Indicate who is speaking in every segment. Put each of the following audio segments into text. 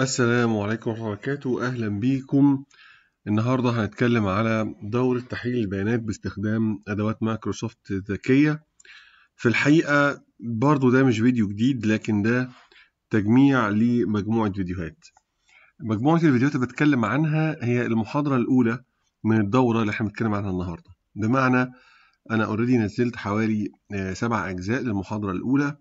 Speaker 1: السلام عليكم ورحمة الله وبركاته أهلا بيكم النهاردة هنتكلم على دورة تحليل البيانات باستخدام أدوات مايكروسوفت ذكية في الحقيقة برضو ده مش فيديو جديد لكن ده تجميع لمجموعة فيديوهات مجموعة الفيديوهات اللي بتكلم عنها هي المحاضرة الأولى من الدورة اللي احنا بنتكلم عنها النهاردة بمعنى أنا اوريدي نزلت حوالي آه، سبع أجزاء للمحاضرة الأولى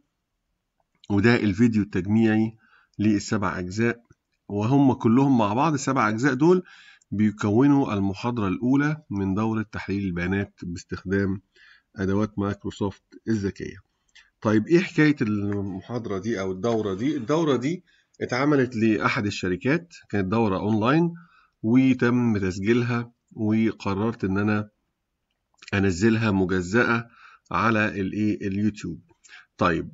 Speaker 1: وده الفيديو التجميعي للسبع أجزاء وهم كلهم مع بعض السبع أجزاء دول بيكونوا المحاضرة الأولى من دورة تحليل البيانات باستخدام أدوات مايكروسوفت الذكية. طيب إيه حكاية المحاضرة دي أو الدورة دي؟ الدورة دي اتعملت لأحد الشركات كانت دورة أونلاين وتم تسجيلها وقررت إن أنا أنزلها مجزأة على الإيه اليوتيوب. طيب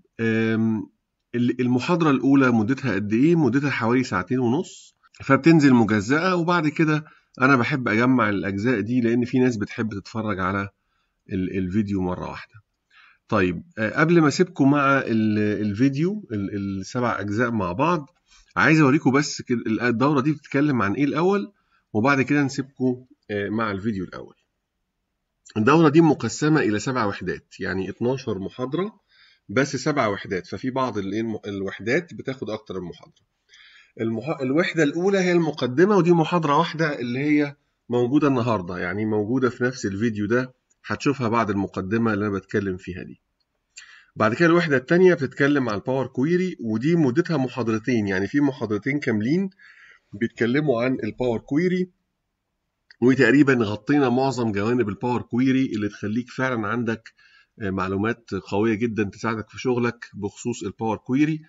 Speaker 1: المحاضرة الأولى مدتها قد إيه؟ مدتها حوالي ساعتين ونص فبتنزل مجزأة وبعد كده أنا بحب أجمع الأجزاء دي لأن في ناس بتحب تتفرج على الفيديو مرة واحدة. طيب آه، قبل ما أسيبكم مع الفيديو السبع أجزاء مع بعض عايز أوريكم بس كده الدورة دي بتتكلم عن إيه الأول وبعد كده نسيبكم آه، مع الفيديو الأول. الدورة دي مقسمة إلى سبع وحدات يعني 12 محاضرة بس سبع وحدات ففي بعض إيه الوحدات بتاخد اكتر من محاضره المح... الوحده الاولى هي المقدمه ودي محاضره واحده اللي هي موجوده النهارده يعني موجوده في نفس الفيديو ده هتشوفها بعد المقدمه اللي انا بتكلم فيها دي بعد كده الوحده الثانيه بتتكلم عن الباور كويري ودي مدتها محاضرتين يعني في محاضرتين كاملين بيتكلموا عن الباور كويري وتقريبا غطينا معظم جوانب الباور كويري اللي تخليك فعلا عندك معلومات قويه جدا تساعدك في شغلك بخصوص الباور كويري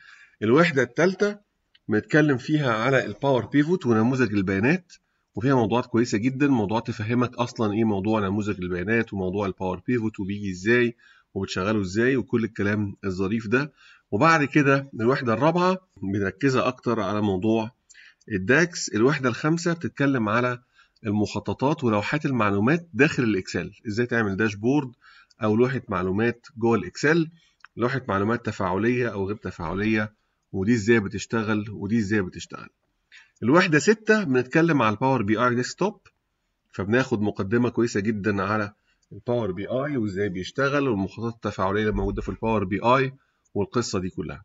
Speaker 1: الوحده الثالثه بنتكلم فيها على الباور بيفوت ونموذج البيانات وفيها موضوعات كويسه جدا موضوعات تفهمك اصلا ايه موضوع نموذج البيانات وموضوع الباور بيفوت وبيجي ازاي وبتشغله ازاي وكل الكلام الظريف ده وبعد كده الوحده الرابعه بنركزها اكتر على موضوع الداكس الوحده الخامسه بتتكلم على المخططات ولوحات المعلومات داخل الاكسل ازاي تعمل داشبورد او لوحه معلومات جوه الاكسل لوحه معلومات تفاعليه او غير تفاعليه ودي ازاي بتشتغل ودي ازاي بتشتغل الوحده 6 بنتكلم على الباور بي اي ديسكتوب فبناخد مقدمه كويسه جدا على الباور بي اي وازاي بيشتغل والمخططات التفاعليه اللي موجوده في الباور بي اي والقصه دي كلها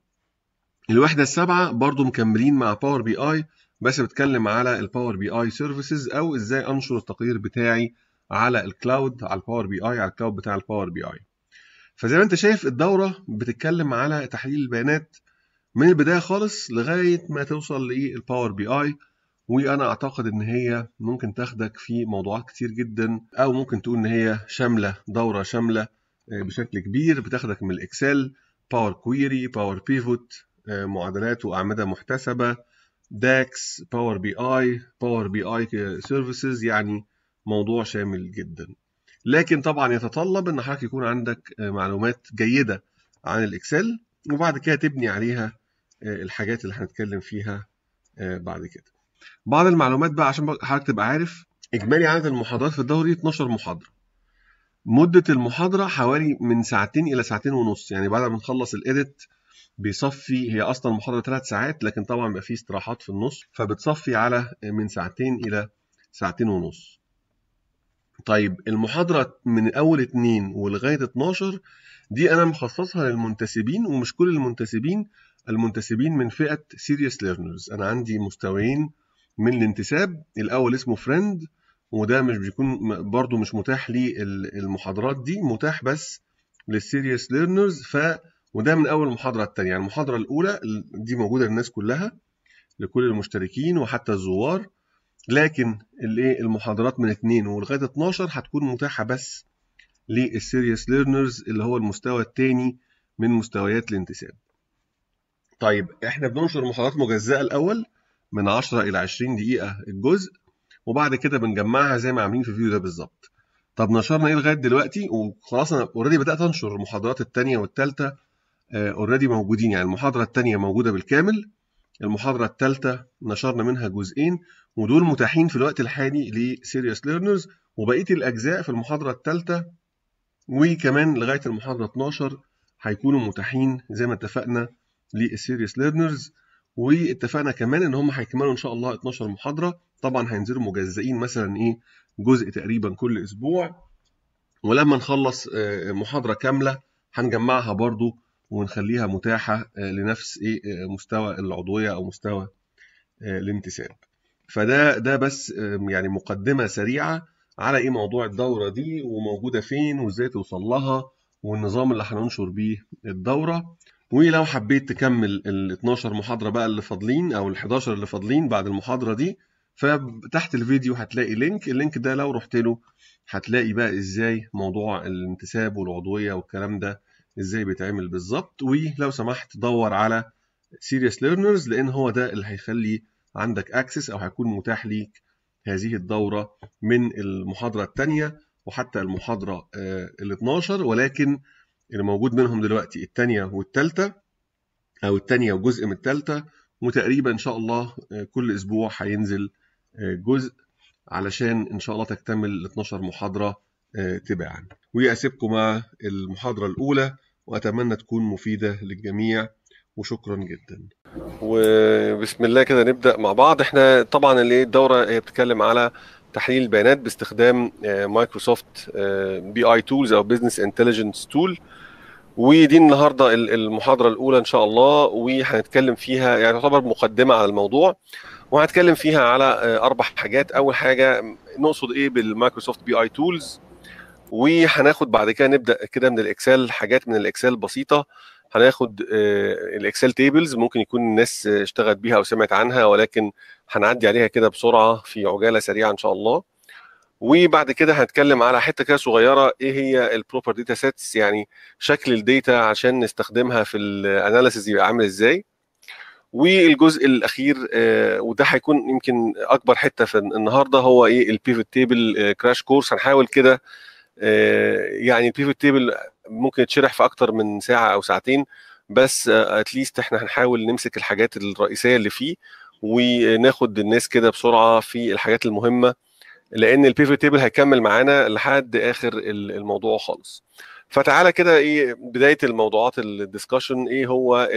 Speaker 1: الوحده السابعه برضو مكملين مع باور بي اي بس بتكلم على الباور بي اي سيرفيسز او ازاي انشر التقرير بتاعي على الكلاود على الباور بي اي على الكلاود بتاع الباور بي اي فزي ما انت شايف الدوره بتتكلم على تحليل البيانات من البدايه خالص لغايه ما توصل للباور بي اي وانا اعتقد ان هي ممكن تاخدك في موضوعات كتير جدا او ممكن تقول ان هي شامله دوره شامله آه، بشكل كبير بتاخدك من الاكسل باور كويري باور بيفوت معادلات واعمده محتسبه داكس باور بي اي باور بي اي سيرفيسز يعني موضوع شامل جدا لكن طبعا يتطلب ان حضرتك يكون عندك آه، معلومات جيده عن الاكسل وبعد كده تبني عليها آه، الحاجات اللي هنتكلم فيها آه، بعد كده بعض المعلومات بقى عشان حضرتك تبقى عارف اجمالي عدد المحاضرات في الدوري 12 محاضره مده المحاضره حوالي من ساعتين الى ساعتين ونص يعني بعد ما نخلص الاديت بيصفي هي اصلا محاضره ثلاث ساعات لكن طبعا بيبقى فيه استراحات في النص فبتصفي على من ساعتين الى ساعتين ونص طيب المحاضرة من أول اتنين ولغاية اتناشر دي أنا مخصصها للمنتسبين ومش كل المنتسبين المنتسبين من فئة سيريس ليرنرز أنا عندي مستويين من الانتساب الأول اسمه فريند وده مش بيكون برضو مش متاح لي المحاضرات دي متاح بس للسيريس ليرنرز ف وده من أول المحاضرة التانية يعني المحاضرة الأولى دي موجودة للناس كلها لكل المشتركين وحتى الزوار لكن الايه المحاضرات من 2 ولغايه 12 هتكون متاحه بس للسيريس ليرنرز اللي هو المستوى الثاني من مستويات الانتساب طيب احنا بننشر محاضرات مجزأة الأول من 10 إلى 20 دقيقة الجزء وبعد كده بنجمعها زي ما عاملين في الفيديو ده بالظبط. طب نشرنا إيه لغاية دلوقتي وخلاص أنا أوريدي بدأت أنشر المحاضرات الثانية والثالثة أوريدي آه، موجودين يعني المحاضرة الثانية موجودة بالكامل المحاضرة الثالثة نشرنا منها جزئين ودول متاحين في الوقت الحالي لسيريوس ليرنرز وبقية الأجزاء في المحاضرة الثالثة وكمان لغاية المحاضرة 12 هيكونوا متاحين زي ما اتفقنا للسيريوس ليرنرز واتفقنا كمان ان هم هيكملوا ان شاء الله 12 محاضرة طبعا هينزلوا مجزئين مثلا ايه جزء تقريبا كل اسبوع ولما نخلص آه، محاضرة كاملة هنجمعها برضو ونخليها متاحه آه، لنفس ايه آه، مستوى العضويه او مستوى آه، الانتساب فده ده بس يعني مقدمه سريعه على ايه موضوع الدوره دي وموجوده فين وازاي توصل لها والنظام اللي هننشر بيه الدوره ولو حبيت تكمل ال 12 محاضره بقى اللي فاضلين او ال 11 اللي فاضلين بعد المحاضره دي فتحت الفيديو هتلاقي لينك اللينك ده لو رحت له هتلاقي بقى ازاي موضوع الانتساب والعضويه والكلام ده ازاي بيتعمل بالظبط ولو سمحت دور على سيريس ليرنرز لان هو ده اللي هيخلي عندك اكسس او هيكون متاح ليك هذه الدوره من المحاضره الثانيه وحتى المحاضره آه، ال 12 ولكن اللي موجود منهم دلوقتي الثانيه والثالثه او الثانيه وجزء من الثالثه وتقريبا ان شاء الله آه، كل اسبوع هينزل آه، جزء علشان ان شاء الله تكتمل ال 12 محاضره تباعا واسيبكم مع المحاضره الاولى وأتمنى تكون مفيدة للجميع وشكرا جدا وبسم الله كده نبدأ مع بعض احنا طبعا اللي الدورة هي بتتكلم على تحليل البيانات باستخدام آه، مايكروسوفت آه، بي اي تولز او بزنس انتليجنس تول ودي النهارده المحاضره الاولى ان شاء الله وهنتكلم فيها يعني تعتبر مقدمه على الموضوع وهنتكلم فيها على آه، اربع حاجات اول حاجه نقصد ايه بالمايكروسوفت بي اي تولز وهناخد بعد كده نبدا كده من الاكسل حاجات من الاكسل بسيطه هناخد آه، الاكسل تيبلز ممكن يكون الناس اشتغلت بيها او سمعت عنها ولكن هنعدي عليها كده بسرعه في عجاله سريعه ان شاء الله وبعد كده هنتكلم على حته كده صغيره ايه هي البروبر داتا سيتس يعني شكل الداتا عشان نستخدمها في الاناليسيز يبقى عامل ازاي والجزء الاخير آه، وده هيكون يمكن اكبر حته في النهارده هو ايه البيفت تيبل كراش كورس هنحاول كده آه، يعني البيفوت تيبل ممكن يتشرح في اكتر من ساعه او ساعتين بس اتليست آه، احنا هنحاول نمسك الحاجات الرئيسيه اللي فيه وناخد الناس كده بسرعه في الحاجات المهمه لان البيفوت تيبل هيكمل معانا لحد اخر الموضوع خالص فتعالى كده ايه بدايه الموضوعات الديسكشن ايه هو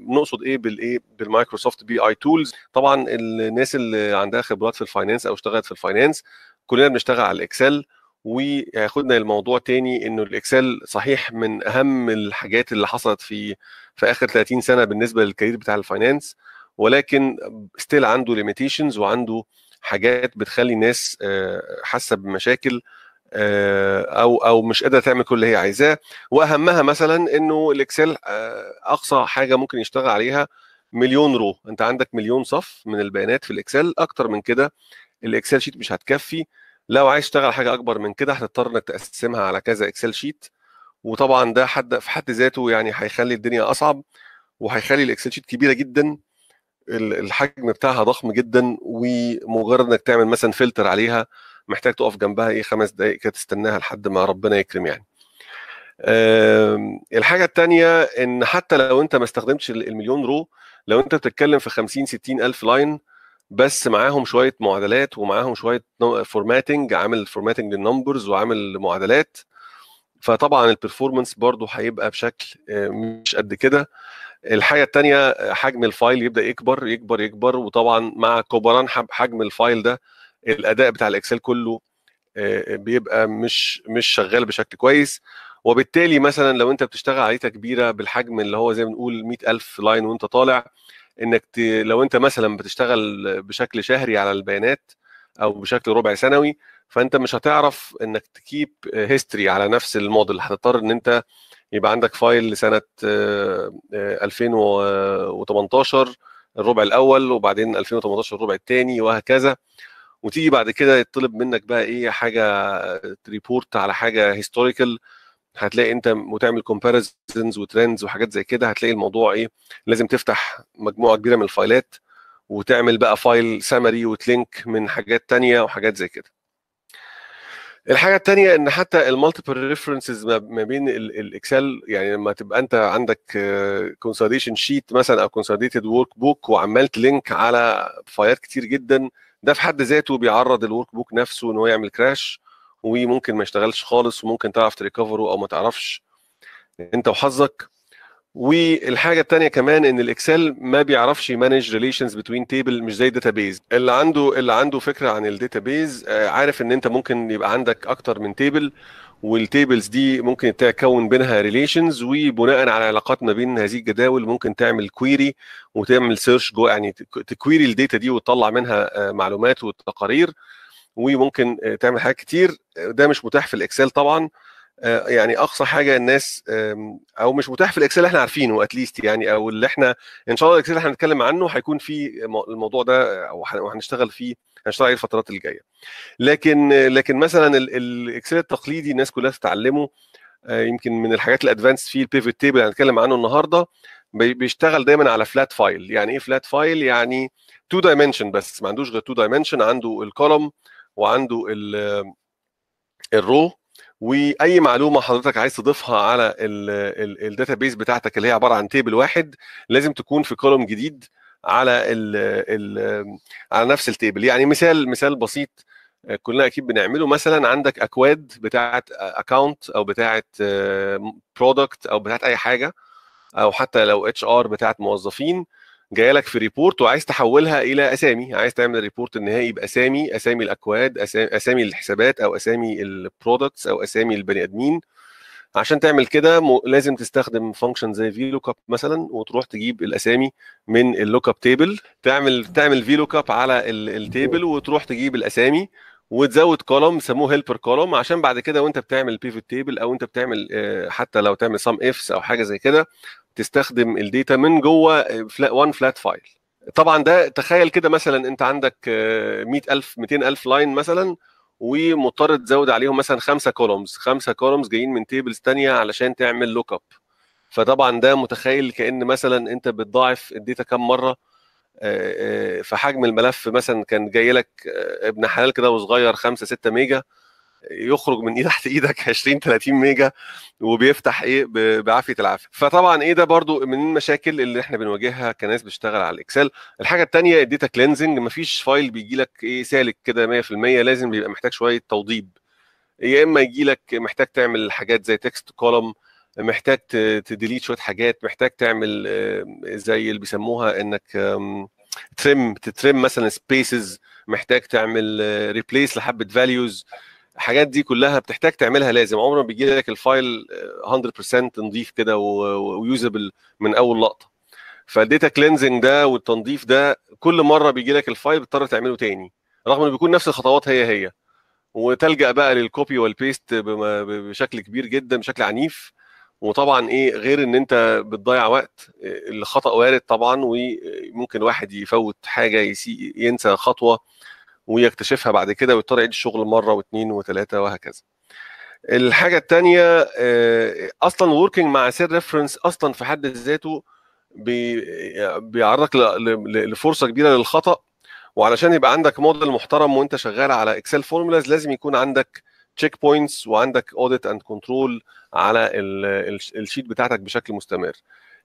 Speaker 1: نقصد ايه بالايه بالمايكروسوفت بي اي تولز طبعا الناس اللي عندها خبرات في الفاينانس او اشتغلت في الفاينانس كلنا بنشتغل على الاكسل وياخدنا الموضوع تاني انه الاكسل صحيح من اهم الحاجات اللي حصلت في في اخر 30 سنه بالنسبه للكارير بتاع الفاينانس ولكن ستيل عنده ليميتيشنز وعنده حاجات بتخلي الناس آه، حاسه بمشاكل آه، او او مش قادره تعمل كل اللي هي عايزاه واهمها مثلا انه الاكسل آه، اقصى حاجه ممكن يشتغل عليها مليون رو انت عندك مليون صف من البيانات في الاكسل اكتر من كده الاكسل شيت مش هتكفي لو عايز تشتغل حاجه اكبر من كده هتضطر انك تقسمها على كذا اكسل شيت وطبعا ده حد في حد ذاته يعني هيخلي الدنيا اصعب وهيخلي الاكسل شيت كبيره جدا الحجم بتاعها ضخم جدا ومجرد انك تعمل مثلا فلتر عليها محتاج تقف جنبها ايه خمس دقائق كده تستناها لحد ما ربنا يكرم يعني آمم، الحاجه الثانيه ان حتى لو انت ما استخدمتش المليون رو لو انت بتتكلم في 50 60 الف لاين بس معاهم شويه معادلات ومعاهم شويه فورماتنج عامل فورماتنج للنمبرز وعامل معادلات فطبعا البرفورمانس برضو هيبقى بشكل آه، مش قد كده الحاجه الثانيه آه، حجم الفايل يبدا يكبر يكبر يكبر وطبعا مع كبران حجم الفايل ده الاداء بتاع الاكسل كله آه، بيبقى مش مش شغال بشكل كويس وبالتالي مثلا لو انت بتشتغل عليه كبيره بالحجم اللي هو زي ما بنقول 100000 لاين وانت طالع انك ت... لو انت مثلا بتشتغل بشكل شهري على البيانات او بشكل ربع سنوي فانت مش هتعرف انك تكيب هيستوري على نفس الموديل هتضطر ان انت يبقى عندك فايل لسنه 2018 آه، الربع الاول وبعدين 2018 الربع الثاني وهكذا وتيجي بعد كده يطلب منك بقى ايه حاجه ريبورت آه، على حاجه هيستوريكال هتلاقي انت وتعمل كومباريزنز وترندز وحاجات زي كده هتلاقي الموضوع ايه لازم تفتح مجموعه كبيره من الفايلات وتعمل بقى فايل سمري وتلينك من حاجات تانية وحاجات زي كده الحاجة التانية ان حتى المالتيبل ريفرنسز ما بين الاكسل يعني لما تبقى انت عندك كونسوليديشن شيت مثلا او كونسوليديتد ورك بوك وعملت لينك على فايلات كتير جدا ده في حد ذاته بيعرض الورك بوك نفسه ان هو يعمل كراش وممكن ما يشتغلش خالص وممكن تعرف تريكفره او ما تعرفش انت وحظك والحاجه الثانيه كمان ان الاكسل ما بيعرفش يمانج ريليشنز بتوين تيبل مش زي الداتابيز اللي عنده اللي عنده فكره عن الداتابيز آه، عارف ان انت ممكن يبقى عندك اكتر من تيبل والتيبلز دي ممكن تكون بينها ريليشنز وبناء على علاقات ما بين هذه الجداول ممكن تعمل كويري وتعمل سيرش جو يعني تكويري الداتا دي وتطلع منها آه، معلومات وتقارير وممكن آه، تعمل حاجات كتير ده مش متاح في الاكسل طبعا آه، يعني اقصى حاجه الناس او مش متاح في الاكسل اللي احنا عارفينه اتليست يعني او اللي احنا ان شاء الله الاكسل اللي احنا هنتكلم عنه هيكون في الموضوع ده او هنشتغل فيه هنشتغل عليه الفترات الجايه لكن لكن مثلا الاكسل التقليدي الناس كلها تتعلمه آه، يمكن من الحاجات الادفانس فيه البيفوت تيبل هنتكلم عنه النهارده بيشتغل دايما على فلات فايل يعني ايه فلات فايل يعني تو دايمنشن بس ما عندوش غير تو دايمنشن عنده الكولوم وعنده الرو واي معلومه حضرتك عايز تضيفها على الداتا بيس بتاعتك اللي هي عباره عن تيبل واحد لازم تكون في كولوم جديد على ال ال على نفس التيبل يعني مثال مثال بسيط كلنا اكيد بنعمله مثلا عندك اكواد بتاعه اكونت او بتاعه برودكت او بتاعه اي حاجه او حتى لو اتش ار بتاعه موظفين جايه لك في ريبورت وعايز تحولها الى اسامي عايز تعمل الريبورت النهائي باسامي اسامي الاكواد اسامي الحسابات او اسامي البرودكتس او اسامي البني ادمين عشان تعمل كده م... لازم تستخدم فانكشن زي في لوك اب مثلا وتروح تجيب الاسامي من اللوك اب تيبل تعمل تعمل في لوك اب على التيبل وتروح تجيب الاسامي وتزود كولوم سموه هيلبر كولوم عشان بعد كده وانت بتعمل بيفوت تيبل او انت بتعمل آه، حتى لو تعمل سم افس او حاجه زي كده تستخدم الداتا من جوه وان فلات فايل طبعا ده تخيل كده مثلا انت عندك 100000 200000 لاين مثلا ومضطر تزود عليهم مثلا خمسه كولومز خمسه كولومز جايين من تيبلز ثانيه علشان تعمل لوك اب فطبعا ده متخيل كان مثلا انت بتضاعف الداتا كم مره آه، آه، في حجم الملف مثلا كان جاي لك آه، ابن حلال كده وصغير 5 6 ميجا يخرج من تحت ايدك 20 30 ميجا وبيفتح ايه بعافيه العافيه فطبعا ايه ده برضو من المشاكل اللي احنا بنواجهها كناس بتشتغل على الاكسل الحاجه الثانيه الداتا كلينزنج مفيش فايل بيجي لك ايه سالك كده 100% لازم بيبقى محتاج شويه توضيب يا اما يجي لك محتاج تعمل حاجات زي تكست كولم محتاج تديليت شويه حاجات محتاج تعمل زي اللي بيسموها انك ترم تترم مثلا سبيسز محتاج تعمل ريبليس آه، لحبه فاليوز الحاجات دي كلها بتحتاج تعملها لازم عمره ما بيجي لك الفايل 100% آه، نظيف كده ويوزبل من اول لقطه فالديتا كلينزنج ده والتنظيف ده كل مره بيجي لك الفايل بتضطر تعمله تاني رغم انه بيكون نفس الخطوات هي هي وتلجا بقى للكوبي والبيست بشكل كبير جدا بشكل عنيف وطبعا ايه غير ان انت بتضيع وقت آه، الخطا وارد طبعا وممكن واحد يفوت حاجه ينسى خطوه ويكتشفها بعد كده ويضطر يعيد الشغل مره واثنين وثلاثه وهكذا. الحاجه الثانيه آه، اصلا وركينج مع سير ريفرنس اصلا في حد ذاته بيعرضك لفرصه كبيره للخطا وعلشان يبقى عندك موديل محترم وانت شغال على اكسل فورمولاز لازم يكون عندك تشيك بوينتس وعندك اوديت اند كنترول على الشيت بتاعتك بشكل مستمر.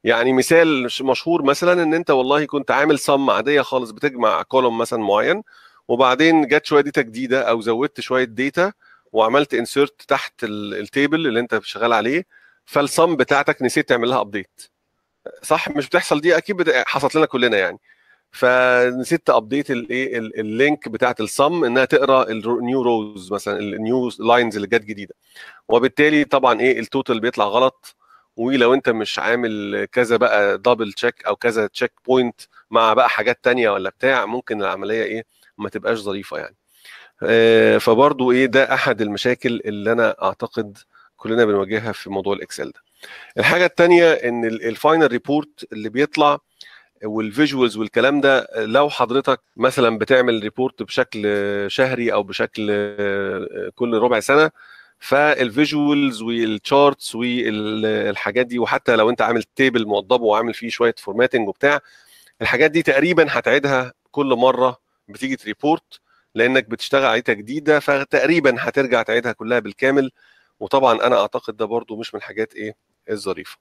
Speaker 1: يعني مثال مشهور مثلا ان انت والله كنت عامل صم عاديه خالص بتجمع كولوم مثلا معين وبعدين جت شويه داتا جديده او زودت شويه داتا وعملت انسيرت تحت التيبل اللي انت شغال عليه فالصم بتاعتك نسيت تعمل لها ابديت صح مش بتحصل دي اكيد بت... حصلت لنا كلنا يعني فنسيت ابديت الايه اللينك بتاعت الصم انها تقرا النيو روز مثلا النيو لاينز اللي جت جديده وبالتالي طبعا ايه التوتال بيطلع غلط ولو انت مش عامل كذا بقى دبل تشيك او كذا تشيك بوينت مع بقى حاجات تانية ولا بتاع ممكن العمليه ايه ما تبقاش ظريفه يعني آه، فبرضو ايه ده احد المشاكل اللي انا اعتقد كلنا بنواجهها في موضوع الاكسل ده الحاجه الثانيه ان الفاينل ريبورت اللي بيطلع والفيجوالز والكلام ده لو حضرتك مثلا بتعمل ريبورت بشكل شهري او بشكل آه، كل ربع سنه فالفيجوالز والتشارتس والحاجات دي وحتى لو انت عامل تيبل موضبه وعامل فيه شويه فورماتنج وبتاع الحاجات دي تقريبا هتعيدها كل مره بتيجي تريبورت لانك بتشتغل عليه تجديده فتقريبا هترجع تعيدها كلها بالكامل وطبعا انا اعتقد ده برضو مش من الحاجات ايه الظريفه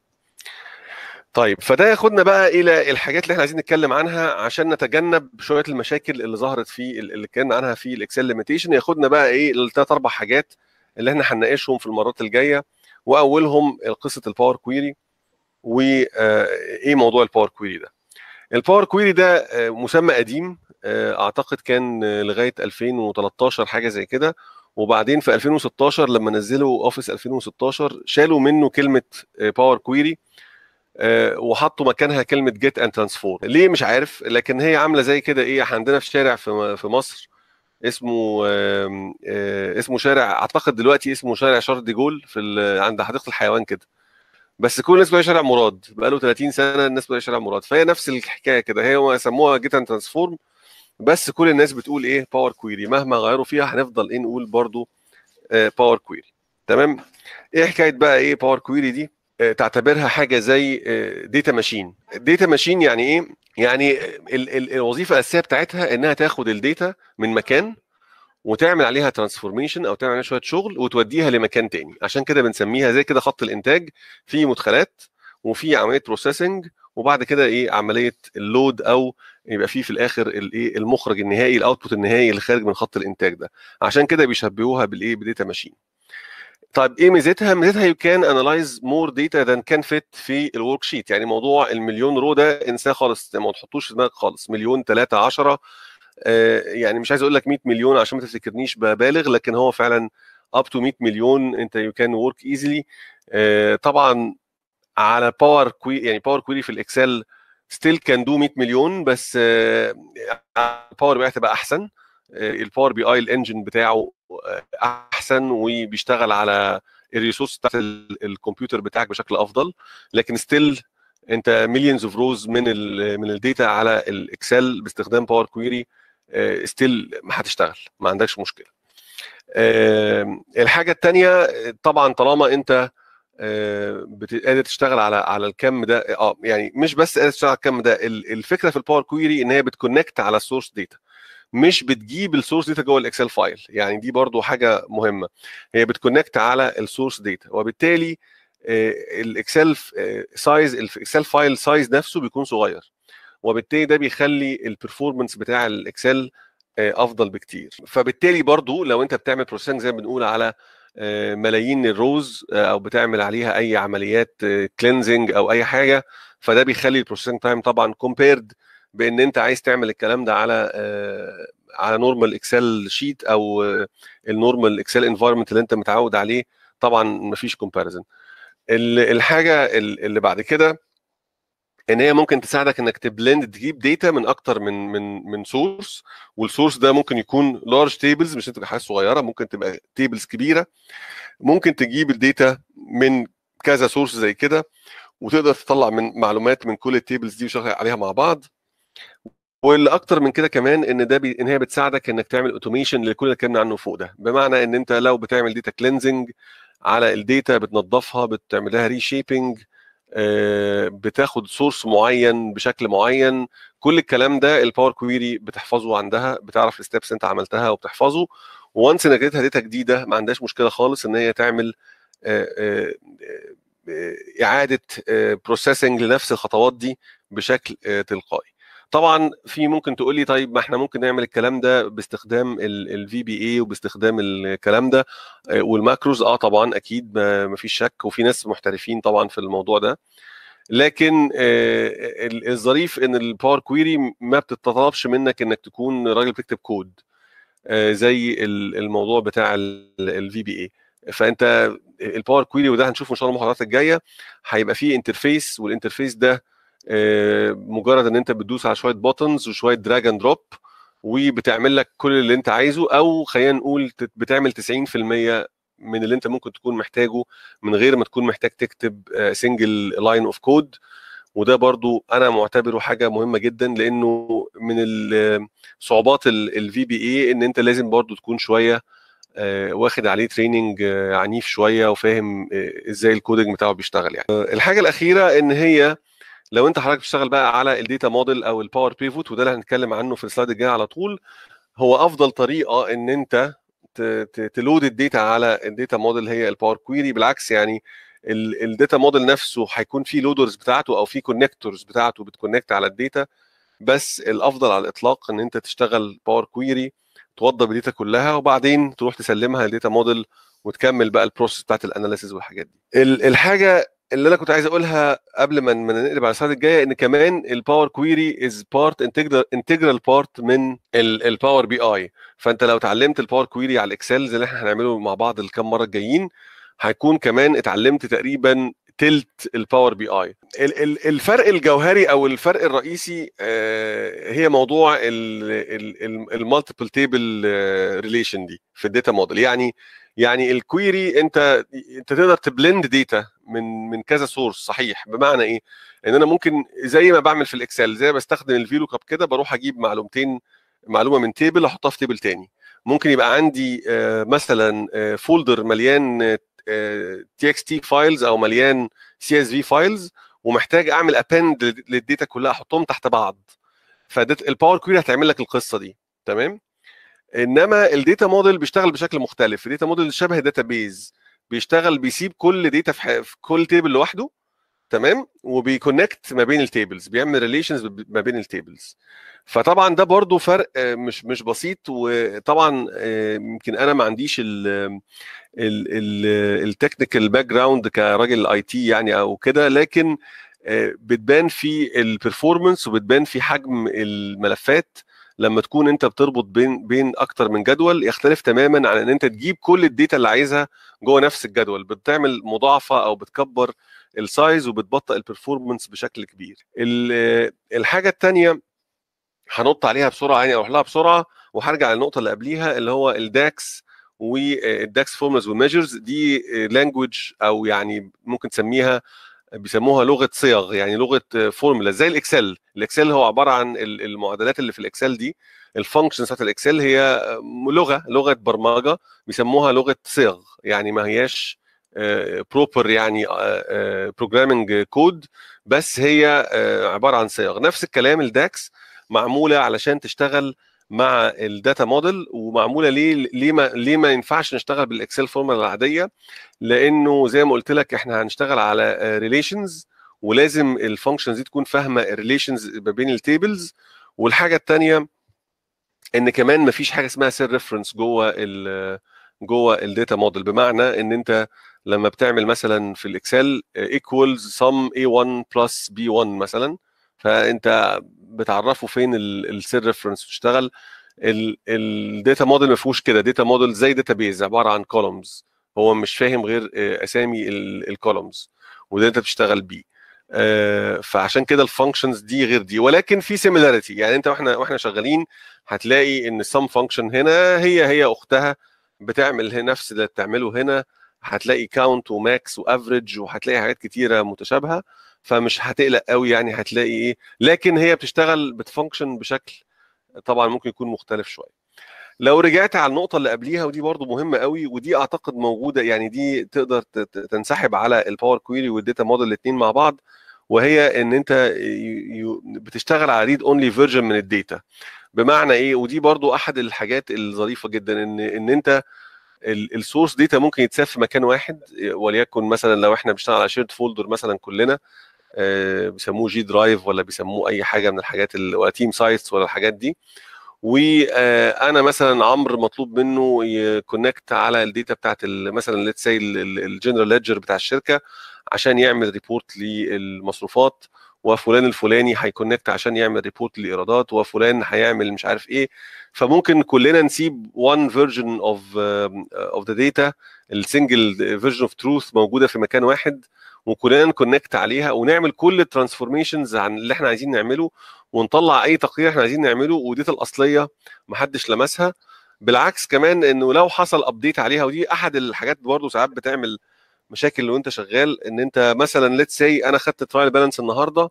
Speaker 1: طيب فده ياخدنا بقى الى الحاجات اللي احنا عايزين نتكلم عنها عشان نتجنب شويه المشاكل اللي ظهرت في اللي كان عنها في الاكسل ليميتيشن ياخدنا بقى ايه الثلاث اربع حاجات اللي احنا هنناقشهم في المرات الجايه واولهم قصه الباور كويري وايه موضوع الباور كويري ده الباور كويري ده آه، مسمى قديم آه، اعتقد كان لغايه 2013 حاجه زي كده وبعدين في 2016 لما نزلوا اوفيس 2016 شالوا منه كلمه باور آه، كويري آه، وحطوا مكانها كلمه جيت اند ترانسفورم ليه مش عارف لكن هي عامله زي كده ايه احنا عندنا في شارع في مصر اسمه اسمه شارع اعتقد دلوقتي اسمه شارع شارل دي جول في عند حديقه الحيوان كده بس كل الناس بتقول شارع مراد بقاله 30 سنه الناس بتقول شارع مراد فهي نفس الحكايه كده هي سموها جيت اند ترانسفورم بس كل الناس بتقول ايه باور كويري مهما غيروا فيها هنفضل ايه نقول برضو باور آه، كويري تمام ايه حكايه بقى ايه باور كويري دي آه، تعتبرها حاجه زي داتا ماشين داتا ماشين يعني ايه يعني الوظيفه الاساسيه بتاعتها انها تاخد الداتا من مكان وتعمل عليها ترانسفورميشن او تعمل عليها شويه شغل وتوديها لمكان تاني عشان كده بنسميها زي كده خط الانتاج في مدخلات وفي عمليه بروسيسنج وبعد كده ايه عمليه اللود او يبقى فيه في الاخر الايه المخرج النهائي الاوتبوت النهائي اللي خارج من خط الانتاج ده عشان كده بيشبهوها بالايه بديتا ماشين طيب ايه ميزتها؟ ميزتها يو كان انالايز مور داتا ذان كان فيت في الورك شيت يعني موضوع المليون رو ده انساه خالص ما تحطوش في دماغك خالص مليون ثلاثة عشرة آه، يعني مش عايز اقول لك 100 مليون عشان ما تفتكرنيش ببالغ لكن هو فعلا اب تو 100 مليون انت يو كان ورك ايزلي طبعا على باور كوي يعني باور كويري في الاكسل ستيل كان دو 100 مليون بس الباور بي اي تبقى احسن الباور بي اي الانجن بتاعه آه، احسن وبيشتغل على الريسورس بتاعت الكمبيوتر بتاعك بشكل افضل لكن ستيل انت مليونز اوف روز من الـ من الداتا على الاكسل باستخدام باور كويري ستيل هتشتغل ما عندكش مشكله الحاجه الثانيه آه، طبعا طالما انت آه، قادر تشتغل على على الكم ده اه يعني مش بس قادر تشتغل على الكم ده الفكره في الباور كويري ان هي بتكونكت على السورس داتا مش بتجيب السورس داتا جوه الاكسل فايل يعني دي برضو حاجه مهمه هي بتكونكت على السورس داتا وبالتالي الاكسل سايز الاكسل فايل سايز نفسه بيكون صغير وبالتالي ده بيخلي البرفورمانس بتاع الاكسل آه، افضل بكتير فبالتالي برضو لو انت بتعمل بروسيسنج زي ما بنقول على آه، ملايين الروز آه، او بتعمل عليها اي عمليات كلينزنج آه، او اي حاجه فده بيخلي البروسيسنج تايم طبعا كومبيرد بان انت عايز تعمل الكلام ده على على نورمال اكسل شيت او النورمال اكسل انفايرمنت اللي انت متعود عليه طبعا مفيش كومباريزن الحاجه اللي بعد كده ان هي ممكن تساعدك انك تبلند تجيب داتا من اكتر من من من سورس والسورس ده ممكن يكون لارج تيبلز مش تبقى حاجه صغيره ممكن تبقى تيبلز كبيره ممكن تجيب الداتا من كذا سورس زي كده وتقدر تطلع من معلومات من كل التيبلز دي وشغل عليها مع بعض واللي اكتر من كده كمان ان ده بي... ان هي بتساعدك انك تعمل اوتوميشن لكل اللي اتكلمنا عنه فوق ده بمعنى ان انت لو بتعمل داتا كلينزنج على الداتا بتنظفها بتعمل لها ريشيبنج آه، بتاخد سورس معين بشكل معين كل الكلام ده الباور كويري بتحفظه عندها بتعرف الستبس انت عملتها وبتحفظه وانس انك اديتها داتا جديده ما عندهاش مشكله خالص ان هي تعمل آه، آه، اعاده بروسيسنج لنفس الخطوات دي بشكل تلقائي طبعا في ممكن تقول لي طيب ما احنا ممكن نعمل الكلام ده باستخدام الفي بي اي وباستخدام الكلام ده آه، والماكروز اه طبعا اكيد ما فيش شك وفي ناس محترفين طبعا في الموضوع ده لكن آه، الظريف ان الباور كويري ما بتتطلبش منك انك تكون راجل بتكتب كود آه، زي الموضوع بتاع الفي بي اي فانت الباور كويري وده هنشوفه ان شاء الله المحاضرات الجايه هيبقى فيه انترفيس والانترفيس ده مجرد ان انت بتدوس على شويه بوتنز وشويه دراج اند دروب وبتعمل لك كل اللي انت عايزه او خلينا نقول بتعمل 90% من اللي انت ممكن تكون محتاجه من غير ما تكون محتاج تكتب سنجل لاين اوف كود وده برضو انا معتبره حاجه مهمه جدا لانه من صعوبات الفي بي اي ان انت لازم برضو تكون شويه آه، واخد عليه تريننج آه، عنيف شويه وفاهم آه، ازاي الكودنج بتاعه بيشتغل يعني الحاجه الاخيره ان هي لو انت حضرتك بتشتغل بقى على الديتا موديل او الباور بيفوت وده اللي هنتكلم عنه في السلايد الجاي على طول هو افضل طريقه ان انت تلود الديتا على الديتا موديل هي الباور كويري بالعكس يعني الداتا موديل نفسه هيكون فيه لودرز بتاعته او فيه كونكتورز بتاعته بتكونكت على الداتا بس الافضل على الاطلاق ان انت تشتغل باور كويري توضب الداتا كلها وبعدين تروح تسلمها للداتا موديل وتكمل بقى البروسيس بتاعت الاناليسيز والحاجات دي الحاجه اللي انا كنت عايز اقولها قبل ما نقلب على السلايد الجايه ان كمان الباور كويري از بارت انتجرال بارت من الباور بي اي فانت لو اتعلمت الباور كويري على الاكسل زي اللي احنا هنعمله مع بعض الكام مره الجايين هيكون كمان اتعلمت تقريبا تلت الباور بي اي الفرق الجوهري او الفرق الرئيسي آه، هي موضوع المالتيبل تيبل ريليشن دي في الداتا موديل يعني يعني الكويري انت انت تقدر تبلند ديتا من من كذا سورس صحيح بمعنى ايه؟ ان انا ممكن زي ما بعمل في الاكسل زي ما بستخدم الفيلو كاب كده بروح اجيب معلومتين معلومه من تيبل احطها في تيبل تاني ممكن يبقى عندي آه، مثلا فولدر آه، مليان آه، تي اكس تي فايلز او مليان سي اس في فايلز ومحتاج اعمل ابند للديتا كلها احطهم تحت بعض فده الباور كويري هتعمل لك القصه دي تمام انما الديتا موديل بيشتغل بشكل مختلف الديتا موديل شبه داتا بيز بيشتغل بيسيب كل داتا في, في كل تيبل لوحده تمام وبيكونكت ما بين التيبلز بيعمل ريليشنز ما بين التيبلز فطبعا ده برضو فرق آه، مش مش بسيط وطبعا آه، يمكن انا ما عنديش التكنيكال باك جراوند كراجل اي تي يعني او كده لكن آه، بتبان في البرفورمانس وبتبان في حجم الملفات لما تكون انت بتربط بين بين اكتر من جدول يختلف تماما عن ان انت تجيب كل الداتا اللي عايزها جوه نفس الجدول بتعمل مضاعفه او بتكبر السايز وبتبطئ البرفورمانس بشكل كبير الحاجه الثانيه هنط عليها بسرعه يعني اروح لها بسرعه وهرجع للنقطه اللي قبليها اللي هو الداكس والداكس فورمز والميجرز دي لانجوج آه، او يعني ممكن تسميها بيسموها لغه صيغ يعني لغه فورمولا زي الاكسل الاكسل هو عباره عن المعادلات اللي في الاكسل دي الفانكشنز بتاعت الاكسل هي لغه لغه برمجه بيسموها لغه صيغ يعني ما هياش بروبر آه، يعني بروجرامنج آه، كود آه، بس هي عباره عن صيغ نفس الكلام الداكس معموله علشان تشتغل مع الداتا موديل ومعموله ليه ليه ما ليه ما ينفعش نشتغل بالاكسل فورمولا العاديه لانه زي ما قلت لك احنا هنشتغل على ريليشنز ولازم الفانكشنز دي تكون فاهمه الريليشنز ما بين التيبلز والحاجه الثانيه ان كمان ما فيش حاجه اسمها سير ريفرنس جوه ال جوه الداتا موديل بمعنى ان انت لما بتعمل مثلا في الاكسل ايكوالز سم A1 بلس B1 مثلا فانت بتعرفه فين السير ريفرنس بتشتغل الداتا موديل ما فيهوش كده داتا موديل زي داتا بيز عباره عن كولومز هو مش فاهم غير آه، اسامي الكولومز وده انت بتشتغل بيه آه، فعشان كده الفانكشنز دي غير دي ولكن في سيميلاريتي يعني انت واحنا واحنا شغالين هتلاقي ان سم فانكشن هنا هي هي اختها بتعمل نفس اللي بتعمله هنا هتلاقي كاونت وماكس وافريج وهتلاقي حاجات كتيره متشابهه فمش هتقلق قوي يعني هتلاقي ايه لكن هي بتشتغل بتفانكشن بشكل طبعا ممكن يكون مختلف شويه لو رجعت على النقطه اللي قبليها ودي برضو مهمه قوي ودي اعتقد موجوده يعني دي تقدر تنسحب على الباور كويري والداتا موديل الاثنين مع بعض وهي ان انت بتشتغل على ريد اونلي فيرجن من الداتا بمعنى ايه ودي برضو احد الحاجات الظريفه جدا ان ان انت السورس داتا ممكن يتساب في مكان واحد وليكن مثلا لو احنا بنشتغل على شيرد فولدر مثلا كلنا آه، بيسموه جي درايف ولا بيسموه اي حاجه من الحاجات اللي ولا تيم سايتس ولا الحاجات دي وانا آه، مثلا عمرو مطلوب منه يكونكت على الداتا بتاعت مثلا ليت سي الجنرال ليدجر بتاع الشركه عشان يعمل ريبورت للمصروفات وفلان الفلاني هيكونكت عشان يعمل ريبورت للايرادات وفلان هيعمل مش عارف ايه فممكن كلنا نسيب وان فيرجن اوف اوف ذا داتا السنجل فيرجن اوف تروث موجوده في مكان واحد وكلنا نكونكت عليها ونعمل كل الترانسفورميشنز عن اللي احنا عايزين نعمله ونطلع اي تقرير احنا عايزين نعمله وديت الاصليه محدش لمسها بالعكس كمان انه لو حصل ابديت عليها ودي احد الحاجات برضه ساعات بتعمل مشاكل لو انت شغال ان انت مثلا ليتس سي انا خدت ترايل بالانس النهارده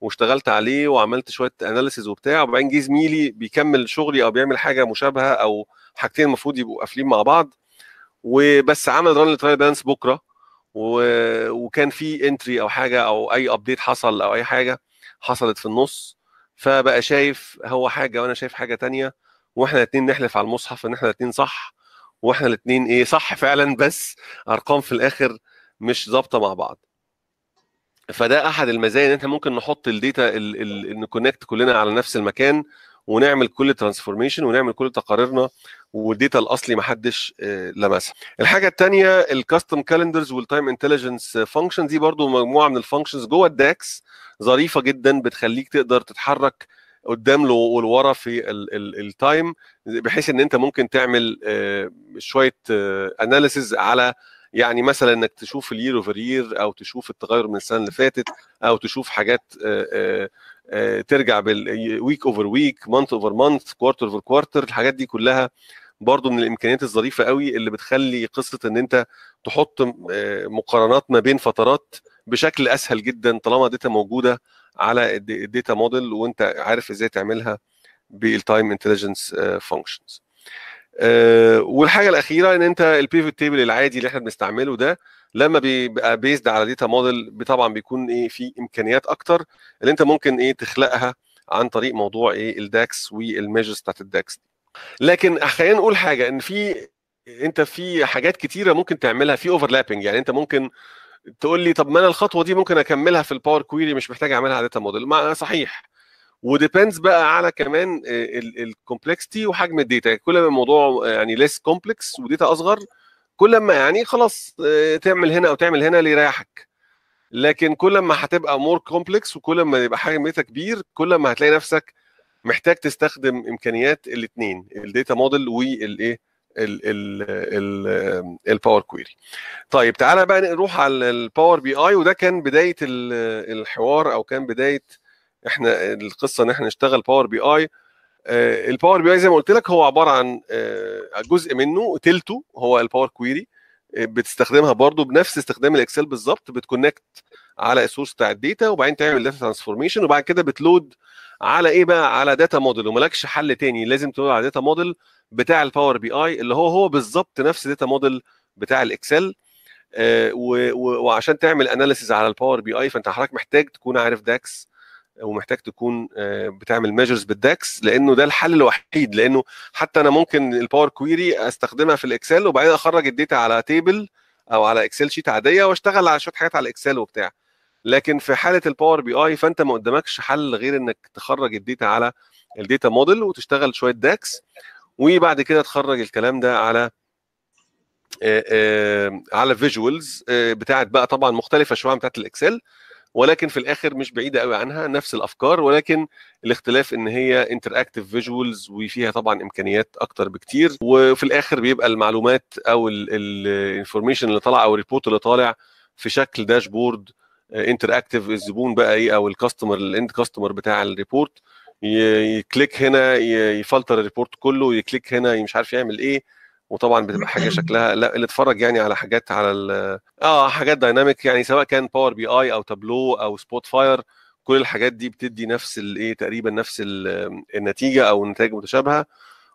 Speaker 1: واشتغلت عليه وعملت شويه اناليسيز وبتاع وبعدين جه زميلي بيكمل شغلي او بيعمل حاجه مشابهه او حاجتين المفروض يبقوا قافلين مع بعض وبس عمل ران للترايل بالانس بكره وكان في انتري او حاجه او اي ابديت حصل او اي حاجه حصلت في النص فبقى شايف هو حاجه وانا شايف حاجه تانية واحنا الاثنين نحلف على المصحف ان احنا الاثنين صح واحنا الاثنين ايه صح فعلا بس ارقام في الاخر مش ظابطه مع بعض فده احد المزايا ان احنا ممكن نحط الداتا نكونكت كلنا على نفس المكان ونعمل كل ترانسفورميشن ونعمل كل تقاريرنا والديتا الاصلي ما حدش آه، لمسها الحاجه الثانيه الكاستم كالندرز والتايم انتليجنس فانكشن دي برضو مجموعه من الفانكشنز جوه الداكس ظريفه جدا بتخليك تقدر تتحرك قدام له ولورا في التايم بحيث ان انت ممكن تعمل آه، شويه اناليسز آه، على يعني مثلا انك تشوف اليير اوفر يير او تشوف التغير من السنه اللي فاتت او تشوف حاجات آه، ترجع بالويك اوفر ويك مانث اوفر مانث كوارتر اوفر كوارتر الحاجات دي كلها برضو من الامكانيات الظريفه قوي اللي بتخلي قصه ان انت تحط آه، مقارنات ما بين فترات بشكل اسهل جدا طالما الداتا موجوده على الداتا موديل وانت عارف ازاي تعملها بالتايم انتليجنس فانكشنز والحاجه الاخيره ان انت البيفوت تيبل العادي اللي احنا بنستعمله ده لما بيبقى بيزد على داتا موديل طبعا بيكون ايه في امكانيات اكتر اللي انت ممكن ايه تخلقها عن طريق موضوع ايه الداكس والميجرز بتاعت الداكس لكن خلينا نقول حاجه ان في انت في حاجات كتيره ممكن تعملها في اوفرلابنج يعني انت ممكن تقول لي طب ما انا الخطوه دي ممكن اكملها في الباور كويري مش محتاج اعملها على داتا موديل ما صحيح وديبندز بقى على كمان الكومبلكسيتي وحجم الداتا كل ما الموضوع يعني ليس كومبلكس وداتا اصغر كل ما يعني خلاص آه، تعمل هنا او تعمل هنا اللي يريحك لكن كل ما هتبقى مور كومبلكس وكل ما يبقى حجمتها كبير كل ما هتلاقي نفسك محتاج تستخدم امكانيات الاثنين الداتا موديل والايه الباور كويري طيب تعالى بقى نروح على الباور بي اي وده كان بدايه الحوار او كان بدايه احنا القصه ان احنا نشتغل باور بي اي الباور بي اي زي ما قلت لك هو عباره عن آه، جزء منه تلته هو الباور آه، كويري بتستخدمها برضو بنفس استخدام الاكسل بالظبط بتكونكت على السورس بتاع الداتا وبعدين تعمل داتا ترانسفورميشن وبعد كده بتلود على ايه بقى على داتا موديل وملكش حل تاني لازم تلود على داتا موديل بتاع الباور بي اي اللي هو هو بالظبط نفس داتا موديل بتاع الاكسل آه، وعشان تعمل اناليسيز على الباور بي اي فانت حضرتك محتاج تكون عارف داكس ومحتاج تكون آه، بتعمل ميجرز بالداكس لانه ده الحل الوحيد لانه حتى انا ممكن الباور كويري استخدمها في الاكسل وبعدين اخرج الداتا على تيبل او على اكسل شيت عاديه واشتغل على شويه حاجات على الاكسل وبتاع لكن في حاله الباور بي اي فانت ما قدامكش حل غير انك تخرج الداتا على الداتا موديل وتشتغل شويه داكس وبعد كده تخرج الكلام ده على آآ آه، آآ آه، على فيجوالز بتاعت بقى طبعا مختلفه شويه عن بتاعت الاكسل ولكن في الاخر مش بعيده قوي عنها نفس الافكار ولكن الاختلاف ان هي انتر اكتف فيجوالز وفيها طبعا امكانيات اكتر بكتير وفي الاخر بيبقى المعلومات او الانفورميشن اللي طالع او الريبورت اللي طالع في شكل داشبورد انتر اكتف الزبون بقى ايه او الكاستمر الاند كاستمر بتاع الريبورت يكليك هنا يفلتر الريبورت كله يكليك هنا مش عارف يعمل ايه وطبعا بتبقى حاجه شكلها لا اللي اتفرج يعني على حاجات على اه حاجات دايناميك يعني سواء كان باور بي اي او تابلو او سبوت فاير كل الحاجات دي بتدي نفس الايه تقريبا نفس النتيجه او نتائج متشابهه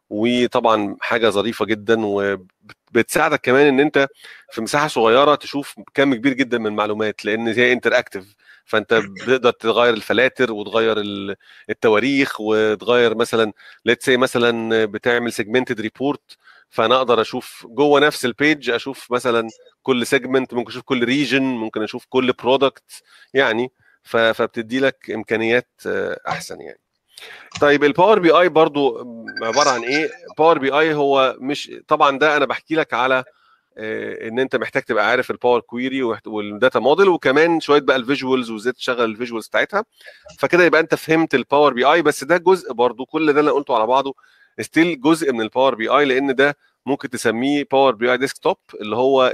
Speaker 1: وطبعا حاجه ظريفه جدا وبتساعدك كمان ان انت في مساحه صغيره تشوف كم كبير جدا من المعلومات لان هي انتراكتيف فانت بتقدر تغير الفلاتر وتغير التواريخ وتغير مثلا ليتس مثلا بتعمل سيجمنتد ريبورت فانا اقدر اشوف جوه نفس البيج اشوف مثلا كل سيجمنت ممكن اشوف كل ريجن ممكن اشوف كل برودكت يعني فبتدي لك امكانيات آه، احسن يعني طيب الباور بي اي برضو عباره عن ايه باور بي اي هو مش طبعا ده انا بحكي لك على آه، ان انت محتاج تبقى عارف الباور كويري والداتا موديل وكمان شويه بقى الفيجوالز وازاي تشغل الفيجوالز بتاعتها فكده يبقى انت فهمت الباور بي اي بس ده جزء برضو كل ده اللي انا قلته على بعضه ستيل جزء من الباور بي اي لان ده ممكن تسميه باور بي اي ديسك توب اللي هو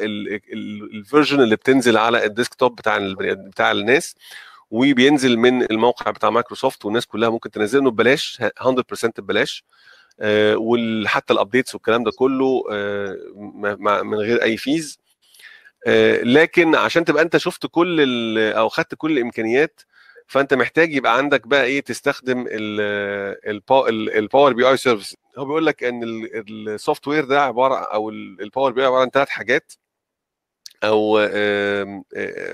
Speaker 1: الفيرجن اللي بتنزل على الديسك توب بتاع بتاع الناس وبينزل من الموقع بتاع مايكروسوفت والناس كلها ممكن تنزله ببلاش 100% ببلاش آه، وحتى الابديتس والكلام ده كله آه، من غير اي فيز آه، لكن عشان تبقى انت شفت كل او خدت كل الامكانيات فانت محتاج يبقى عندك بقى ايه تستخدم الباور بي اي سيرفيس هو بيقول لك ان السوفت وير ده عباره او الباور بي اي عباره عن ثلاث حاجات او آه،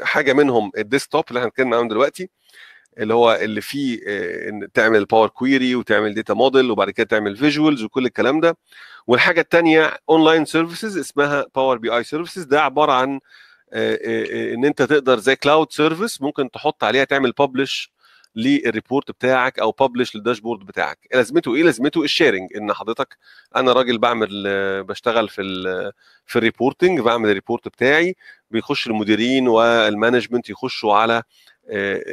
Speaker 1: حاجه منهم الديسكتوب اللي احنا بنتكلم عنه دلوقتي اللي هو اللي فيه آه، تعمل باور كويري وتعمل داتا موديل وبعد كده تعمل فيجوالز وكل الكلام ده والحاجه الثانيه اونلاين سيرفيسز اسمها باور بي اي سيرفيسز ده عباره عن آه، آه، آه، ان انت تقدر زي كلاود سيرفيس ممكن تحط عليها تعمل ببلش للريبورت بتاعك او ببلش للداشبورد بتاعك إيه لازمته ايه لازمته الشيرنج ان حضرتك انا راجل بعمل بشتغل في ال في الريبورتنج بعمل الريبورت بتاعي بيخش المديرين والمانجمنت يخشوا على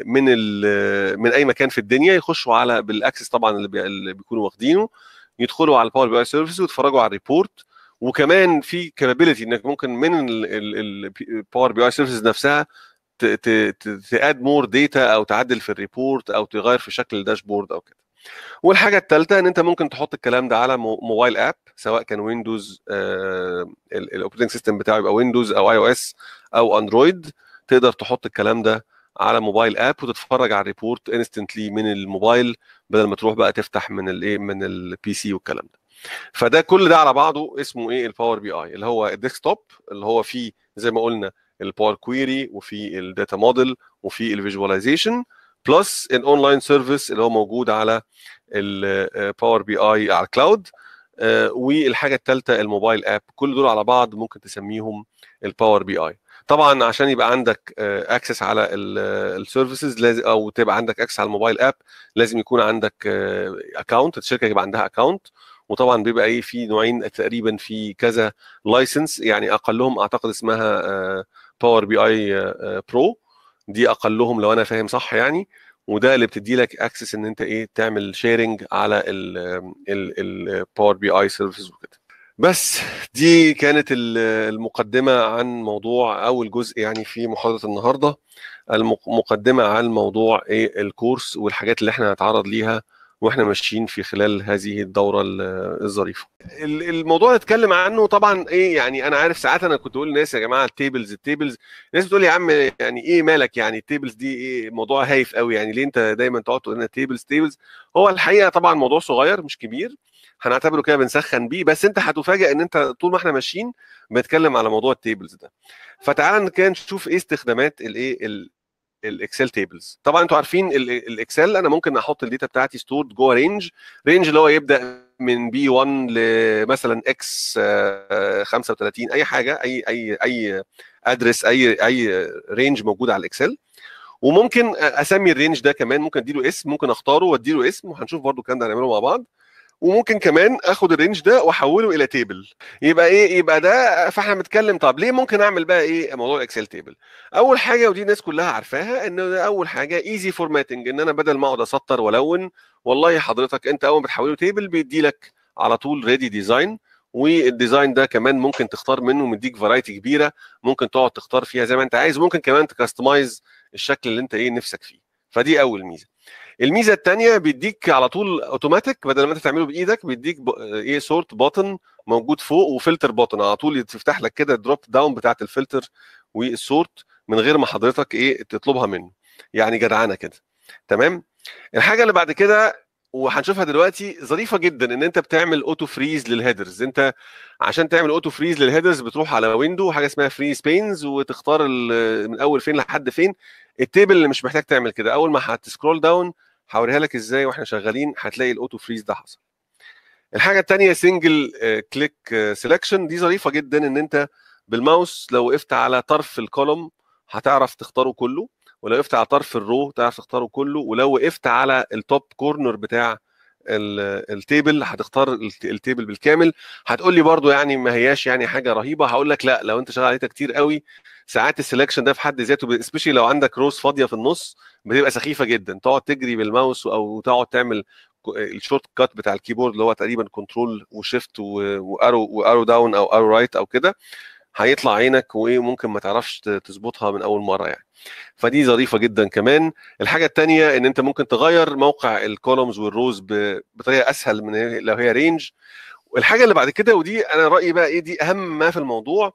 Speaker 1: من من اي مكان في الدنيا يخشوا على بالاكسس طبعا اللي بيكونوا واخدينه يدخلوا على الباور بي اي سيرفيس ويتفرجوا على الريبورت وكمان في كابابيلتي انك ممكن من الباور بي اي سيرفيس نفسها تاد مور داتا او تعدل في الريبورت او تغير في شكل الداشبورد او كده والحاجه الثالثه ان انت ممكن تحط الكلام ده على موبايل اب سواء كان ويندوز الاوبريتنج سيستم بتاعه يبقى ويندوز او اي او اس او اندرويد تقدر تحط الكلام ده على موبايل اب وتتفرج على الريبورت انستنتلي من الموبايل بدل ما تروح بقى تفتح من الايه من البي سي والكلام ده فده كل ده على بعضه اسمه ايه الباور بي اي اللي هو الديسكتوب اللي هو فيه زي ما قلنا الباور كويري وفي الداتا موديل وفي الفيجواليزيشن بلس الاونلاين سيرفيس اللي هو موجود على الباور بي اي على الكلاود آه، والحاجه الثالثه الموبايل اب كل دول على بعض ممكن تسميهم الباور بي اي طبعا عشان يبقى عندك اكسس آه، على السيرفيسز آه، لازم او تبقى عندك اكسس على الموبايل اب لازم يكون عندك اكونت الشركه يبقى عندها اكونت وطبعا بيبقى ايه في نوعين تقريبا في كذا لايسنس يعني اقلهم اعتقد اسمها باور آه، بي اي برو آه، آه، دي اقلهم لو انا فاهم صح يعني وده اللي بتدي لك اكسس ان انت ايه تعمل شيرنج على الباور بي اي سيرفيس وكده بس دي كانت المقدمة عن موضوع أول جزء يعني في محاضرة النهاردة المقدمة عن موضوع إيه الكورس والحاجات اللي احنا هنتعرض ليها واحنا ماشيين في خلال هذه الدوره الظريفه الموضوع اللي اتكلم عنه طبعا ايه يعني انا عارف ساعات انا كنت بقول للناس يا جماعه التيبلز التيبلز الناس بتقول يا عم يعني ايه مالك يعني التيبلز دي ايه موضوع هايف قوي يعني ليه انت دايما تقعد تقول لنا تيبلز تيبلز هو الحقيقه طبعا موضوع صغير مش كبير هنعتبره كده بنسخن بيه بس انت هتفاجئ ان انت طول ما احنا ماشيين بنتكلم على موضوع التيبلز ده فتعال كده نشوف ايه استخدامات الايه الاكسل تيبلز طبعا انتوا عارفين الاكسل انا ممكن احط الداتا بتاعتي ستورد جوه رينج رينج اللي هو يبدا من بي 1 لمثلا اكس 35 اي حاجه اي اي اي ادرس اي اي رينج موجود على الاكسل وممكن اسمي الرينج ده كمان ممكن اديله اسم ممكن اختاره واديله اسم وهنشوف برده الكلام ده هنعمله مع بعض وممكن كمان اخد الرينج ده واحوله الى تيبل يبقى ايه يبقى ده فاحنا بنتكلم طب ليه ممكن اعمل بقى ايه موضوع الاكسل تيبل اول حاجه ودي الناس كلها عارفاها ان ده اول حاجه ايزي فورماتنج ان انا بدل ما اقعد اسطر والون والله حضرتك انت اول ما بتحوله تيبل بيدي لك على طول ريدي ديزاين والديزاين ده كمان ممكن تختار منه مديك فرايتي كبيره ممكن تقعد تختار فيها زي ما انت عايز ممكن كمان تكستمايز الشكل اللي انت ايه نفسك فيه فدي اول ميزه الميزه الثانيه بيديك على طول اوتوماتيك بدل ما انت تعمله بايدك بيديك ايه سورت بوتن موجود فوق وفلتر بوتن على طول يتفتح لك كده الدروب داون بتاعت الفلتر والسورت من غير ما حضرتك ايه تطلبها منه يعني جدعانه كده تمام الحاجه اللي بعد كده وهنشوفها دلوقتي ظريفه جدا ان انت بتعمل اوتو فريز للهيدرز انت عشان تعمل اوتو فريز للهيدرز بتروح على ويندو حاجه اسمها فريز بينز وتختار من اول فين لحد فين التيبل اللي مش محتاج تعمل كده اول ما هتسكرول داون هوريها لك ازاي واحنا شغالين هتلاقي الاوتو فريز ده حصل الحاجه الثانيه سنجل كليك سيلكشن دي ظريفه جدا ان انت بالماوس لو وقفت على طرف الكولوم هتعرف تختاره كله ولو وقفت على طرف الرو تعرف تختاره كله ولو وقفت على التوب كورنر بتاع التيبل هتختار التيبل بالكامل هتقول لي برضو يعني ما هياش يعني حاجه رهيبه هقول لك لا لو انت شغال عليها كتير قوي ساعات السلكشن ده في حد ذاته سبيشلي لو عندك روز فاضيه في النص بتبقى سخيفه جدا تقعد تجري بالماوس او تقعد تعمل الشورت كات بتاع الكيبورد اللي هو تقريبا كنترول وشيفت وارو وارو داون او ارو رايت او كده هيطلع عينك وممكن ما تعرفش تظبطها من اول مره يعني فدي ظريفه جدا كمان الحاجه الثانيه ان انت ممكن تغير موقع الكولومز والروز بطريقه اسهل من لو هي رينج الحاجه اللي بعد كده ودي انا رايي بقى ايه دي اهم ما في الموضوع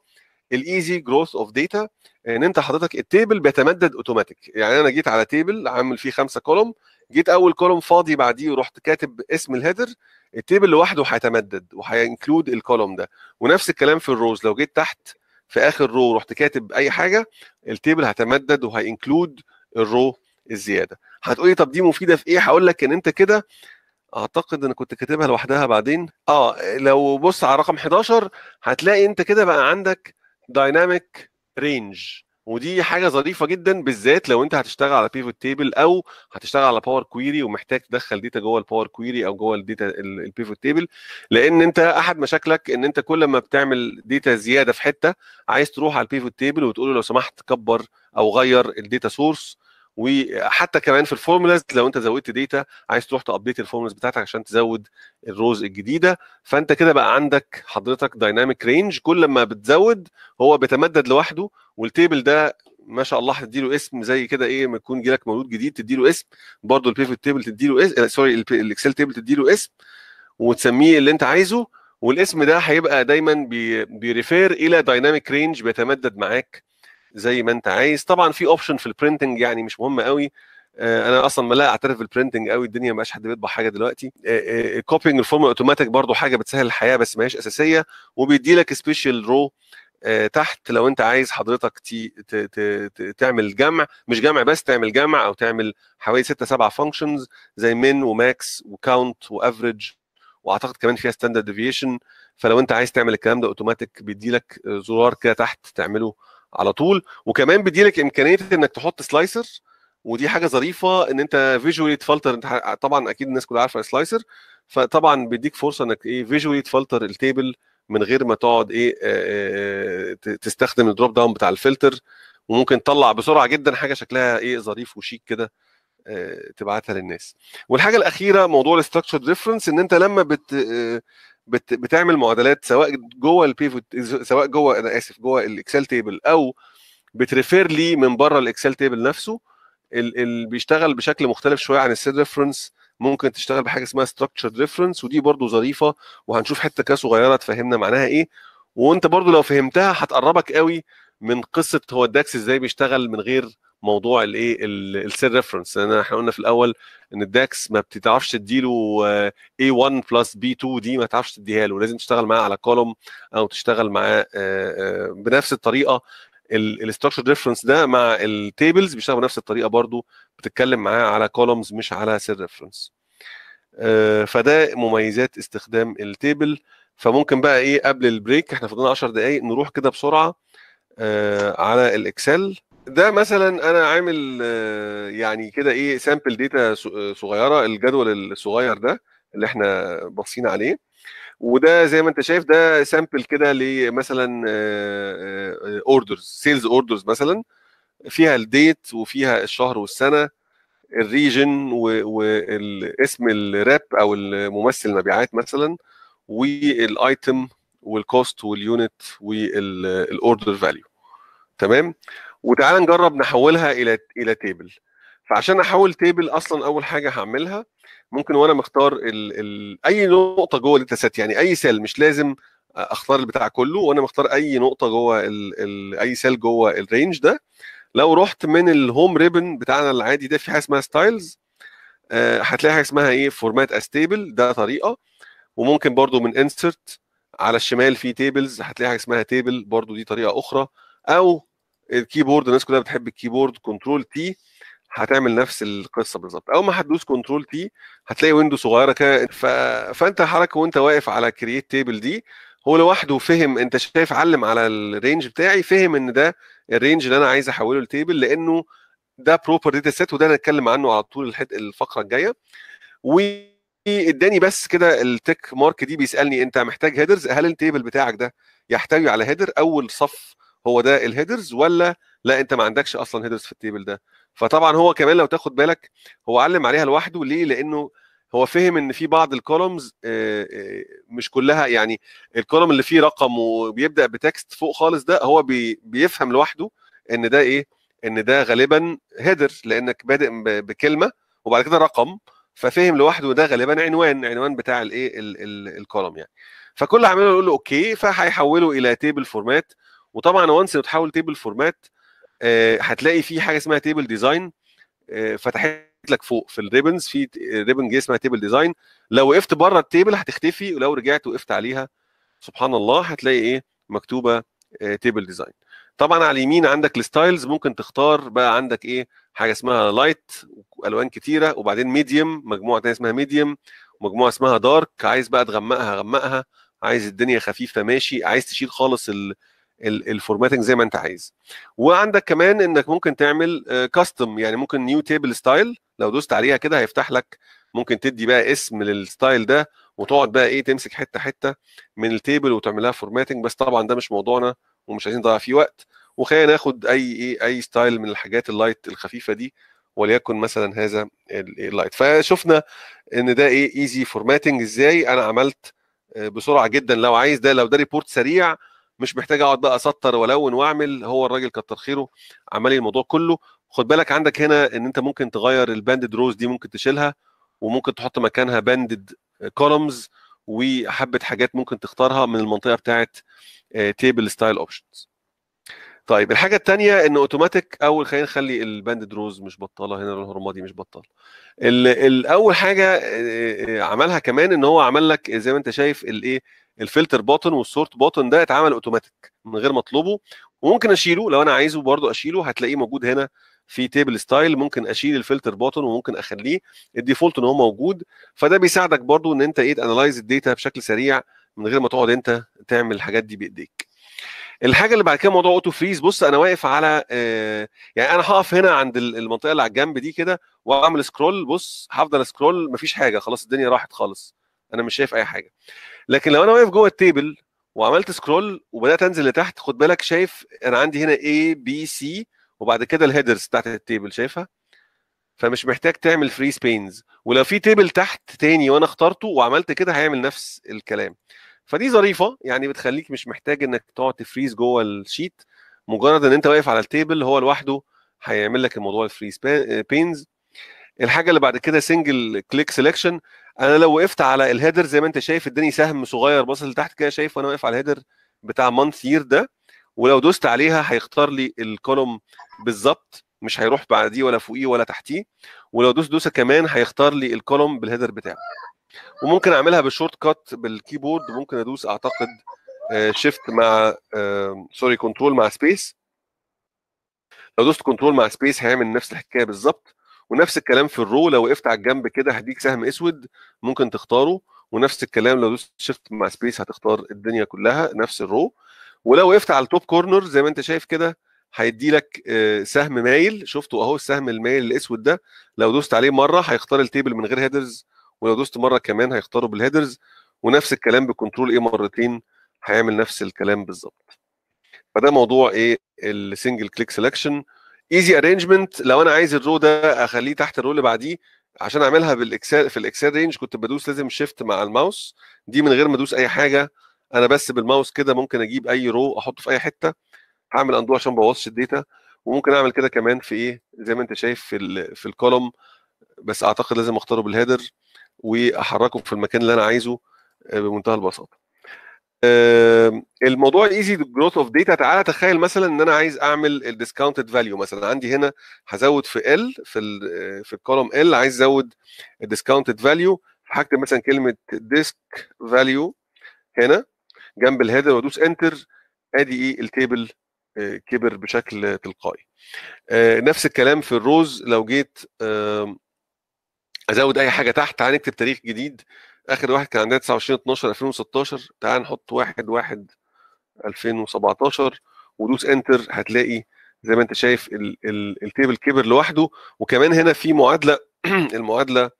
Speaker 1: الايزي جروث اوف داتا ان انت حضرتك التيبل بيتمدد اوتوماتيك يعني انا جيت على تيبل عامل فيه خمسه كولوم جيت اول كولوم فاضي بعديه ورحت كاتب اسم الهيدر التيبل لوحده هيتمدد وهينكلود الكولوم ده ونفس الكلام في الروز لو جيت تحت في اخر رو ورحت كاتب اي حاجه التيبل هيتمدد وهينكلود الرو الزياده هتقولي طب دي مفيده في ايه هقول لك ان انت كده اعتقد انا كنت كاتبها لوحدها بعدين اه لو بص على رقم 11 هتلاقي انت كده بقى عندك دايناميك رينج ودي حاجه ظريفه جدا بالذات لو انت هتشتغل على بيفوت تيبل او هتشتغل على باور كويري ومحتاج تدخل داتا جوه الباور كويري او جوه الداتا البيفوت تيبل لان انت احد مشاكلك ان انت كل ما بتعمل داتا زياده في حته عايز تروح على البيفوت تيبل وتقول له لو سمحت كبر او غير الداتا سورس وحتى كمان في الفورمولاز لو انت زودت ديتا عايز تروح تابديت الفورمولاز بتاعتك عشان تزود الروز الجديده فانت كده بقى عندك حضرتك دايناميك رينج كل ما بتزود هو بيتمدد لوحده والتيبل ده ما شاء الله هتديله اسم زي كده ايه ما يكون جالك مولود جديد تديله اسم برضه البيفت تيبل تديله اسم سوري الاكسل تيبل تديله اسم وتسميه اللي انت عايزه والاسم ده هيبقى دايما بيريفير الى دايناميك رينج بيتمدد معاك زي ما انت عايز طبعا في اوبشن في البرنتنج يعني مش مهم قوي آه، انا اصلا ما لا اعترف بالبرنتنج قوي الدنيا ما حد بيطبع حاجه دلوقتي كوبينج الفورم اوتوماتيك برضو حاجه بتسهل الحياه بس ما هيش اساسيه وبيدي لك سبيشال آه، رو تحت لو انت عايز حضرتك تي ت ت ت تعمل جمع مش جمع بس تعمل جمع او تعمل حوالي 6 7 فانكشنز زي من وماكس وكاونت وافريج واعتقد كمان فيها ستاندرد ديفيشن فلو انت عايز تعمل الكلام ده اوتوماتيك بيدي لك زرار كده تحت تعمله على طول وكمان بيديلك امكانيه انك تحط سلايسر ودي حاجه ظريفه ان انت فيجوالي تفلتر انت طبعا اكيد الناس كلها عارفه السلايسر فطبعا بيديك فرصه انك ايه فيجوالي تفلتر التيبل من غير ما تقعد ايه اه اه تستخدم الدروب داون بتاع الفلتر وممكن تطلع بسرعه جدا حاجه شكلها ايه ظريف وشيك كده تبعتها للناس والحاجه الاخيره موضوع الاستراكشر ريفرنس ان انت لما بت بت بتعمل معادلات سواء جوه البيفوت سواء جوه انا اسف جوه الاكسل تيبل او بتريفير لي من بره الاكسل تيبل نفسه اللي بيشتغل بشكل مختلف شويه عن السيد ريفرنس ممكن تشتغل بحاجه اسمها ستراكشر ريفرنس ودي برضو ظريفه وهنشوف حته كده صغيره تفهمنا معناها ايه وانت برضو لو فهمتها هتقربك قوي من قصه هو الداكس ازاي بيشتغل من غير موضوع الايه السيل ريفرنس لان احنا قلنا في الاول ان الداكس ما بتعرفش تديله A1 بلس B2 دي ما تعرفش تديها له لازم تشتغل معاه على كولوم او تشتغل معاه آه، آه، بنفس الطريقه الاستراكشر ريفرنس ده مع التيبلز بيشتغل بنفس الطريقه برضو بتتكلم معاه على كولومز مش على سيل ريفرنس آه، فده مميزات استخدام التيبل فممكن بقى ايه قبل البريك احنا فضلنا 10 دقائق نروح كده بسرعه على الاكسل ده مثلا انا عامل آه، يعني كده ايه سامبل آه، داتا صغيره الجدول الصغير ده اللي احنا باصين عليه وده زي ما انت شايف ده سامبل كده لمثلا اوردرز سيلز اوردرز مثلا فيها الديت وفيها الشهر والسنه الريجن واسم الراب او الممثل مبيعات مثلا والايتم والكوست واليونت والاوردر فاليو تمام وتعال نجرب نحولها الى الى تيبل فعشان احول تيبل اصلا اول حاجه هعملها ممكن وانا مختار الـ الـ اي نقطه جوه الداتا سيت يعني اي سيل مش لازم اختار البتاع كله وانا مختار اي نقطه جوه الـ الـ اي سيل جوه الرينج ده لو رحت من الهوم ريبن بتاعنا العادي ده في حاجه اسمها ستايلز آه، هتلاقي حاجه اسمها ايه فورمات از تيبل ده طريقه وممكن برضو من انسرت على الشمال في تيبلز هتلاقي حاجه اسمها تيبل برضو دي طريقه اخرى او الكيبورد الناس كلها بتحب الكيبورد كنترول تي هتعمل نفس القصه بالظبط اول ما هتدوس كنترول تي هتلاقي ويندو صغيره كده ف... فانت حركه وانت واقف على كرييت تيبل دي هو لوحده فهم انت شايف علم على الرينج بتاعي فهم ان ده الرينج اللي انا عايز احوله لتيبل لانه ده بروبر داتا سيت وده هنتكلم عنه على طول الحد الفقره الجايه واداني بس كده التك مارك دي بيسالني انت محتاج هيدرز هل التيبل بتاعك ده يحتوي على هيدر اول صف هو ده الهيدرز ولا لا انت ما عندكش اصلا هيدرز في التيبل ده فطبعا هو كمان لو تاخد بالك هو علم عليها لوحده ليه لانه هو فهم ان في بعض الكولومز آه، آه، مش كلها يعني الكولوم اللي فيه رقم وبيبدا بتكست فوق خالص ده هو بيفهم لوحده ان ده ايه ان ده غالبا هيدر لانك بادئ بكلمه وبعد كده رقم ففهم لوحده ده غالبا عنوان عنوان بتاع الايه الكولوم يعني فكل اللي يقول له اوكي فهيحوله الى تيبل فورمات وطبعا وانس تحول تيبل فورمات هتلاقي في حاجه اسمها تيبل ديزاين آه، فتحت لك فوق في الريبنز في ريبن جه اسمها تيبل ديزاين لو وقفت بره التيبل هتختفي ولو رجعت وقفت عليها سبحان الله هتلاقي ايه مكتوبه تيبل آه، ديزاين طبعا على اليمين عندك الستايلز ممكن تختار بقى عندك ايه حاجه اسمها لايت الوان كتيره وبعدين ميديوم مجموعه تانية اسمها ميديوم مجموعه اسمها دارك عايز بقى تغمقها غمقها عايز الدنيا خفيفه ماشي عايز تشيل خالص الفورماتنج زي ما انت عايز وعندك كمان انك ممكن تعمل كاستم آه، يعني ممكن نيو تيبل ستايل لو دوست عليها كده هيفتح لك ممكن تدي بقى اسم للستايل ده وتقعد بقى ايه تمسك حته حته من التيبل وتعملها فورماتنج بس طبعا ده مش موضوعنا ومش عايزين نضيع فيه وقت وخلينا ناخد اي ايه، اي ستايل من الحاجات اللايت الخفيفه دي وليكن مثلا هذا اللايت فشفنا ان ده ايه ايزي فورماتنج ازاي انا عملت آه، بسرعه جدا لو عايز ده لو ده ريبورت سريع مش محتاج اقعد بقى اسطر والون واعمل هو الراجل كتر خيره عمل الموضوع كله خد بالك عندك هنا ان انت ممكن تغير الباندد روز دي ممكن تشيلها وممكن تحط مكانها باندد كولمز وحبه حاجات ممكن تختارها من المنطقه بتاعه تيبل ستايل اوبشنز طيب الحاجه الثانيه ان اوتوماتيك اول خلينا نخلي الباندد روز مش بطاله هنا دي مش بطاله الاول حاجه آه، آه، عملها كمان ان هو عمل لك زي ما انت شايف الايه الفلتر بوتن والسورت بوتن ده اتعمل اوتوماتيك من غير ما اطلبه وممكن اشيله لو انا عايزه برضو اشيله هتلاقيه موجود هنا في تيبل ستايل ممكن اشيل الفلتر بوتن وممكن اخليه الديفولت ان هو موجود فده بيساعدك برضو ان انت ايه تانلايز الداتا بشكل سريع من غير ما تقعد انت تعمل الحاجات دي بايديك الحاجه اللي بعد كده موضوع اوتو فريز بص انا واقف على آه، يعني انا هقف هنا عند المنطقه اللي على الجنب دي كده واعمل سكرول بص هفضل سكرول مفيش حاجه خلاص الدنيا راحت خالص انا مش شايف اي حاجه لكن لو انا واقف جوه التيبل وعملت سكرول وبدات انزل لتحت خد بالك شايف انا عندي هنا A B C وبعد كده الهيدرز بتاعت التيبل شايفها فمش محتاج تعمل فري سبينز ولو في تيبل تحت تاني وانا اخترته وعملت كده هيعمل نفس الكلام فدي ظريفه يعني بتخليك مش محتاج انك تقعد تفريز جوه الشيت مجرد ان انت واقف على التيبل هو لوحده هيعمل لك الموضوع الفري بينز الحاجه اللي بعد كده سنجل كليك سيلكشن انا لو وقفت على الهيدر زي ما انت شايف اداني سهم صغير باصص لتحت كده شايف وانا واقف على الهيدر بتاع مانث يير ده ولو دوست عليها هيختار لي الكولوم بالظبط مش هيروح بعديه ولا فوقيه ولا تحتيه ولو دوست دوسه كمان هيختار لي الكولوم بالهيدر بتاعه وممكن اعملها بالشورت كات بالكيبورد ممكن ادوس اعتقد شيفت آه، مع سوري كنترول مع سبيس لو دوست كنترول مع سبيس هيعمل نفس الحكايه بالظبط ونفس الكلام في الرو لو وقفت على الجنب كده هديك سهم اسود ممكن تختاره ونفس الكلام لو دوست شيفت مع سبيس هتختار الدنيا كلها نفس الرو ولو وقفت على التوب كورنر زي ما انت شايف كده هيدي لك آه، سهم مايل شفتوا اهو السهم المايل الاسود ده لو دوست عليه مره هيختار التيبل من غير هيدرز ولو دوست مره كمان هيختاره بالهيدرز ونفس الكلام بالكنترول ايه مرتين هيعمل نفس الكلام بالظبط فده موضوع ايه السنجل كليك سيلكشن ايزي ارينجمنت لو انا عايز الرو ده اخليه تحت الرو اللي بعديه عشان اعملها بالاكسل في الاكسل رينج كنت بدوس لازم شيفت مع الماوس دي من غير ما ادوس اي حاجه انا بس بالماوس كده ممكن اجيب اي رو احطه في اي حته هعمل اندو عشان ما بوظش الداتا وممكن اعمل كده كمان في ايه زي ما انت شايف في الـ في الكولوم بس اعتقد لازم اختاره بالهيدر واحركه في المكان اللي انا عايزه آه، بمنتهى البساطه الموضوع ايزي جروث اوف داتا تعالى تخيل مثلا ان انا عايز اعمل الديسكاونتد فاليو مثلا عندي هنا هزود في ال في آه، الـ في الكولوم ال عايز ازود الديسكاونتد فاليو هكتب مثلا كلمه ديسك فاليو هنا جنب الهيدر وادوس انتر ادي ايه التيبل آه، كبر بشكل تلقائي آه، نفس الكلام في الروز لو جيت ازود اي حاجه تحت هنكتب تاريخ جديد اخر واحد كان عندنا 29 12 2016 تعال نحط 1 1 2017 ودوس انتر هتلاقي زي ما انت شايف التيبل كبر لوحده وكمان هنا في معادله المعادله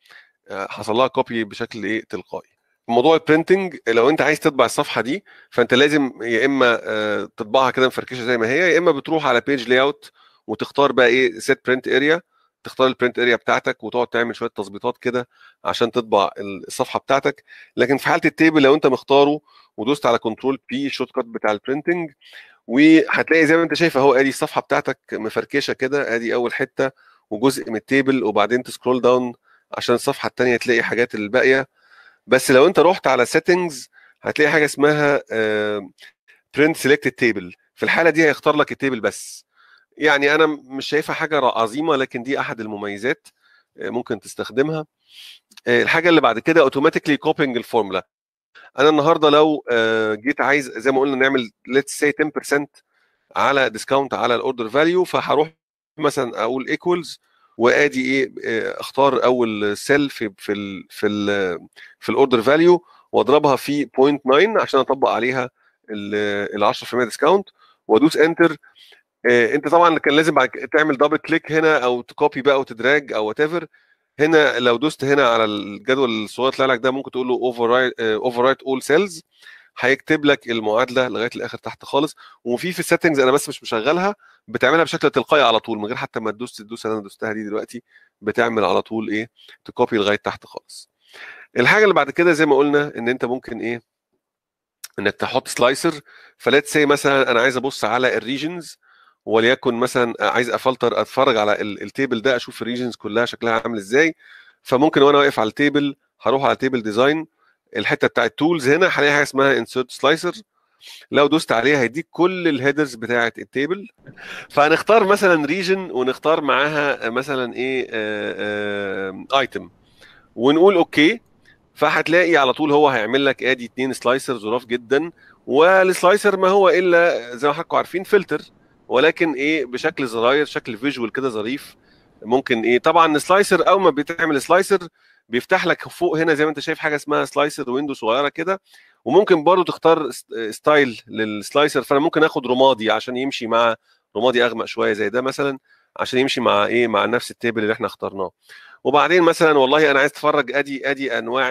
Speaker 1: آه، حصل لها كوبي بشكل ايه تلقائي موضوع البرنتنج لو انت عايز تطبع الصفحه دي فانت لازم يا اما آه، تطبعها كده مفركشه زي ما هي يا اما بتروح على بيج لاي اوت وتختار بقى ايه سيت برنت اريا تختار البرنت اريا بتاعتك وتقعد تعمل شويه تظبيطات كده عشان تطبع الصفحه بتاعتك لكن في حاله التيبل لو انت مختاره ودوست على كنترول بي الشورت كات بتاع البرنتنج وهتلاقي زي ما انت شايف اهو ادي الصفحه بتاعتك مفركشه كده ادي اول حته وجزء من التيبل وبعدين تسكرول داون عشان الصفحه الثانيه تلاقي حاجات الباقيه بس لو انت رحت على سيتنجز هتلاقي حاجه اسمها برنت سيلكت تيبل في الحاله دي هيختار لك التيبل بس يعني انا مش شايفها حاجه عظيمه لكن دي احد المميزات آه، ممكن تستخدمها آه، الحاجه اللي بعد كده اوتوماتيكلي كوبينج الفورمولا انا النهارده لو آه، جيت عايز زي ما قلنا نعمل ليتس سي 10% على ديسكاونت على الاوردر فاليو فهروح مثلا اقول ايكوالز وادي ايه اختار اول سيل في في الـ في الـ في الاوردر فاليو واضربها في 0.9 عشان اطبق عليها ال 10% ديسكاونت وادوس انتر آه، انت طبعا كان لازم تعمل دبل كليك هنا او تكوبي بقى وتدراج او وات ايفر هنا لو دوست هنا على الجدول الصغير طلع لك ده ممكن تقول له اوفر رايت اوفر رايت اول سيلز هيكتب لك المعادله لغايه الاخر تحت خالص وفي في السيتنجز انا بس مش مشغلها بتعملها بشكل تلقائي على طول من غير حتى ما تدوس الدوسه اللي انا دوستها دي دلوقتي بتعمل على طول ايه تكوبي لغايه تحت خالص الحاجه اللي بعد كده زي ما قلنا ان انت ممكن ايه انك تحط سلايسر فلات سي مثلا انا عايز ابص على الريجنز وليكن مثلا عايز افلتر اتفرج على التيبل ده اشوف الريجنز كلها شكلها عامل ازاي فممكن وانا واقف على التيبل هروح على تيبل ديزاين الحته بتاعت تولز هنا هلاقي حاجه اسمها انسرت سلايسر لو دوست عليها هيديك كل الهيدرز بتاعه التيبل فهنختار مثلا ريجن ونختار معاها مثلا ايه ايتم آه، آه، ونقول اوكي فهتلاقي على طول هو هيعمل لك ادي اتنين سلايسر ظراف جدا والسلايسر ما هو الا زي ما حضراتكم عارفين فلتر ولكن ايه بشكل زراير شكل فيجوال كده ظريف ممكن ايه طبعا سلايسر اول ما بتعمل سلايسر بيفتح لك فوق هنا زي ما انت شايف حاجه اسمها سلايسر ويندو صغيره كده وممكن برضو تختار ستايل للسلايسر فانا ممكن اخد رمادي عشان يمشي مع رمادي اغمق شويه زي ده مثلا عشان يمشي مع ايه مع نفس التيبل اللي احنا اخترناه وبعدين مثلا والله انا عايز اتفرج ادي ادي انواع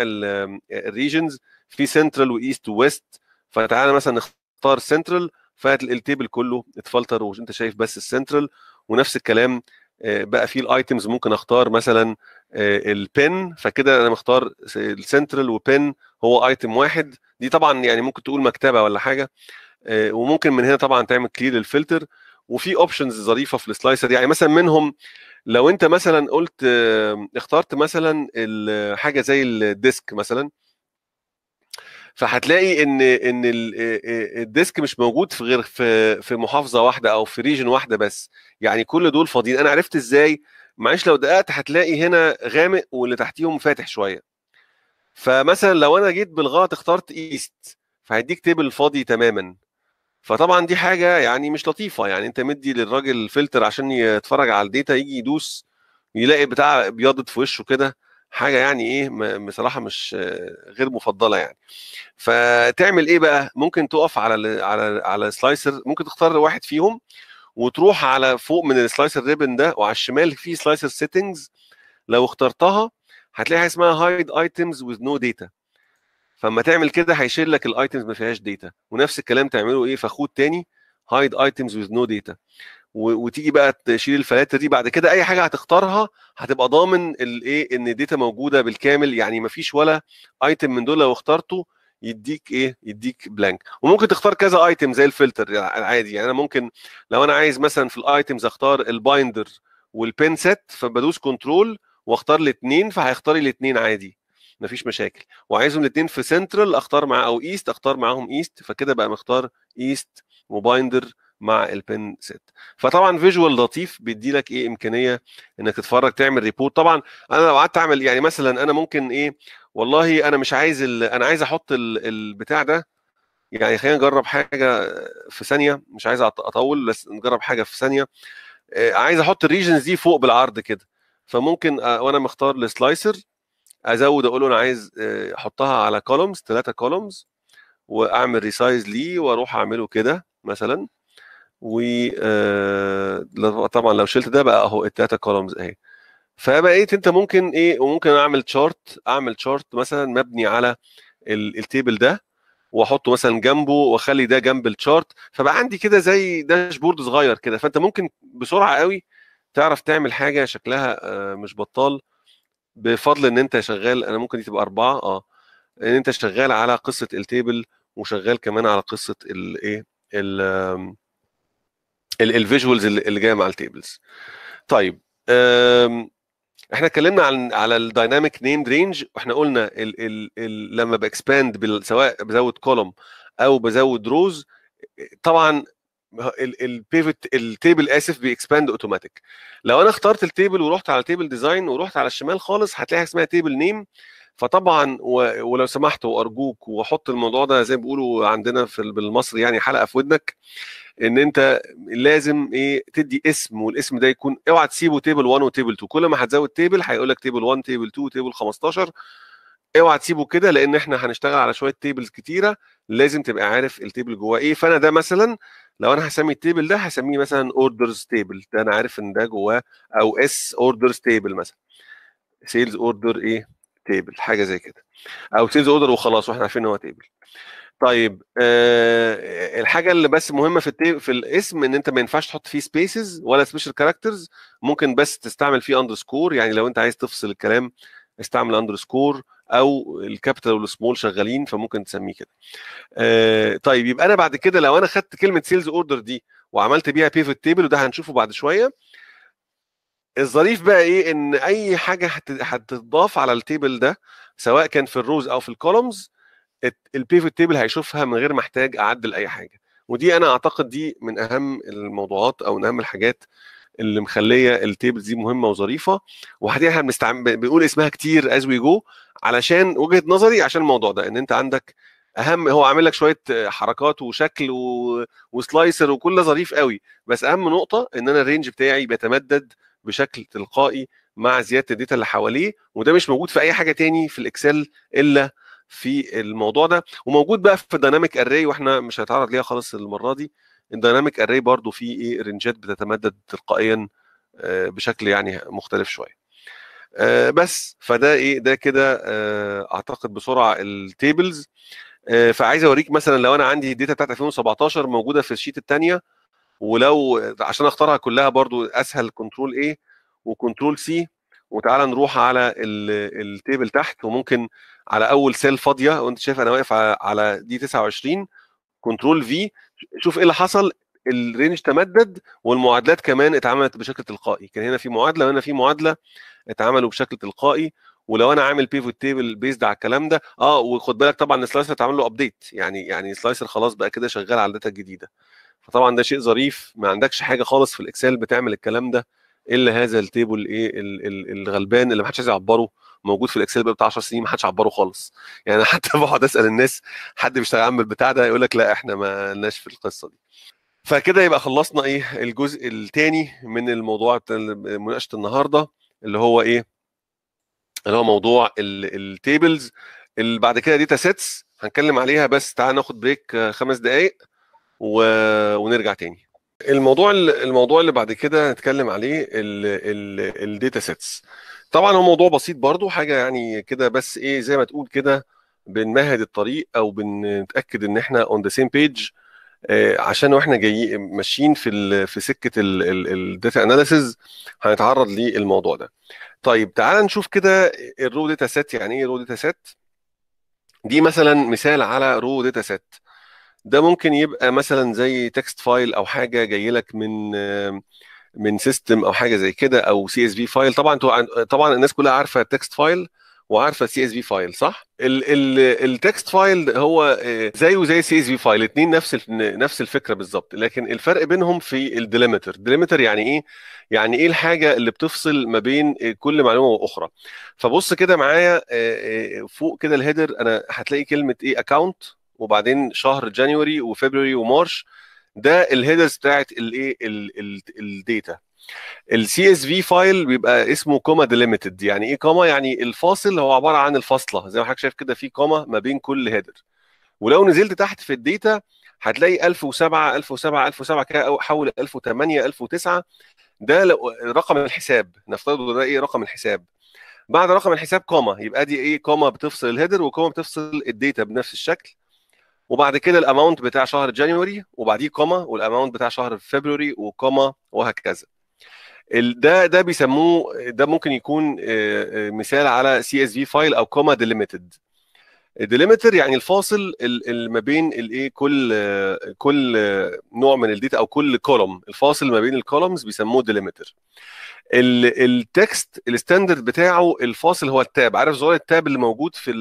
Speaker 1: الريجنز في سنترال وايست وويست فتعالى مثلا نختار سنترال فالتيبل كله اتفلتر وانت شايف بس السنترال ونفس الكلام آه، بقى فيه الايتمز ممكن اختار مثلا آه، البن فكده انا مختار السنترال وبن هو ايتم واحد دي طبعا يعني ممكن تقول مكتبه ولا حاجه آه، وممكن من هنا طبعا تعمل كلير للفلتر وفي اوبشنز ظريفه في السلايسر يعني مثلا منهم لو انت مثلا قلت اخترت مثلا حاجه زي الديسك مثلا فهتلاقي ان ان الديسك مش موجود في غير في في محافظه واحده او في ريجن واحده بس يعني كل دول فاضيين انا عرفت ازاي معلش لو دققت هتلاقي هنا غامق واللي تحتيهم فاتح شويه فمثلا لو انا جيت بالغلط اخترت ايست فهيديك تيبل فاضي تماما فطبعا دي حاجه يعني مش لطيفه يعني انت مدي للراجل فلتر عشان يتفرج على الداتا يجي يدوس يلاقي بتاع ابيضت في وشه كده حاجه يعني ايه بصراحه مش غير مفضله يعني فتعمل ايه بقى ممكن تقف على الـ على الـ على سلايسر ممكن تختار واحد فيهم وتروح على فوق من السلايسر ريبن ده وعلى الشمال في سلايسر سيتنجز لو اخترتها هتلاقي حاجه اسمها هايد ايتمز وذ نو ديتا فاما تعمل كده هيشيل لك الايتمز ما فيهاش ديتا ونفس الكلام تعمله ايه في تاني هايد ايتمز وذ نو ديتا وتيجي بقى تشيل الفلاتر دي بعد كده اي حاجه هتختارها هتبقى ضامن الايه ان الداتا موجوده بالكامل يعني مفيش ولا ايتم من دول لو اخترته يديك ايه يديك بلانك وممكن تختار كذا ايتم زي الفلتر العادي يعني, يعني انا ممكن لو انا عايز مثلا في الايتمز اختار البايندر والبين سيت فبدوس كنترول واختار الاثنين فهيختار لي الاثنين عادي مفيش مشاكل وعايزهم الاثنين في سنترال اختار مع او ايست اختار معاهم ايست فكده بقى مختار ايست وبايندر مع البن 6 فطبعا فيجوال لطيف بيدي لك ايه امكانيه انك تتفرج تعمل ريبورت طبعا انا لو قعدت اعمل يعني مثلا انا ممكن ايه والله انا مش عايز انا عايز احط البتاع ده يعني خلينا نجرب حاجه في ثانيه مش عايز اطول بس نجرب حاجه في ثانيه آه، عايز احط الريجنز دي فوق بالعرض كده فممكن آه، وانا مختار السلايسر ازود اقول له انا عايز آه، احطها على كولومز ثلاثه كولومز واعمل ريسايز ليه واروح اعمله كده مثلا وطبعا آه، لو شلت ده بقى اهو التلاته كولومز اهي فبقيت انت ممكن ايه وممكن اعمل تشارت اعمل تشارت مثلا مبني على التيبل ده واحطه مثلا جنبه واخلي ده جنب التشارت فبقى عندي كده زي داشبورد صغير كده فانت ممكن بسرعه قوي تعرف تعمل حاجه شكلها آه، مش بطال بفضل ان انت شغال انا ممكن دي تبقى اربعه اه ان انت شغال على قصه التيبل وشغال كمان على قصه الايه الفيجوالز اللي جايه مع التيبلز طيب احنا اتكلمنا عن على الدايناميك نيم رينج واحنا قلنا ال ال ال لما باكسباند سواء بزود كولوم او بزود روز طبعا البيفت التيبل اسف بيكسباند اوتوماتيك لو انا اخترت التيبل ورحت على تيبل ديزاين ورحت على الشمال خالص هتلاقي حاجه اسمها تيبل نيم فطبعا ولو سمحت وارجوك واحط الموضوع ده زي ما بيقولوا عندنا في بالمصري يعني حلقه في ودنك ان انت لازم ايه تدي اسم والاسم ده يكون اوعى تسيبه تيبل 1 وتيبل 2 كل ما هتزود تيبل هيقول لك تيبل 1 تيبل 2 تيبل 15 اوعى تسيبه كده لان احنا هنشتغل على شويه تيبلز كتيره لازم تبقى عارف التيبل جواه ايه فانا ده مثلا لو انا هسمي التيبل ده هسميه مثلا اوردرز تيبل ده انا عارف ان ده جواه او اس اوردرز تيبل مثلا سيلز اوردر ايه تيبل حاجه زي كده او سيلز اوردر وخلاص واحنا عارفين ان هو تيبل طيب أه الحاجه اللي بس مهمه في التي... في الاسم ان انت ما ينفعش تحط فيه سبيسز ولا سبيشال كاركترز ممكن بس تستعمل فيه اندرسكور يعني لو انت عايز تفصل الكلام استعمل اندرسكور او الكابيتال والسمول شغالين فممكن تسميه كده. أه طيب يبقى انا بعد كده لو انا خدت كلمه سيلز اوردر دي وعملت بيها بيفوت تيبل وده هنشوفه بعد شويه الظريف بقى ايه ان اي حاجه هتتضاف على التيبل ده سواء كان في الروز او في الكولومز البيفوت تيبل هيشوفها من غير ما احتاج اعدل اي حاجه ودي انا اعتقد دي من اهم الموضوعات او من اهم الحاجات اللي مخليه التيبل دي مهمه وظريفه وحديها احنا بنقول اسمها كتير از وي جو علشان وجهه نظري عشان الموضوع ده ان انت عندك اهم هو عامل لك شويه حركات وشكل و... وسلايسر وكل ظريف قوي بس اهم نقطه ان انا الرينج بتاعي بيتمدد بشكل تلقائي مع زياده الداتا اللي حواليه وده مش موجود في اي حاجه تاني في الاكسل الا في الموضوع ده وموجود بقى في دايناميك اري واحنا مش هنتعرض ليها خالص المره دي الدايناميك اري برضو في ايه رنجات بتتمدد تلقائيا آه، بشكل يعني مختلف شويه آه، بس فده ايه ده كده آه، اعتقد بسرعه التيبلز فعايز اوريك مثلا لو انا عندي الداتا بتاعت 2017 موجوده في الشيت الثانيه ولو عشان اختارها كلها برضو اسهل كنترول ايه وكنترول سي وتعالى نروح على التيبل تحت وممكن على اول سيل فاضيه وانت شايف انا واقف على دي 29 كنترول في شوف ايه اللي حصل الرينج تمدد والمعادلات كمان اتعملت بشكل تلقائي كان هنا في معادله وهنا في معادله اتعملوا بشكل تلقائي ولو انا عامل بيفوت تيبل بيزد على الكلام ده اه وخد بالك طبعا السلايسر اتعمل له ابديت يعني يعني السلايسر خلاص بقى كده شغال على الداتا الجديده فطبعا ده شيء ظريف ما عندكش حاجه خالص في الاكسل بتعمل الكلام ده الا هذا التيبل ايه الغلبان اللي ما حدش عايز يعبره موجود في الاكسل بتاع 10 سنين ما حدش عبره خالص يعني حتى بقعد اسال الناس حد بيشتغل عامل البتاع ده يقول لك لا احنا ما لناش في القصه دي فكده يبقى خلصنا ايه الجزء الثاني من الموضوع مناقشه النهارده اللي هو ايه اللي هو موضوع التيبلز اللي بعد كده داتا سيتس هنتكلم عليها بس تعال ناخد بريك خمس دقائق و... ونرجع تاني الموضوع الموضوع اللي بعد كده هنتكلم عليه الداتا سيتس طبعا هو موضوع بسيط برضو حاجه يعني كده بس ايه زي ما تقول كده بنمهد الطريق او بنتاكد ان احنا اون ذا سيم بيج عشان واحنا جاي ماشيين في في سكه الداتا اناليسز هنتعرض للموضوع ده طيب تعال نشوف كده الرو داتا سيت يعني ايه رو داتا سيت دي مثلا مثال على رو داتا سيت ده ممكن يبقى مثلا زي تكست فايل او حاجه جاي لك من آه، من سيستم او حاجه زي كده او سي اس في فايل طبعا طبعا الناس كلها عارفه تكست فايل وعارفه سي اس في فايل صح التكست فايل هو آه، زيه زي سي اس في فايل الاثنين نفس نفس الفكره بالظبط لكن الفرق بينهم في الديليمتر الديليمتر يعني ايه يعني ايه الحاجه اللي بتفصل ما بين آه، كل معلومه واخرى فبص كده معايا آه، فوق كده الهيدر انا هتلاقي كلمه ايه اكونت وبعدين شهر جانيوري وفبراير ومارش ده الهيدرز بتاعت الايه الداتا السي اس في فايل بيبقى اسمه كوما ديليمتد يعني ايه كوما يعني الفاصل هو عباره عن الفاصله زي ما حضرتك شايف كده في كوما ما بين كل هيدر ولو نزلت تحت في الداتا هتلاقي 1007 1007 1007 كده حول 1008 1009 ده رقم الحساب نفترض ده ايه رقم الحساب بعد رقم الحساب كوما يبقى دي ايه كوما بتفصل الهيدر وكوما بتفصل الداتا بنفس الشكل وبعد كده الاماونت بتاع شهر جانيوري وبعديه كوما والاماونت بتاع شهر فبروري وكوما وهكذا ده ده بيسموه ده ممكن يكون آه، آه، مثال على سي اس في فايل او كوما ديليميتد ديليمتر يعني الفاصل اللي ما بين الايه كل كل نوع من الديتا او كل كولوم الفاصل ما بين الكولومز بيسموه ديليمتر التكست الستاندرد بتاعه الفاصل هو التاب عارف زرار التاب اللي موجود في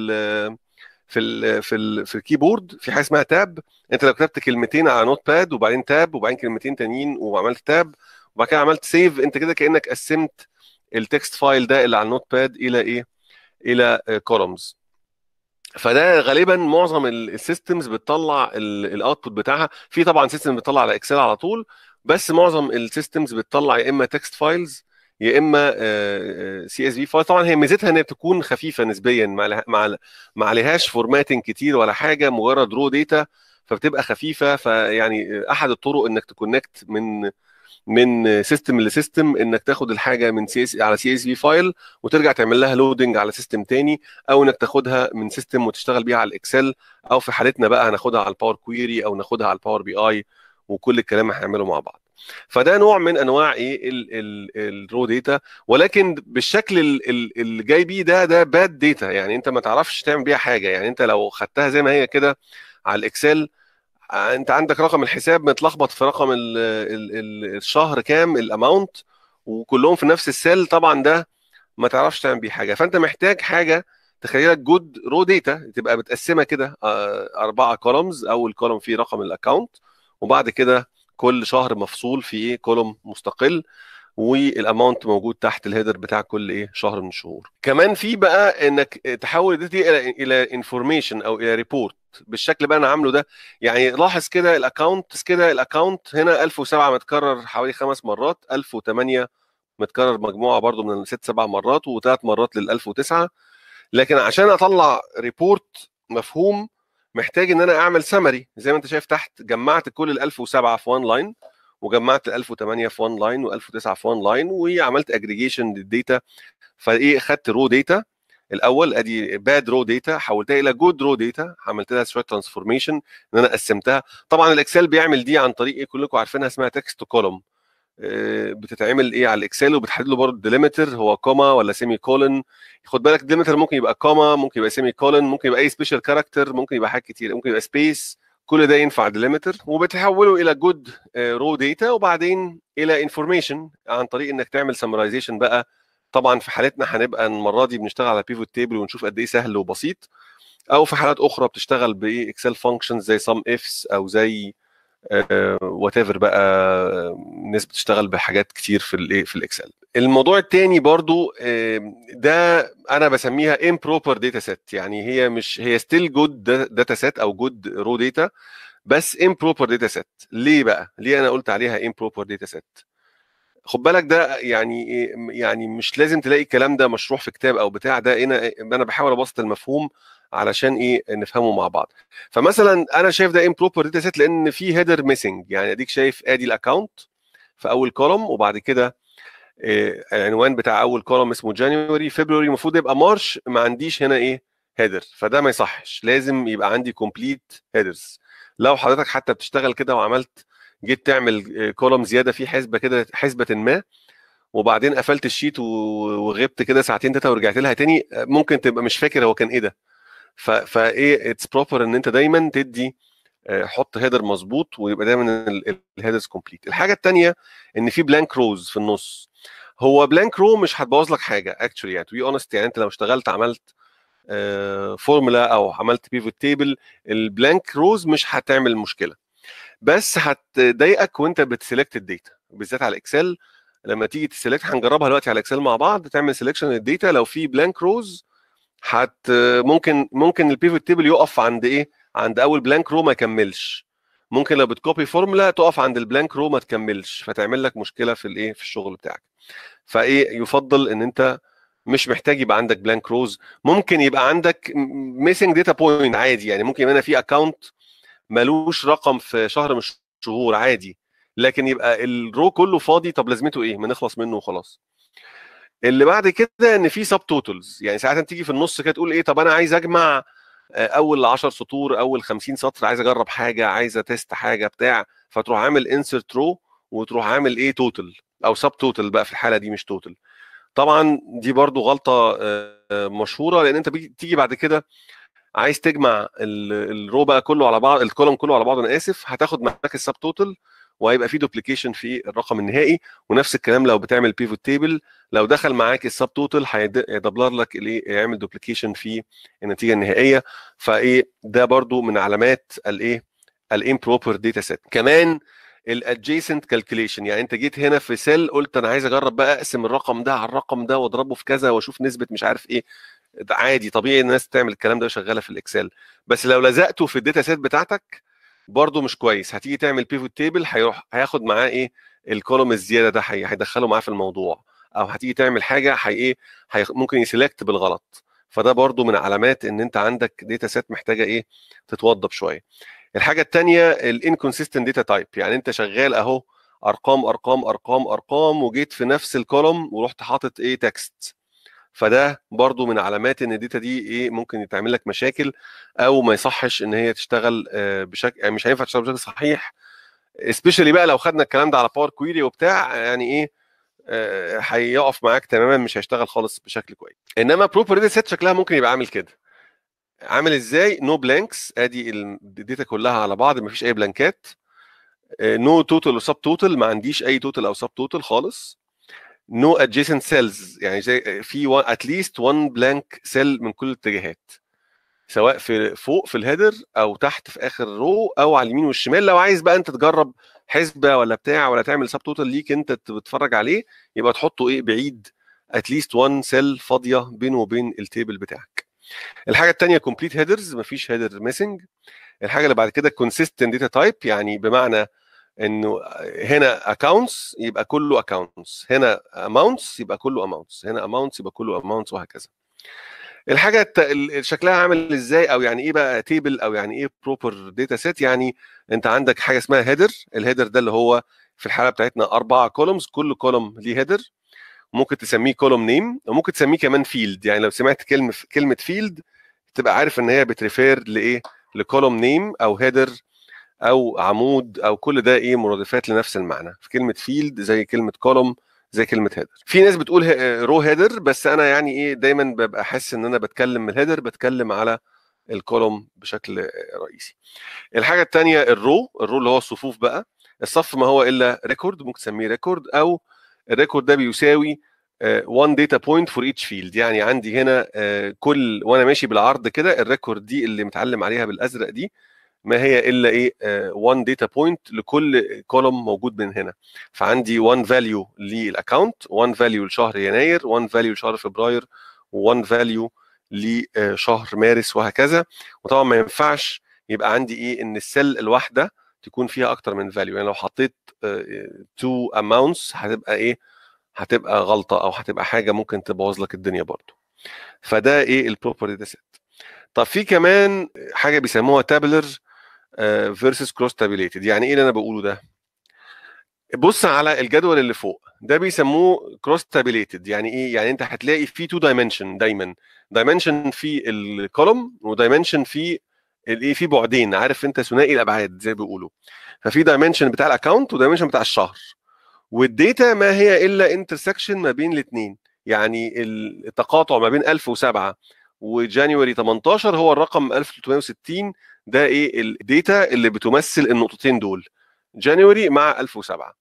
Speaker 1: في الـ في الـ في الكيبورد في حاجه اسمها تاب انت لو كتبت كلمتين على نوت باد وبعدين تاب وبعدين كلمتين تانيين وعملت تاب وبعد كده عملت سيف انت كده كانك قسمت التكست فايل ده اللي على النوت باد الى ايه؟ الى كولومز فده غالبا معظم السيستمز بتطلع الاوتبوت بتاعها في طبعا سيستم بتطلع على اكسل على طول بس معظم السيستمز بتطلع يا اما تكست فايلز يا اما سي اس في فطبعا هي ميزتها ان تكون خفيفه نسبيا ما مع ما عليهاش فورماتنج كتير ولا حاجه مجرد رو ديتا فبتبقى خفيفه فيعني آه، احد الطرق انك تكونكت من من سيستم لسيستم انك تاخد الحاجه من سي اس على سي اس في فايل وترجع تعمل لها لودنج على سيستم تاني او انك تاخدها من سيستم وتشتغل بيها على الاكسل او في حالتنا بقى هناخدها على الباور كويري او ناخدها على الباور بي اي وكل الكلام هنعمله مع بعض فده نوع من انواع ايه الرو داتا ولكن بالشكل اللي جاي بيه ده ده باد داتا يعني انت ما تعرفش تعمل بيها حاجه يعني انت لو خدتها زي ما هي كده على الاكسل انت عندك رقم الحساب متلخبط في رقم ال ال الـ الشهر كام الاماونت وكلهم في نفس السيل طبعا ده ما تعرفش تعمل بيه حاجه فانت محتاج حاجه تخيلك جود رو داتا تبقى متقسمه كده آه، اربعه كولومز اول كولوم فيه رقم الاكونت وبعد كده كل شهر مفصول في ايه كولوم مستقل والاماونت موجود تحت الهيدر بتاع كل ايه شهر من الشهور كمان في بقى انك تحول دي الى الى انفورميشن او الى ريبورت بالشكل بقى انا عامله ده يعني لاحظ كده الاكونت كده الاكونت هنا 1007 متكرر حوالي خمس مرات 1008 متكرر مجموعه برده من ست سبع مرات وثلاث مرات لل 1009 لكن عشان اطلع ريبورت مفهوم محتاج ان انا اعمل سمري زي ما انت شايف تحت جمعت كل ال 1007 في وان لاين وجمعت ال 1008 في وان لاين و1009 في وان لاين وعملت اجريجيشن للديتا فايه خدت رو داتا الاول ادي باد رو داتا حولتها الى جود رو داتا عملت لها شويه ترانسفورميشن ان انا قسمتها طبعا الاكسل بيعمل دي عن طريق ايه كلكم عارفينها اسمها تكست كولوم آه، بتتعمل ايه على الاكسل وبتحدد له برضه الديليمتر هو كوما ولا سيمي كولن خد بالك الديليمتر ممكن يبقى كوما ممكن يبقى سيمي كولن ممكن يبقى اي سبيشال كاركتر ممكن يبقى حاجات كتير ممكن يبقى سبيس كل ده ينفع ديليمتر وبتحوله الى جود رو داتا وبعدين الى انفورميشن عن طريق انك تعمل سمرايزيشن بقى طبعا في حالتنا هنبقى المره دي بنشتغل على بيفوت تيبل ونشوف قد ايه سهل وبسيط او في حالات اخرى بتشتغل بايه اكسل فانكشنز زي سم افس او زي وات آه، ايفر بقى الناس بتشتغل بحاجات كتير في الايه في الاكسل الموضوع التاني برضو ده انا بسميها امبروبر داتا سيت يعني هي مش هي ستيل جود داتا سيت او جود رو داتا بس امبروبر داتا سيت ليه بقى ليه انا قلت عليها امبروبر داتا سيت خد بالك ده يعني إيه، يعني مش لازم تلاقي الكلام ده مشروح في كتاب او بتاع ده هنا إيه، انا بحاول ابسط المفهوم علشان ايه نفهمه مع بعض فمثلا انا شايف ده امبروبر داتا سيت لان في هيدر ميسنج يعني اديك شايف ادي الاكونت في اول كولوم وبعد كده إيه العنوان بتاع اول كولوم اسمه جانيوري فبراير المفروض يبقى مارش ما عنديش هنا ايه هيدر فده ما يصحش لازم يبقى عندي كومبليت هيدرز لو حضرتك حتى بتشتغل كده وعملت جيت تعمل كولوم آه، زياده في حسبه كده حسبه ما وبعدين قفلت الشيت وغبت كده ساعتين ثلاثه ورجعت لها تاني آه، ممكن تبقى مش فاكر هو كان ايه ده فايه اتس بروبر ان انت دايما تدي آه، حط هيدر مظبوط ويبقى دايما الهيدرز كومبليت الحاجه الثانيه ان في بلانك روز في النص هو بلانك رو مش هتبوظ لك حاجه اكشولي يعني تو بي اونست يعني انت لو اشتغلت عملت فورمولا او عملت بيفوت تيبل البلانك روز مش هتعمل مشكله بس هتضايقك وانت بتسلكت الداتا بالذات على الاكسل لما تيجي تسلكت هنجربها دلوقتي على الاكسل مع بعض تعمل سلكشن للديتا لو في بلانك روز هت ممكن ممكن البيفوت تيبل يقف عند ايه؟ عند اول بلانك رو ما يكملش ممكن لو بتكوبي فورمولا تقف عند البلانك رو ما تكملش فتعمل لك مشكله في الايه في الشغل بتاعك فايه يفضل ان انت مش محتاج يبقى عندك بلانك روز ممكن يبقى عندك ميسنج داتا بوينت عادي يعني ممكن يبقى هنا في اكونت ملوش رقم في شهر من الشهور عادي لكن يبقى الرو كله فاضي طب لازمته ايه ما نخلص منه وخلاص اللي بعد كده ان في سب توتلز يعني ساعات تيجي في النص كده تقول ايه طب انا عايز اجمع آه، اول 10 سطور اول 50 سطر عايز اجرب حاجه عايز اتست حاجه بتاع فتروح عامل انسرت رو وتروح عامل ايه توتل او سب توتل بقى في الحاله دي مش توتل طبعا دي برضو غلطه آه، مشهوره لان انت بتيجي بعد كده عايز تجمع الرو بقى كله على بعض الكولوم كله على بعض انا اسف هتاخد معاك السب توتال وهيبقى في دوبليكيشن في الرقم النهائي ونفس الكلام لو بتعمل بيفوت تيبل لو دخل معاك السب توتال هيدبلر لك الايه يعمل دوبليكيشن في النتيجه النهائيه فايه ده برده من علامات الايه الامبروبر داتا سيت كمان الادجيسنت كالكوليشن يعني انت جيت هنا في سيل قلت انا عايز اجرب بقى اقسم الرقم ده على الرقم ده واضربه في كذا واشوف نسبه مش عارف ايه عادي طبيعي الناس تعمل الكلام ده شغاله في الاكسل بس لو لزقته في الداتا سيت بتاعتك برده مش كويس هتيجي تعمل بيفوت تيبل هيروح هياخد معاه ايه الكولوم الزياده ده هيدخله معاه في الموضوع او هتيجي تعمل حاجه هي ايه ممكن يسلكت بالغلط فده برده من علامات ان انت عندك داتا سيت محتاجه ايه تتوضب شويه الحاجه الثانيه الانكونسيستنت داتا تايب يعني انت شغال اهو ارقام ارقام ارقام ارقام وجيت في نفس الكولوم ورحت حاطط ايه تكست فده برضو من علامات ان الداتا دي ايه ممكن يتعمل لك مشاكل او ما يصحش ان هي تشتغل آه، بشكل يعني مش هينفع تشتغل بشكل صحيح سبيشالي بقى لو خدنا الكلام ده على باور كويري وبتاع يعني ايه آه، هيقف معاك تماما مش هيشتغل خالص بشكل كويس انما بروبر داتا سيت شكلها ممكن يبقى عامل كده عامل ازاي نو no بلانكس ادي الداتا كلها على بعض مفيش اي بلانكات نو توتال وسب توتال ما عنديش اي توتال او سب توتال خالص نو ادجيسنت سيلز يعني زي في اتليست وان بلانك سيل من كل الاتجاهات سواء في فوق في الهيدر او تحت في اخر رو او على اليمين والشمال لو عايز بقى انت تجرب حسبه ولا بتاع ولا تعمل سب توتال ليك انت بتتفرج عليه يبقى تحطه ايه بعيد اتليست وان سيل فاضيه بينه وبين التيبل بتاعك الحاجه الثانيه كومبليت هيدرز مفيش هيدر ميسنج الحاجه اللي بعد كده كونسيستنت داتا تايب يعني بمعنى انه هنا اكونتس يبقى كله اكونتس هنا اماونتس يبقى كله اماونتس هنا اماونتس يبقى كله اماونتس وهكذا الحاجه شكلها عامل ازاي او يعني ايه بقى تيبل او يعني ايه بروبر داتا سيت يعني انت عندك حاجه اسمها هيدر الهيدر ده اللي هو في الحاله بتاعتنا اربع كولومز كل كولوم ليه هيدر ممكن تسميه كولوم نيم وممكن تسميه كمان فيلد يعني لو سمعت كلمه كلمه فيلد تبقى عارف ان هي بتريفير لايه لكولوم نيم او هيدر او عمود او كل ده ايه مرادفات لنفس المعنى في كلمه فيلد زي كلمه كولوم زي كلمه هيدر في ناس بتقول رو هيدر آه، بس انا يعني ايه دايما ببقى حاسس ان انا بتكلم من الهيدر بتكلم على الكولوم بشكل رئيسي الحاجه الثانيه الرو الرو اللي هو الصفوف بقى الصف ما هو الا ريكورد ممكن تسميه ريكورد او الريكورد ده بيساوي 1 داتا بوينت فور ايتش فيلد يعني عندي هنا آه، كل وانا ماشي بالعرض كده الريكورد دي اللي متعلم عليها بالازرق دي ما هي الا ايه 1 داتا بوينت لكل كولوم موجود من هنا فعندي 1 فاليو للاكونت 1 فاليو لشهر يناير 1 فاليو لشهر فبراير و1 فاليو لشهر مارس وهكذا وطبعا ما ينفعش يبقى عندي ايه ان السيل الواحده تكون فيها اكتر من فاليو يعني لو حطيت تو آه، اماونتس هتبقى ايه هتبقى غلطه او هتبقى حاجه ممكن تبوظ لك الدنيا برضو فده ايه البروبر داتا سيت طب في كمان حاجه بيسموها تابلر فيرسس كروس تابيليتد يعني ايه اللي انا بقوله ده بص على الجدول اللي فوق ده بيسموه كروس تابيليتد يعني ايه يعني انت هتلاقي فيه تو دايمنشن دايما دايمنشن في الكولوم ودايمنشن في الايه في بعدين عارف انت ثنائي الابعاد زي بيقولوا ففي دايمنشن بتاع الاكونت ودايمنشن بتاع الشهر والداتا ما هي الا انترسكشن ما بين الاثنين يعني التقاطع ما بين 1007 وجانيوري 18 هو الرقم 1360 ده ايه الديتا اللي بتمثل النقطتين دول جانوري مع 1007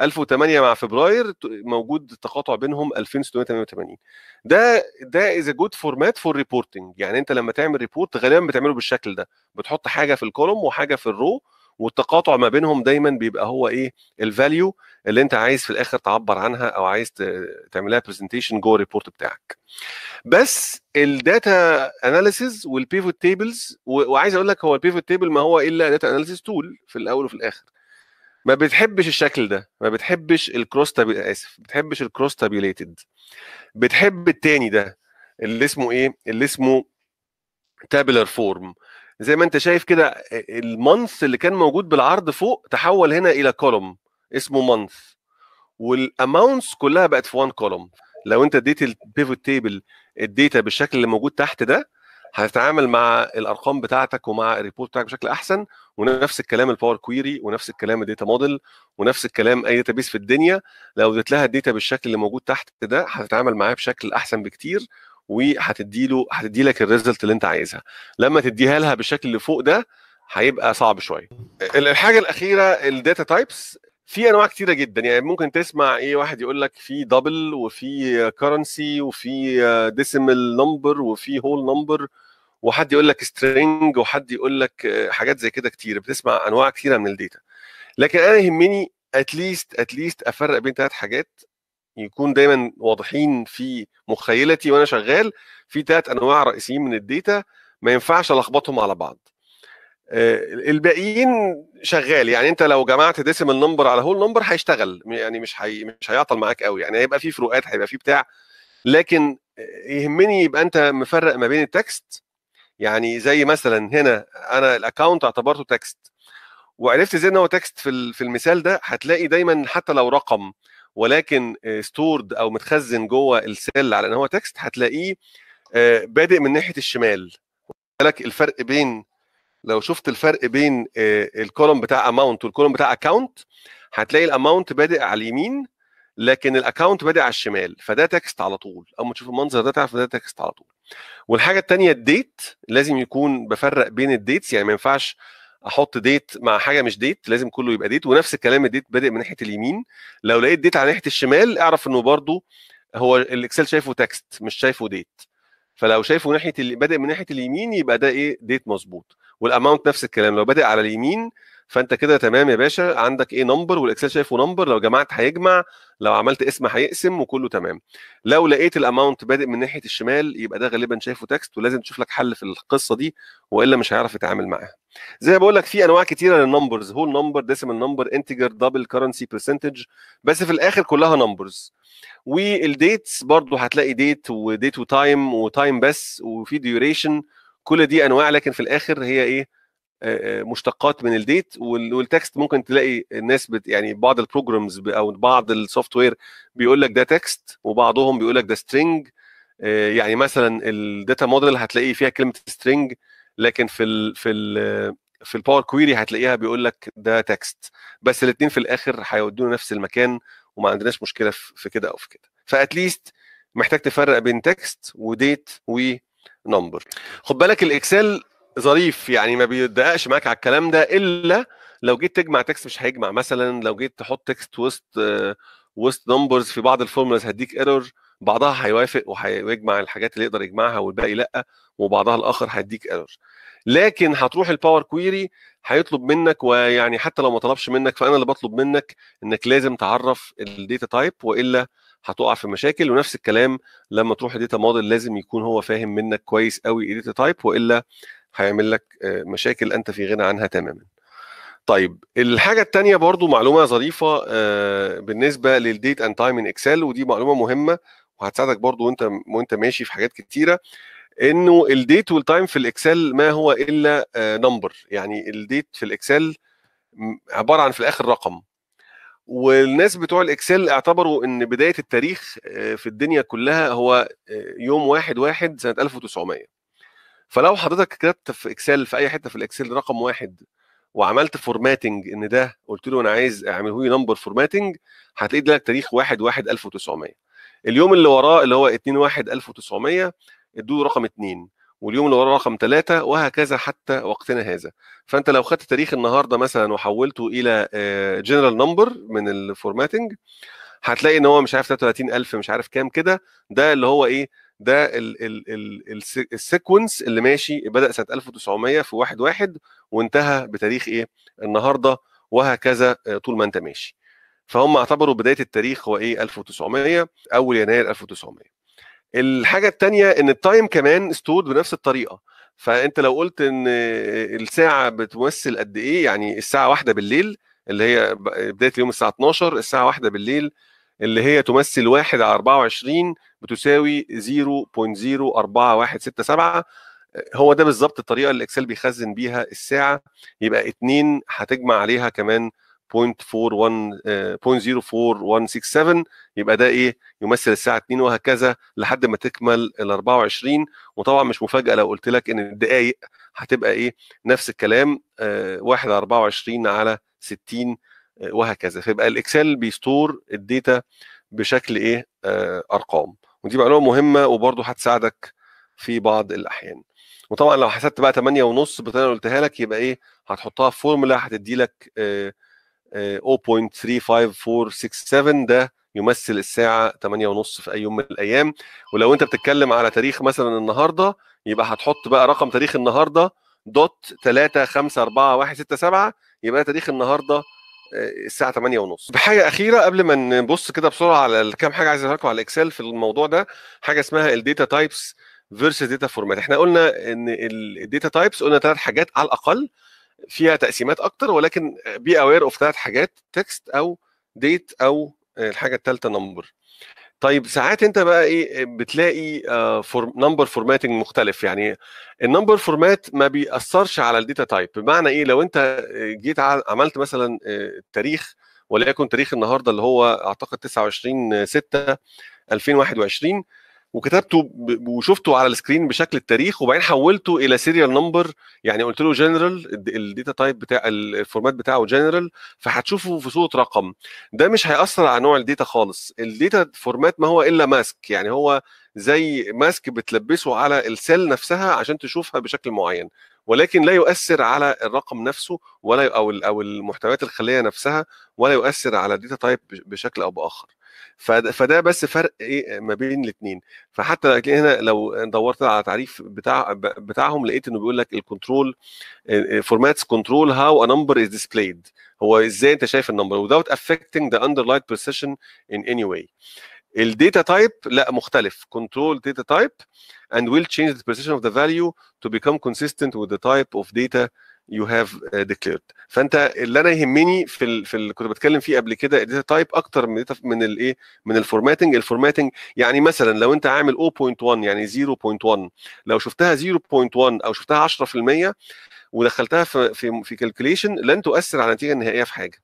Speaker 1: 1008 مع فبراير موجود تقاطع بينهم 2688 ده ده از جود فورمات فور ريبورتنج يعني انت لما تعمل ريبورت غالبا بتعمله بالشكل ده بتحط حاجه في الكولوم وحاجه في الرو والتقاطع ما بينهم دايما بيبقى هو ايه الفاليو اللي انت عايز في الاخر تعبر عنها او عايز تعملها برزنتيشن جوه الريبورت بتاعك بس الداتا اناليسز والبيفوت تيبلز وعايز اقول لك هو البيفوت تيبل ما هو الا داتا اناليسز تول في الاول وفي الاخر ما بتحبش الشكل ده ما بتحبش الكروس تاب اسف ما بتحبش الكروس تابيليتد بتحب التاني ده اللي اسمه ايه اللي اسمه تابلر فورم زي ما انت شايف كده المانث اللي كان موجود بالعرض فوق تحول هنا الى كولوم اسمه مانث والاماونتس كلها بقت في وان كولوم لو انت اديت البيفوت تيبل الداتا بالشكل اللي موجود تحت ده هتتعامل مع الارقام بتاعتك ومع الريبورت بتاعك بشكل احسن ونفس الكلام الباور كويري ونفس الكلام الداتا موديل ونفس الكلام اي داتا بيس في الدنيا لو اديت لها الداتا بالشكل اللي موجود تحت ده هتتعامل معاه بشكل احسن بكتير وهتدي له هتدي لك الريزلت اللي انت عايزها لما تديها لها بالشكل اللي فوق ده هيبقى صعب شويه الحاجه الاخيره الداتا تايبس في انواع كتيره جدا يعني ممكن تسمع ايه واحد يقول لك في دبل وفي كرنسي وفي ديسيمال نمبر وفي هول نمبر وحد يقول لك سترينج وحد يقول لك حاجات زي كده كتير بتسمع انواع كتيره من الداتا لكن انا يهمني اتليست اتليست افرق بين ثلاث حاجات يكون دايما واضحين في مخيلتي وانا شغال في ثلاث انواع رئيسيين من الداتا ما ينفعش الخبطهم على بعض آه، الباقيين شغال يعني انت لو جمعت ديسيمال نمبر على هول نمبر هيشتغل يعني مش حي... مش هيعطل معاك قوي يعني هيبقى في فروقات هيبقى في بتاع لكن يهمني يبقى انت مفرق ما بين التكست يعني زي مثلا هنا انا الاكونت اعتبرته تكست وعرفت ازاي ان هو تكست في المثال ده هتلاقي دايما حتى لو رقم ولكن ستورد آه، او متخزن جوه السيل على ان هو تكست هتلاقيه آه، بادئ من ناحيه الشمال لك الفرق بين لو شفت الفرق بين آه، الكولوم بتاع اماونت والكولوم بتاع اكاونت هتلاقي الاماونت بادئ على اليمين لكن الاكاونت بادئ على الشمال فده تكست على طول اما تشوف المنظر ده تعرف ده تكست على طول والحاجه الثانيه الديت لازم يكون بفرق بين الديتس يعني ما ينفعش احط ديت مع حاجه مش ديت لازم كله يبقى ديت ونفس الكلام الديت بادئ من ناحيه اليمين لو لقيت ديت على ناحيه الشمال اعرف انه برضو هو الاكسل شايفه تكست مش شايفه ديت فلو شايفه ناحيه بادئ من ناحيه اليمين يبقى ده ايه ديت مظبوط والاماونت نفس الكلام لو بادئ على اليمين فانت كده تمام يا باشا عندك ايه نمبر والاكسل شايفه نمبر لو جمعت هيجمع لو عملت اسم هيقسم وكله تمام لو لقيت الاماونت بادئ من ناحيه الشمال يبقى ده غالبا شايفه تكست ولازم تشوف لك حل في القصه دي والا مش هيعرف يتعامل معاها زي ما بقول لك في انواع كتيره للنمبرز هول نمبر ديسيمال نمبر انتجر دبل كرنسي برسنتج بس في الاخر كلها نمبرز والديتس برضه هتلاقي ديت وديت وتايم وتايم بس وفي ديوريشن كل دي انواع لكن في الاخر هي ايه آه، آه، مشتقات من الديت والتكست ممكن تلاقي الناس بت يعني بعض البروجرامز او بعض السوفت وير بيقول لك ده تكست وبعضهم بيقول لك ده سترينج آه، يعني مثلا الداتا موديل هتلاقيه فيها كلمه سترينج لكن في الـ في الـ في الباور كويري هتلاقيها بيقول لك ده تكست بس الاثنين في الاخر هيودونا نفس المكان وما عندناش مشكله في كده او في كده فاتليست محتاج تفرق بين تكست وديت ونمبر خد بالك الاكسل ظريف يعني ما بيدققش معاك على الكلام ده الا لو جيت تجمع تكست مش هيجمع مثلا لو جيت تحط تكست وسط آه، وسط نمبرز في بعض الفورمولاز هديك ايرور بعضها هيوافق وهيجمع الحاجات اللي يقدر يجمعها والباقي لا وبعضها الاخر هيديك ايرور لكن هتروح الباور كويري هيطلب منك ويعني حتى لو ما طلبش منك فانا اللي بطلب منك انك لازم تعرف الديتا تايب والا هتقع في مشاكل ونفس الكلام لما تروح الديتا موديل لازم يكون هو فاهم منك كويس قوي الديتا تايب والا هيعمل لك آه، مشاكل انت في غنى عنها تماما طيب الحاجه الثانيه برضو معلومه ظريفه آه، بالنسبه للديت اند تايم ان اكسل ودي معلومه مهمه وهتساعدك برضو وانت وانت ماشي في حاجات كتيره انه الديت والتايم في الاكسل ما هو الا نمبر آه، يعني الديت في الاكسل عباره عن في الاخر رقم والناس بتوع الاكسل اعتبروا ان بدايه التاريخ في الدنيا كلها هو يوم واحد واحد سنه 1900 فلو حضرتك كتبت في اكسل في اي حته في الاكسل رقم واحد وعملت فورماتنج ان ده قلت له انا عايز اعمله لي نمبر فورماتنج هتلاقي ده تاريخ 1 1 1900 اليوم اللي وراه اللي هو 2 1 1900 ادوا رقم 2 واليوم اللي وراه رقم 3 وهكذا حتى وقتنا هذا فانت لو خدت تاريخ النهارده مثلا وحولته الى جنرال آه، نمبر من الفورماتنج هتلاقي ان هو مش عارف 33000 مش عارف كام كده ده اللي هو ايه ده السيكونس اللي ماشي بدا سنه 1900 في 1 1 وانتهى بتاريخ ايه النهارده وهكذا آه، طول ما انت ماشي فهم اعتبروا بدايه التاريخ هو ايه 1900 اول يناير 1900 الحاجه الثانيه ان التايم كمان استود بنفس الطريقه فانت لو قلت ان الساعه بتمثل قد ايه يعني الساعه واحدة بالليل اللي هي بدايه اليوم الساعه 12 الساعه واحدة بالليل اللي هي تمثل 1 على 24 بتساوي 0.04167 هو ده بالظبط الطريقه اللي اكسل بيخزن بيها الساعه يبقى 2 هتجمع عليها كمان 0.41 آه، يبقى ده ايه يمثل الساعه 2 وهكذا لحد ما تكمل ال 24 وطبعا مش مفاجاه لو قلت لك ان الدقائق هتبقى ايه نفس الكلام 1 آه، على 24 على 60 وهكذا فيبقى الاكسل بيستور الداتا بشكل ايه آه، ارقام ودي معلومه مهمه وبرده هتساعدك في بعض الاحيان وطبعا لو حسبت بقى 8 ونص بطريقه اللي قلتها لك يبقى ايه هتحطها في فورمولا هتدي لك 0.35467 آه، آه، ده يمثل الساعه 8 ونص في اي يوم من الايام ولو انت بتتكلم على تاريخ مثلا النهارده يبقى هتحط بقى رقم تاريخ النهارده دوت 7 يبقى تاريخ النهارده الساعه 8 ونص بحاجه اخيره قبل ما نبص كده بسرعه على كام حاجه عايز لكم على الاكسل في الموضوع ده حاجه اسمها Data تايبس فيرسز Data فورمات احنا قلنا ان Data تايبس قلنا ثلاث حاجات على الاقل فيها تقسيمات اكتر ولكن بي اوير اوف ثلاث حاجات تكست او ديت او الحاجه الثالثه نمبر طيب ساعات انت بقى ايه بتلاقي نمبر آه، فورماتنج مختلف يعني النمبر فورمات ما بيأثرش على الداتا تايب بمعنى ايه لو انت آه، جيت عملت مثلا آه، تاريخ وليكن تاريخ النهارده اللي هو اعتقد 29 6 2021 وكتبته وشفته على السكرين بشكل التاريخ وبعدين حولته الى سيريال نمبر يعني قلت له جنرال الداتا تايب بتاع الفورمات بتاعه جنرال فهتشوفه في صوره رقم ده مش هياثر على نوع الداتا خالص الداتا فورمات ما هو الا ماسك يعني هو زي ماسك بتلبسه على السيل نفسها عشان تشوفها بشكل معين ولكن لا يؤثر على الرقم نفسه ولا او او المحتويات الخليه نفسها ولا يؤثر على الداتا تايب بشكل او باخر فده, بس فرق ايه ما بين الاثنين فحتى هنا لو دورت على تعريف بتاع بتاعهم لقيت انه بيقول لك الكنترول فورماتس كنترول هاو ا نمبر از ديسبلايد هو ازاي انت شايف النمبر without affecting the underlying precision in any way الداتا تايب لا مختلف control data type and will change the precision of the value to become consistent with the type of data يو هاف ديكليرد فانت اللي انا يهمني في ال في اللي كنت بتكلم فيه قبل كده الداتا تايب اكتر من من الايه من الفورماتنج الفورماتنج يعني مثلا لو انت عامل 0.1 يعني 0.1 لو شفتها 0.1 او شفتها 10% ودخلتها في في, في كالكوليشن لن تؤثر على النتيجه النهائيه في حاجه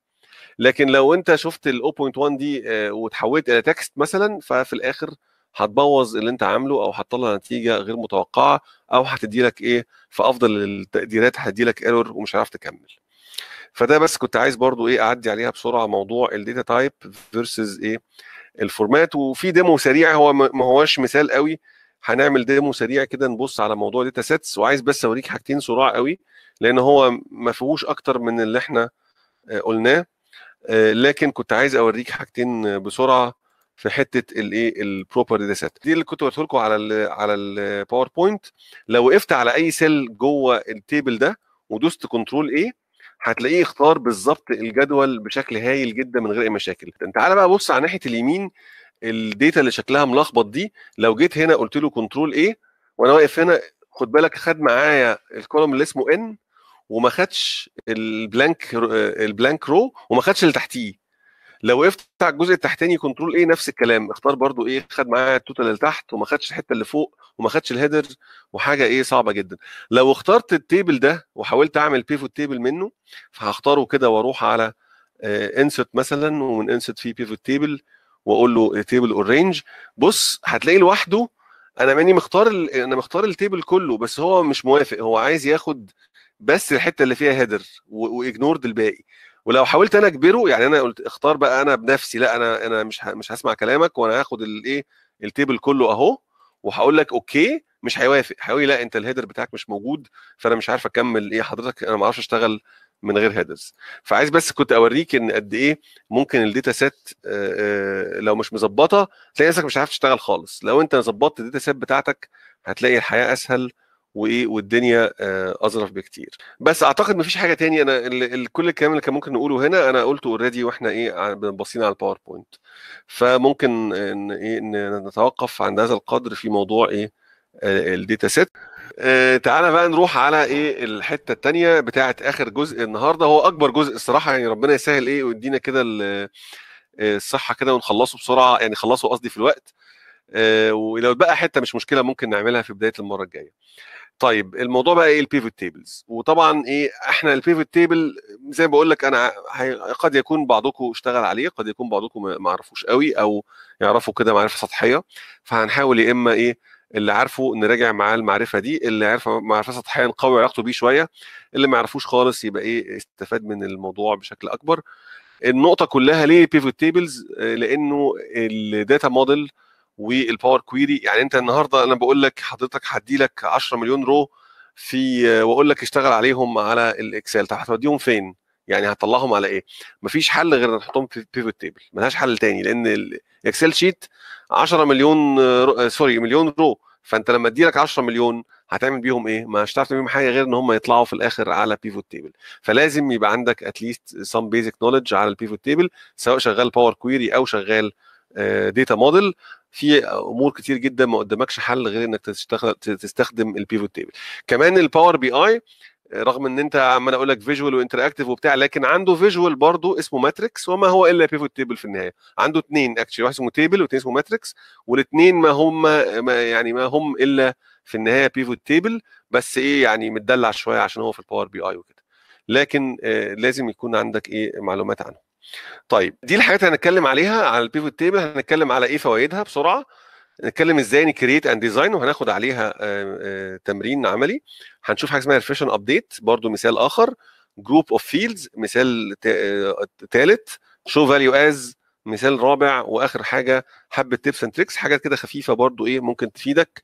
Speaker 1: لكن لو انت شفت ال 0.1 دي آه، وتحولت الى تكست مثلا ففي الاخر هتبوظ اللي انت عامله او هتطلع نتيجه غير متوقعه او هتدي لك ايه في افضل التقديرات هتدي لك ايرور ومش هتعرف تكمل فده بس كنت عايز برضو ايه اعدي عليها بسرعه موضوع الداتا تايب فيرسز ايه الفورمات وفي ديمو سريع هو ما هواش مثال قوي هنعمل ديمو سريع كده نبص على موضوع داتا سيتس وعايز بس اوريك حاجتين سرعه قوي لان هو ما فيهوش اكتر من اللي احنا آه، قلناه آه، لكن كنت عايز اوريك حاجتين بسرعه في حته الايه البروبرتي سيت دي اللي كنت قلته لكم على الـ على الباوربوينت لو وقفت على اي سيل جوه التيبل ده ودوست كنترول ايه هتلاقيه اختار بالظبط الجدول بشكل هايل جدا من غير اي مشاكل تعالى بقى بص على ناحيه اليمين الداتا اللي شكلها ملخبط دي لو جيت هنا قلت له كنترول ايه وانا واقف هنا خد بالك خد معايا الكولوم اللي اسمه ان وما خدش البلانك البلانك رو وما خدش اللي تحتيه لو وقفت على الجزء التحتاني كنترول ايه نفس الكلام اختار برضو ايه خد معايا التوتال اللي تحت وما خدش الحته اللي فوق وما خدش الهيدر وحاجه ايه صعبه جدا لو اخترت التيبل ده وحاولت اعمل بيفوت تيبل منه فهختاره كده واروح على انسرت آه، مثلا ومن انسرت في بيفوت تيبل واقول له تيبل اور رينج بص هتلاقي لوحده انا ماني مختار ال... انا مختار التيبل كله بس هو مش موافق هو عايز ياخد بس الحته اللي فيها هيدر واجنورد الباقي ولو حاولت انا اجبره يعني انا قلت اختار بقى انا بنفسي لا انا انا مش مش هسمع كلامك وانا هاخد الايه التيبل كله اهو وهقول لك اوكي مش هيوافق هيقول لا انت الهيدر بتاعك مش موجود فانا مش عارف اكمل ايه حضرتك انا ما اعرفش اشتغل من غير هيدرز فعايز بس كنت اوريك ان قد ايه ممكن الداتا سيت لو مش مظبطه تلاقي نفسك مش عارف تشتغل خالص لو انت ظبطت الداتا سيت بتاعتك هتلاقي الحياه اسهل وايه والدنيا آه، اظرف بكتير بس اعتقد مفيش حاجه تانية انا كل الكلام اللي كان ممكن نقوله هنا انا قلته اوريدي واحنا ايه باصين على الباوربوينت فممكن ان ايه ان نتوقف عند هذا القدر في موضوع ايه آه، الداتا سيت آه، تعالى بقى نروح على ايه الحته الثانيه بتاعه اخر جزء النهارده هو اكبر جزء الصراحه يعني ربنا يسهل ايه ويدينا كده الصحه كده ونخلصه بسرعه يعني خلصه قصدي في الوقت ولو بقى حته مش مشكله ممكن نعملها في بدايه المره الجايه طيب الموضوع بقى ايه البيفوت تيبلز وطبعا ايه احنا البيفوت تيبل زي ما بقول لك انا قد يكون بعضكم اشتغل عليه قد يكون بعضكم ما عرفوش قوي او يعرفوا كده معرفه سطحيه فهنحاول يا اما ايه اللي عارفه نراجع معاه المعرفه دي اللي عارفه معرفه سطحيه نقوي علاقته بيه شويه اللي ما يعرفوش خالص يبقى ايه استفاد من الموضوع بشكل اكبر النقطه كلها ليه بيفوت تيبلز آه، لانه الداتا موديل والباور كويري يعني انت النهارده انا بقول لك حضرتك هدي لك 10 مليون رو في واقول لك اشتغل عليهم على الاكسل طب هتوديهم فين؟ يعني هتطلعهم على ايه؟ مفيش حل غير نحطهم في بيفوت تيبل ملهاش حل تاني لان الاكسل شيت 10 مليون رو... سوري مليون رو فانت لما ادي لك 10 مليون هتعمل بيهم ايه؟ ما هتعرف تعمل بيهم حاجه غير ان هم يطلعوا في الاخر على بيفوت تيبل فلازم يبقى عندك اتليست سم بيزك نولج على البيفوت تيبل سواء شغال باور كويري او شغال داتا آه، موديل في امور كتير جدا ما قدامكش حل غير انك تشتغل تستخدم البيفوت تيبل كمان الباور بي اي رغم ان انت عمال اقول لك فيجوال وانتراكتيف وبتاع لكن عنده فيجوال برضه اسمه ماتريكس وما هو الا بيفوت تيبل في النهايه عنده اثنين اكشلي واحد اسمه تيبل واثنين اسمه ماتريكس والاثنين ما هم ما يعني ما هم الا في النهايه بيفوت تيبل بس ايه يعني متدلع شويه عشان هو في الباور بي اي وكده لكن آه لازم يكون عندك ايه معلومات عنه طيب دي الحاجات اللي هنتكلم عليها على البيفوت تيبل هنتكلم على ايه فوائدها بسرعه نتكلم ازاي نكريت اند ديزاين وهناخد عليها آه، آه، تمرين عملي هنشوف حاجه اسمها ريفريشن ابديت برضو مثال اخر جروب اوف فيلدز مثال ثالث شو فاليو از مثال رابع واخر حاجه حبه تيبس اند تريكس حاجات كده خفيفه برضو ايه ممكن تفيدك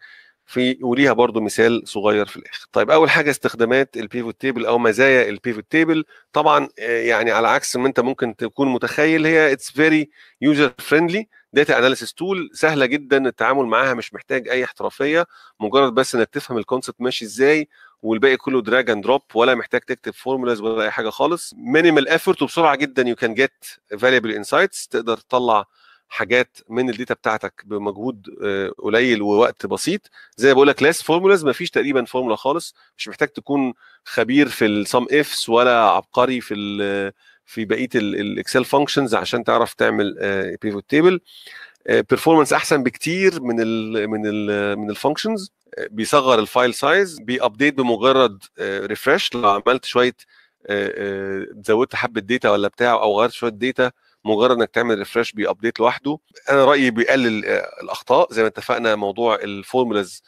Speaker 1: في وليها برضو مثال صغير في الاخر طيب اول حاجه استخدامات البيفوت تيبل او مزايا البيفوت تيبل طبعا آه، يعني على عكس ما انت ممكن تكون متخيل هي اتس فيري يوزر فريندلي داتا اناليسيس تول سهله جدا التعامل معاها مش محتاج اي احترافيه مجرد بس انك تفهم الكونسبت ماشي ازاي والباقي كله دراج اند دروب ولا محتاج تكتب فورمولاز ولا اي حاجه خالص مينيمال ايفورت وبسرعه جدا يو كان جيت فاليبل انسايتس تقدر تطلع حاجات من الداتا بتاعتك بمجهود آه، قليل ووقت بسيط زي بقول لك لاس فورمولاز مفيش تقريبا فورمولا خالص مش محتاج تكون خبير في السم افس ولا عبقري في في بقيه الاكسل فانكشنز عشان تعرف تعمل بيفوت تيبل بيرفورمانس احسن بكتير من الـ من الـ من الفانكشنز آه، بيصغر الفايل سايز بيابديت بمجرد ريفرش آه، لو عملت شويه زودت حبه داتا ولا بتاع او غيرت شويه داتا مجرد انك تعمل ريفرش بابديت لوحده انا رايي بيقلل آه، الاخطاء زي ما اتفقنا موضوع الفورمولاز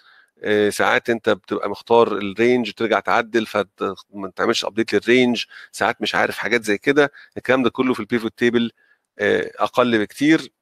Speaker 1: آه، ساعات انت بتبقى مختار الرينج ترجع تعدل فما تعملش ابديت للرينج ساعات مش عارف حاجات زي كده الكلام ده كله في البيفوت تيبل آه، اقل بكتير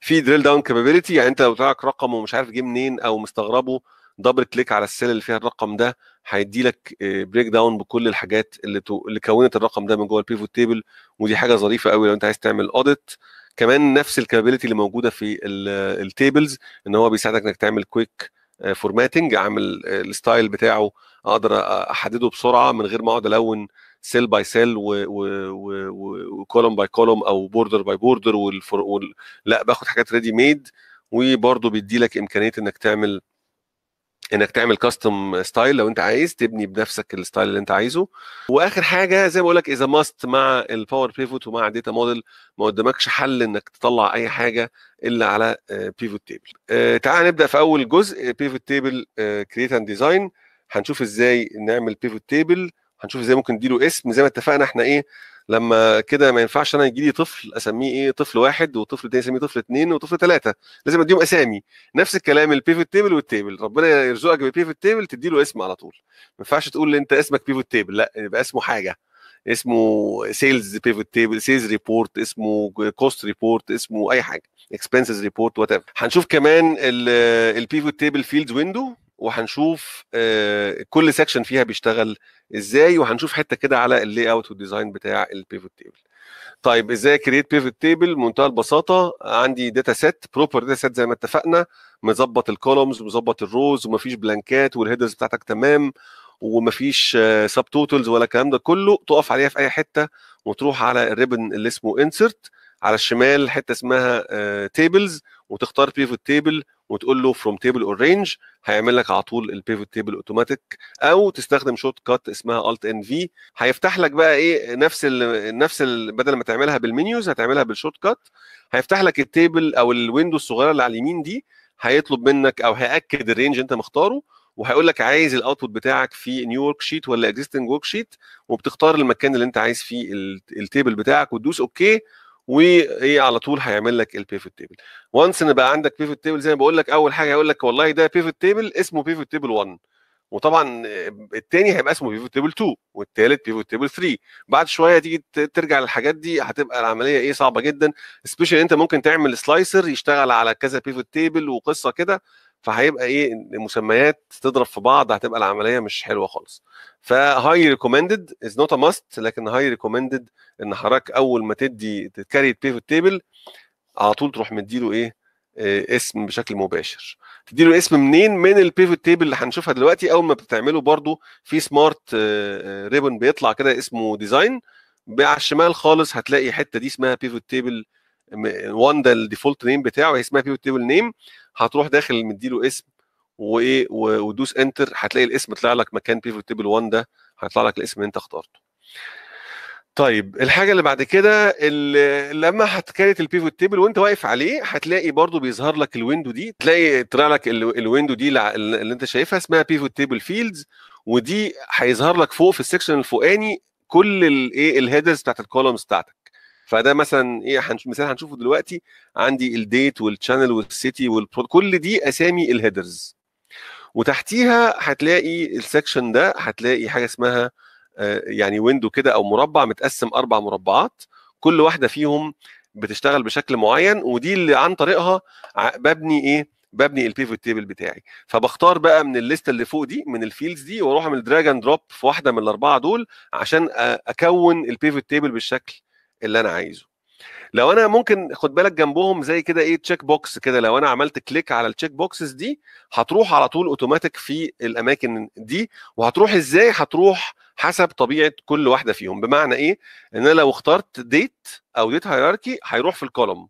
Speaker 1: في دريل داون كابابيلتي يعني انت لو بتاعك رقم ومش عارف جه منين او مستغربه دبل كليك على السيل اللي فيها الرقم ده هيدي لك بريك آه، داون بكل الحاجات اللي تو... اللي كونت الرقم ده من جوه البيفوت تيبل ودي حاجه ظريفه قوي لو انت عايز تعمل اوديت كمان نفس الكابيليتي اللي موجوده في التيبلز ان هو بيساعدك انك تعمل كويك فورماتنج عامل الستايل بتاعه اقدر احدده بسرعه من غير ما اقعد الون سيل باي سيل وكولوم باي كولوم او بوردر باي بوردر والفر... وال... لا باخد حاجات ريدي ميد وبرده بيدي لك امكانيه انك تعمل انك تعمل كاستم ستايل لو انت عايز تبني بنفسك الستايل اللي انت عايزه واخر حاجه زي ما بقول لك اذا ماست مع الباور بيفوت ومع الداتا موديل ما قدامكش حل انك تطلع اي حاجه الا على بيفوت آه، تيبل آه، تعال نبدا في اول جزء بيفوت تيبل كريت اند ديزاين هنشوف ازاي نعمل بيفوت تيبل هنشوف ازاي ممكن نديله اسم زي ما اتفقنا احنا ايه لما كده ما ينفعش انا يجي لي طفل اسميه ايه طفل واحد وطفل تاني اسميه طفل اثنين وطفل ثلاثه لازم اديهم اسامي نفس الكلام البيفوت تيبل والتيبل ربنا يرزقك بالبيفوت تيبل تدي له اسم على طول ما ينفعش تقول انت اسمك بيفوت تيبل لا يبقى اسمه حاجه اسمه سيلز بيفوت تيبل سيلز ريبورت اسمه كوست ريبورت اسمه اي حاجه اكسبنسز ريبورت وات هنشوف كمان البيفوت تيبل فيلدز ويندو وهنشوف آه، كل سكشن فيها بيشتغل ازاي وهنشوف حته كده على اللي اوت والديزاين بتاع البيفوت تيبل طيب ازاي كريت بيفوت تيبل بمنتهى البساطه عندي داتا سيت بروبر داتا سيت زي ما اتفقنا مظبط الكولومز ومظبط الروز ومفيش بلانكات والهيدرز بتاعتك تمام ومفيش سب آه، توتلز ولا الكلام ده كله تقف عليها في اي حته وتروح على الريبن اللي اسمه انسرت على الشمال حته اسمها تيبلز آه، وتختار بيفوت تيبل وتقول له فروم تيبل اور رينج هيعمل لك على طول البيفوت تيبل اوتوماتيك او تستخدم شورت كات اسمها الت ان في هيفتح لك بقى ايه نفس الـ نفس الـ بدل ما تعملها بالمنيوز هتعملها بالشورت كات هيفتح لك التيبل او الويندو الصغيره اللي على اليمين دي هيطلب منك او هياكد الرينج انت مختاره وهيقول لك عايز الاوتبوت بتاعك في نيو ورك شيت ولا اكزيستنج ورك شيت وبتختار المكان اللي انت عايز فيه التيبل بتاعك وتدوس اوكي okay وايه على طول هيعمل لك البيفوت تيبل وانس ان بقى عندك بيفوت تيبل زي ما بقول لك اول حاجه هيقول لك والله ده بيفوت تيبل اسمه بيفوت تيبل 1 وطبعا الثاني هيبقى اسمه بيفوت تيبل 2 والثالث بيفوت تيبل 3 بعد شويه تيجي ترجع للحاجات دي هتبقى العمليه ايه صعبه جدا سبيشال انت ممكن تعمل سلايسر يشتغل على كذا بيفوت تيبل وقصه كده فهيبقى ايه المسميات تضرب في بعض هتبقى العمليه مش حلوه خالص فهاي ريكومندد از نوت ا ماست لكن هاي ريكومندد ان حضرتك اول ما تدي تكاري في تيبل على طول تروح مديله ايه آه، اسم بشكل مباشر تديله اسم منين من البيفوت تيبل اللي هنشوفها دلوقتي اول ما بتعمله برضو في سمارت آه، ريبون آه، بيطلع كده اسمه ديزاين على الشمال خالص هتلاقي حته دي اسمها بيفوت تيبل ده الديفولت نيم بتاعه هي اسمها بيوت تيبل نيم هتروح داخل مديله اسم وايه ودوس انتر هتلاقي الاسم طلع لك مكان بيفوت تيبل 1 ده هيطلع لك الاسم اللي انت اخترته طيب الحاجه اللي بعد كده لما هتكريت البيفوت تيبل وانت واقف عليه هتلاقي برده بيظهر لك الويندو دي تلاقي طلع لك الويندو دي اللي انت شايفها اسمها بيفوت تيبل فيلدز ودي هيظهر لك فوق في السكشن الفوقاني كل الايه الهيدرز بتاعت الكولومز بتاعتك فده مثلا ايه مثال هنشوفه دلوقتي عندي الديت والشانل والسيتي والبرود كل دي اسامي الهيدرز وتحتيها هتلاقي السكشن ده هتلاقي حاجه اسمها آه، يعني ويندو كده او مربع متقسم اربع مربعات كل واحده فيهم بتشتغل بشكل معين ودي اللي عن طريقها ببني ايه ببني البيفوت تيبل بتاعي فبختار بقى من الليسته اللي فوق دي من الفيلدز دي واروح اعمل دراج اند دروب في واحده من الاربعه دول عشان اكون البيفوت تيبل بالشكل اللي انا عايزه لو انا ممكن خد بالك جنبهم زي كده ايه تشيك بوكس كده لو انا عملت كليك على التشيك بوكسز دي هتروح على طول اوتوماتيك في الاماكن دي وهتروح ازاي هتروح حسب طبيعه كل واحده فيهم بمعنى ايه ان انا لو اخترت ديت او ديت هيراركي هيروح في الكولوم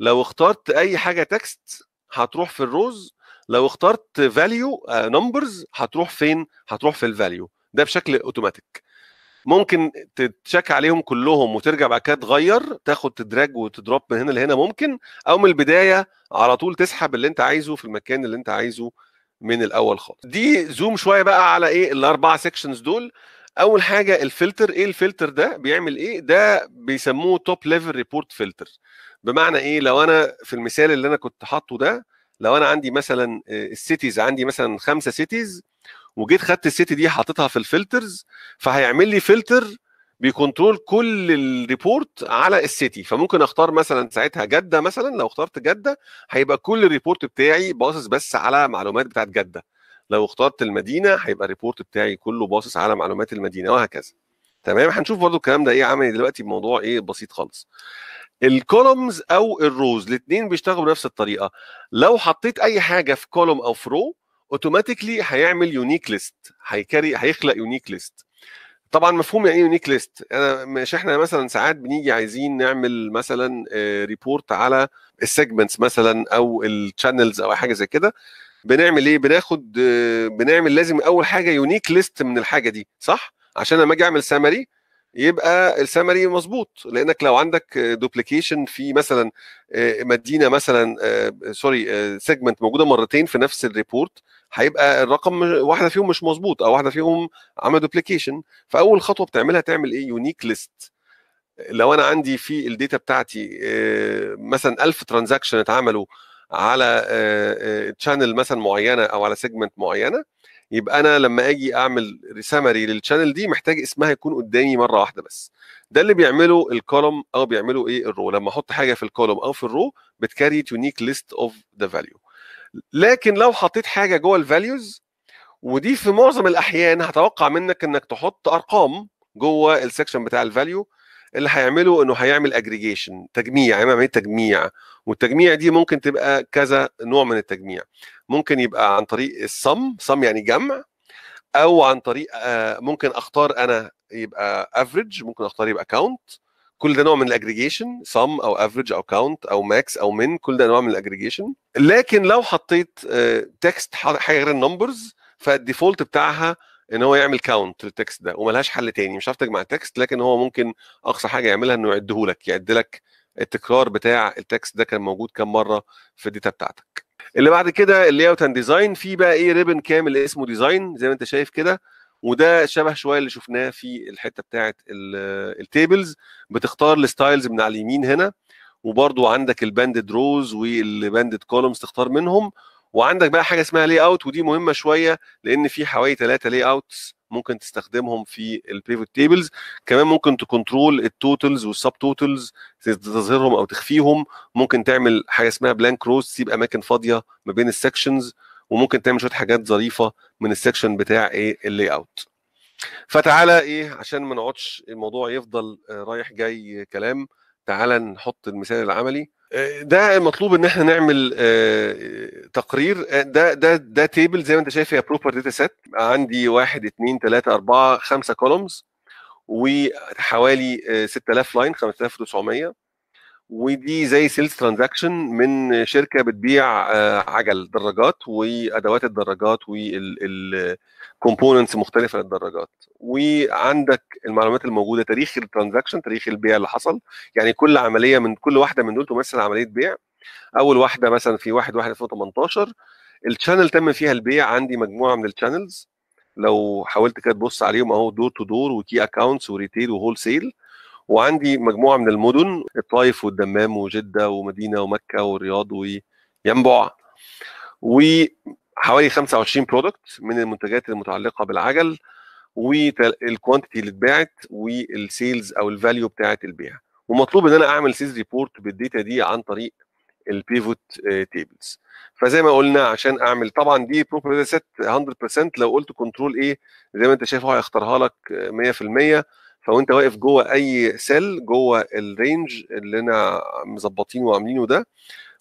Speaker 1: لو اخترت اي حاجه تكست هتروح في الروز لو اخترت فاليو آه، نمبرز هتروح فين هتروح في الفاليو ده بشكل اوتوماتيك ممكن تتشك عليهم كلهم وترجع بعد كده تغير تاخد تدراج وتدروب من هنا لهنا ممكن او من البدايه على طول تسحب اللي انت عايزه في المكان اللي انت عايزه من الاول خالص دي زوم شويه بقى على ايه الاربع سيكشنز دول اول حاجه الفلتر ايه الفلتر ده بيعمل ايه ده بيسموه توب ليفل ريبورت فلتر بمعنى ايه لو انا في المثال اللي انا كنت حاطه ده لو انا عندي مثلا السيتيز آه، عندي مثلا خمسه سيتيز وجيت خدت السيتي دي حطيتها في الفلترز فهيعمل لي فلتر بيكنترول كل الريبورت على السيتي فممكن اختار مثلا ساعتها جده مثلا لو اخترت جده هيبقى كل الريبورت بتاعي باصص بس على معلومات بتاعت جده لو اخترت المدينه هيبقى الريبورت بتاعي كله باصص على معلومات المدينه وهكذا تمام هنشوف برضو الكلام ده ايه عملي دلوقتي بموضوع ايه بسيط خالص الكولومز او الروز الاثنين بيشتغلوا بنفس الطريقه لو حطيت اي حاجه في كولوم او في رو اوتوماتيكلي هيعمل يونيك ليست هيكري هيخلق يونيك ليست طبعا مفهوم يعني ايه يونيك ليست انا مش احنا مثلا ساعات بنيجي عايزين نعمل مثلا ريبورت آه، على السيجمنتس مثلا او الشانلز او حاجه زي كده بنعمل ايه بناخد آه، بنعمل لازم اول حاجه يونيك ليست من الحاجه دي صح عشان لما اجي اعمل سامري يبقى السمري مظبوط لانك لو عندك دوبليكيشن في مثلا آه، مدينه مثلا سوري آه، سيجمنت آه، موجوده مرتين في نفس الريبورت هيبقى الرقم واحده فيهم مش مظبوط او واحده فيهم عمل دوبليكيشن فاول خطوه بتعملها تعمل ايه يونيك ليست لو انا عندي في الداتا بتاعتي مثلا 1000 ترانزاكشن اتعملوا على تشانل مثلا معينه او على سيجمنت معينه يبقى انا لما اجي اعمل سمري للشانل دي محتاج اسمها يكون قدامي مره واحده بس ده اللي بيعمله الكولوم او بيعمله ايه الرو لما احط حاجه في الكولوم او في الرو بتكاري يونيك ليست اوف ذا فاليو لكن لو حطيت حاجه جوه الفاليوز ودي في معظم الاحيان هتوقع منك انك تحط ارقام جوه السكشن بتاع الفاليو اللي هيعمله انه هيعمل اجريجيشن تجميع هيعمل عمليه تجميع والتجميع دي ممكن تبقى كذا نوع من التجميع ممكن يبقى عن طريق الصم صم يعني جمع او عن طريق آه، ممكن اختار انا يبقى افريج ممكن اختار يبقى كاونت كل ده نوع من الاجريجيشن سم او افريج او كاونت او ماكس او من كل ده نوع من الاجريجيشن لكن لو حطيت تكست آه، حاجه غير النمبرز فالديفولت بتاعها ان هو يعمل كاونت للتكست ده وملهاش حل تاني مش عارف تجمع تكست لكن هو ممكن اقصى حاجه يعملها انه يعده لك يعد لك التكرار بتاع التكست ده كان موجود كام مره في الداتا بتاعتك اللي بعد كده اللي اوت اند ديزاين في بقى ايه ريبن كامل اسمه ديزاين زي ما انت شايف كده وده شبه شويه اللي شفناه في الحته بتاعه التيبلز بتختار الستايلز من على اليمين هنا وبرضو عندك الباندد روز والباندد كولومز تختار منهم وعندك بقى حاجه اسمها لي اوت ودي مهمه شويه لان في حوالي ثلاثه لي اوتس ممكن تستخدمهم في البيفوت تيبلز كمان ممكن تكنترول التوتلز والسب توتلز تظهرهم او تخفيهم ممكن تعمل حاجه اسمها بلانك روز تسيب اماكن فاضيه ما بين السكشنز وممكن تعمل شويه حاجات ظريفه من السكشن بتاع ايه اللاي اوت فتعالى ايه عشان ما نقعدش الموضوع يفضل آه، رايح جاي كلام تعالى نحط المثال العملي ده مطلوب ان احنا نعمل آه، تقرير آه، ده ده ده تيبل زي ما انت شايف هي بروبر داتا سيت عندي واحد اثنين ثلاثة أربعة خمسة كولومز وحوالي 6000 لاين 5900 ودي زي سيلز ترانزاكشن من شركه بتبيع آه، عجل دراجات وادوات الدراجات والكومبوننتس مختلفه للدراجات وعندك المعلومات الموجوده تاريخ الترانزاكشن تاريخ البيع اللي حصل يعني كل عمليه من كل واحده من دول تمثل عمليه بيع اول واحده مثلا في 1 1 2018 الشانل تم فيها البيع عندي مجموعه من الشانلز لو حاولت كده تبص عليهم اهو دور تو دور وكي اكونتس وريتيل وهول سيل وعندي مجموعه من المدن الطائف والدمام وجده ومدينه ومكه والرياض وينبع وحوالي 25 برودكت من المنتجات المتعلقه بالعجل والكوانتيتي اللي اتباعت والسيلز او الفاليو بتاعه البيع ومطلوب ان انا اعمل سيلز ريبورت بالديتا دي عن طريق البيفوت تيبلز آه، فزي ما قلنا عشان اعمل طبعا دي بروبريتي سيت 100% لو قلت كنترول ايه زي ما انت شايف هو هيختارها لك 100% فوانت واقف جوه اي سيل جوه الرينج اللي انا مظبطينه وعاملينه ده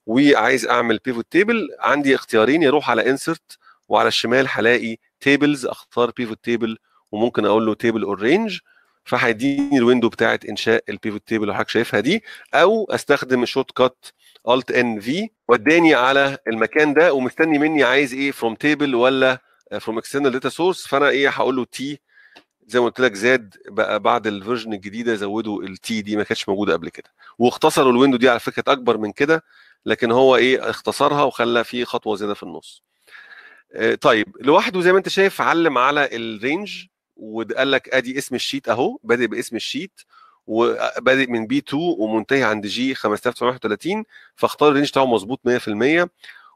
Speaker 1: وعايز اعمل بيفوت تيبل عندي اختيارين يروح على انسرت وعلى الشمال هلاقي تيبلز اختار بيفوت تيبل وممكن اقول له تيبل اور رينج فهيديني الويندو بتاعه انشاء البيفوت تيبل اللي حضرتك شايفها دي او استخدم الشورت كات الت ان في وداني على المكان ده ومستني مني عايز ايه فروم تيبل ولا فروم اكسترنال داتا سورس فانا ايه هقول له تي زي ما قلت لك زاد بقى بعد الفيرجن الجديده زودوا التي دي ما كانتش موجوده قبل كده واختصروا الويندو دي على فكره اكبر من كده لكن هو ايه اختصرها وخلى في خطوه زياده في النص آه، طيب لوحده زي ما انت شايف علم على الرينج وقال لك ادي اسم الشيت اهو بادئ باسم الشيت وبادئ من بي 2 ومنتهي عند جي 5931 فاختار الرينج بتاعه مظبوط 100%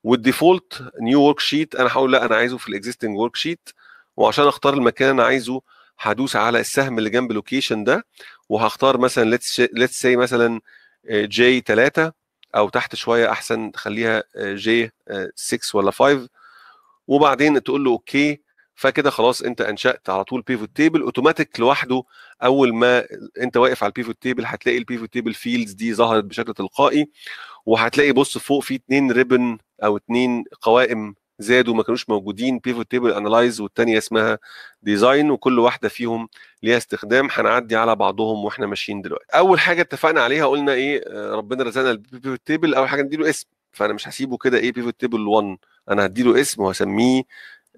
Speaker 1: والديفولت نيو ورك شيت انا هقول لا انا عايزه في الاكزيستنج ورك شيت وعشان اختار المكان انا عايزه هدوس على السهم اللي جنب اللوكيشن ده وهختار مثلا ليتس ليتس سي مثلا جي آه، 3 او تحت شويه احسن تخليها جي آه، 6 آه، ولا 5 وبعدين تقول له اوكي فكده خلاص انت انشات على طول بيفوت تيبل اوتوماتيك لوحده اول ما انت واقف على البيفوت تيبل هتلاقي البيفوت تيبل فيلدز دي ظهرت بشكل تلقائي وهتلاقي بص فوق في اتنين ريبن او اتنين قوائم زادوا ما كانوش موجودين بيفوت تيبل انالايز والثانيه اسمها ديزاين وكل واحده فيهم ليها استخدام هنعدي على بعضهم واحنا ماشيين دلوقتي اول حاجه اتفقنا عليها قلنا ايه آه، ربنا رزقنا البيفوت تيبل اول حاجه نديله اسم فانا مش هسيبه كده ايه بيفوت تيبل 1 انا هديله اسم وهسميه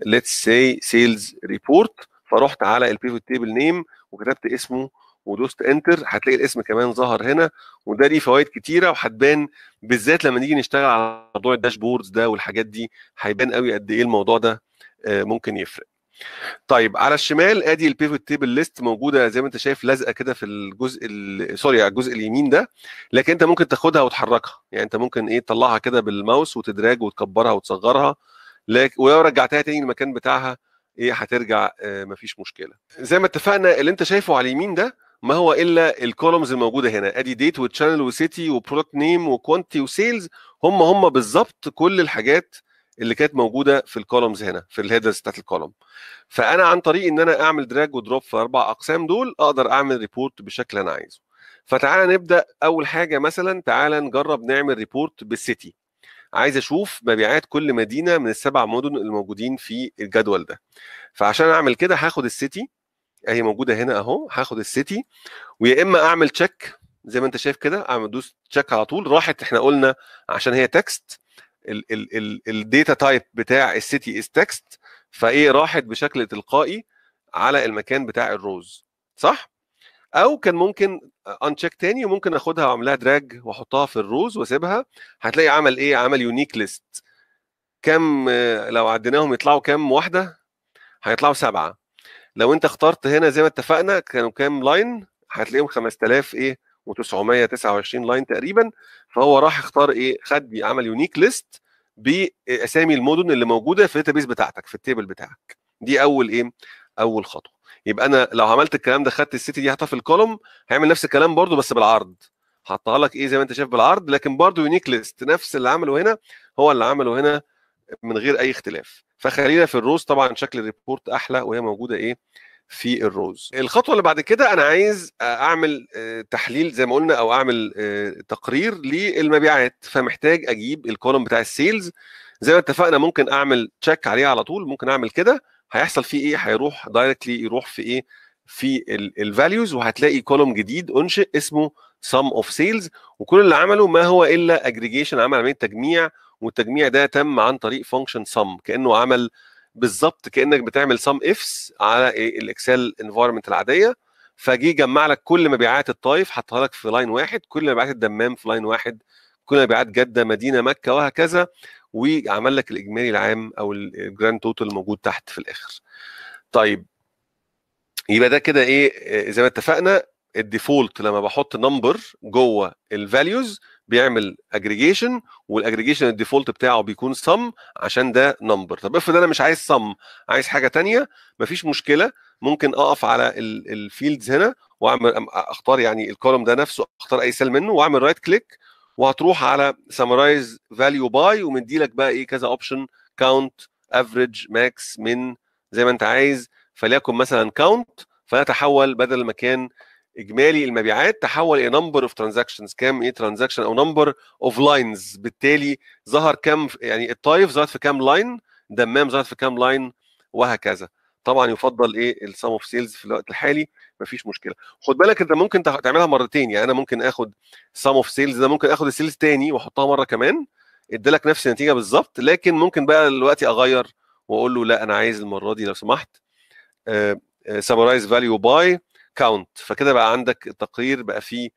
Speaker 1: ليتس سي سيلز ريبورت فرحت على البيفوت تيبل نيم وكتبت اسمه ودوست انتر هتلاقي الاسم كمان ظهر هنا وده ليه فوائد كتيره وهتبان بالذات لما نيجي نشتغل على موضوع الداشبوردز ده والحاجات دي هيبان قوي قد ايه الموضوع ده آه، ممكن يفرق طيب على الشمال ادي البيفوت تيبل ليست موجوده زي ما انت شايف لازقه كده في الجزء سوري على الجزء اليمين ده لكن انت ممكن تاخدها وتحركها يعني انت ممكن ايه تطلعها كده بالماوس وتدراج وتكبرها وتصغرها لكن ولو رجعتها تاني المكان بتاعها ايه هترجع آه مفيش مشكله زي ما اتفقنا اللي انت شايفه على اليمين ده ما هو الا الكولومز الموجوده هنا ادي ديت وتشانل وسيتي وبرودكت نيم وكوانتي وسيلز هم هم بالظبط كل الحاجات اللي كانت موجوده في الكولومز هنا في الهيدرز بتاعت الكولوم فانا عن طريق ان انا اعمل دراج ودروب في اربع اقسام دول اقدر اعمل ريبورت بالشكل اللي انا عايزه فتعالى نبدا اول حاجه مثلا تعالى نجرب نعمل ريبورت بالسيتي عايز اشوف مبيعات كل مدينه من السبع مدن الموجودين في الجدول ده فعشان اعمل كده هاخد السيتي هي موجوده هنا اهو هاخد السيتي ويا اما اعمل تشيك زي ما انت شايف كده اعمل دوس تشيك على طول راحت احنا قلنا عشان هي تكست الداتا تايب بتاع السيتي از تكست فايه راحت بشكل تلقائي على المكان بتاع الروز صح او كان ممكن انشيك تاني وممكن اخدها واعملها دراج واحطها في الروز واسيبها هتلاقي عمل ايه عمل يونيك ليست كم لو عديناهم يطلعوا كم واحده هيطلعوا سبعه لو انت اخترت هنا زي ما اتفقنا كانوا كام لاين هتلاقيهم 5000 ايه و929 لاين تقريبا فهو راح اختار ايه خد عمل يونيك ليست باسامي المدن اللي موجوده في الداتابيس بتاعتك في التيبل بتاعك دي اول ايه اول خطوه يبقى انا لو عملت الكلام ده خدت السيتي دي حطها في الكولوم هيعمل نفس الكلام برده بس بالعرض حطها لك ايه زي ما انت شايف بالعرض لكن برده يونيك ليست نفس اللي عمله هنا هو اللي عمله هنا من غير اي اختلاف فخلينا في الروز طبعا شكل الريبورت احلى وهي موجوده ايه في الروز الخطوه اللي بعد كده انا عايز آه، اعمل آه، تحليل زي ما قلنا او اعمل آه، تقرير للمبيعات فمحتاج اجيب الكولوم بتاع السيلز زي ما اتفقنا ممكن اعمل تشيك عليه على طول ممكن اعمل كده هيحصل فيه ايه هيروح دايركتلي يروح في ايه في الفاليوز وهتلاقي كولوم جديد انشئ اسمه سم اوف سيلز وكل اللي عمله ما هو الا اجريجيشن عمل عمليه تجميع والتجميع ده تم عن طريق فانكشن سم كانه عمل بالظبط كانك بتعمل سم افس على إيه؟ الاكسل انفايرمنت العاديه فجي جمع لك كل مبيعات الطايف حطها لك في لاين واحد كل مبيعات الدمام في لاين واحد كل مبيعات جده مدينه مكه وهكذا وعمل لك الاجمالي العام او الجراند توتال الموجود تحت في الاخر طيب يبقى ده كده ايه آه، زي ما اتفقنا الديفولت لما بحط نمبر جوه الفاليوز بيعمل اجريجيشن والاجريجيشن الديفولت بتاعه بيكون سم عشان ده نمبر طب افرض انا مش عايز سم عايز حاجه ثانيه مفيش مشكله ممكن اقف على الفيلدز هنا واعمل اختار يعني الكولوم ده نفسه اختار اي سيل منه واعمل رايت كليك وهتروح على سمرايز فاليو باي ومدي لك بقى ايه كذا اوبشن كاونت افريج ماكس من زي ما انت عايز فليكن مثلا كاونت فيتحول بدل ما كان اجمالي المبيعات تحول الى نمبر اوف ترانزاكشنز كام ايه ترانزاكشن او نمبر اوف لاينز بالتالي ظهر كام يعني الطايف ظهرت في كام لاين دمام ظهرت في كام لاين وهكذا طبعا يفضل ايه السم اوف سيلز في الوقت الحالي مفيش مشكله خد بالك انت ممكن تعملها مرتين يعني انا ممكن اخد سم اوف سيلز ده ممكن اخد السيلز تاني واحطها مره كمان ادالك نفس النتيجه بالظبط لكن ممكن بقى دلوقتي اغير واقول له لا انا عايز المره دي لو سمحت سمرايز فاليو باي كاونت فكده بقى عندك التقرير بقى فيه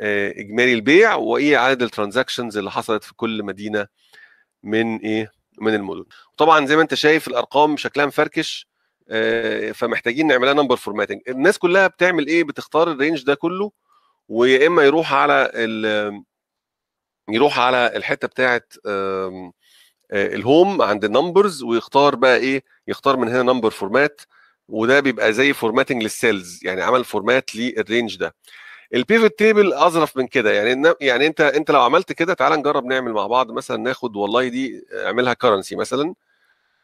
Speaker 1: آه، اجمالي البيع وايه عدد الترانزاكشنز اللي حصلت في كل مدينه من ايه من المدن طبعا زي ما انت شايف الارقام شكلها مفركش آه، فمحتاجين نعملها نمبر فورماتنج الناس كلها بتعمل ايه بتختار الرينج ده كله ويا اما يروح على ال يروح على الحته بتاعه آه، الهوم عند النمبرز ويختار بقى ايه يختار من هنا نمبر فورمات وده بيبقى زي فورماتنج للسيلز يعني عمل فورمات للرينج ده البيفوت تيبل اظرف من كده يعني يعني انت انت لو عملت كده تعال نجرب نعمل مع بعض مثلا ناخد والله دي اعملها كرنسي مثلا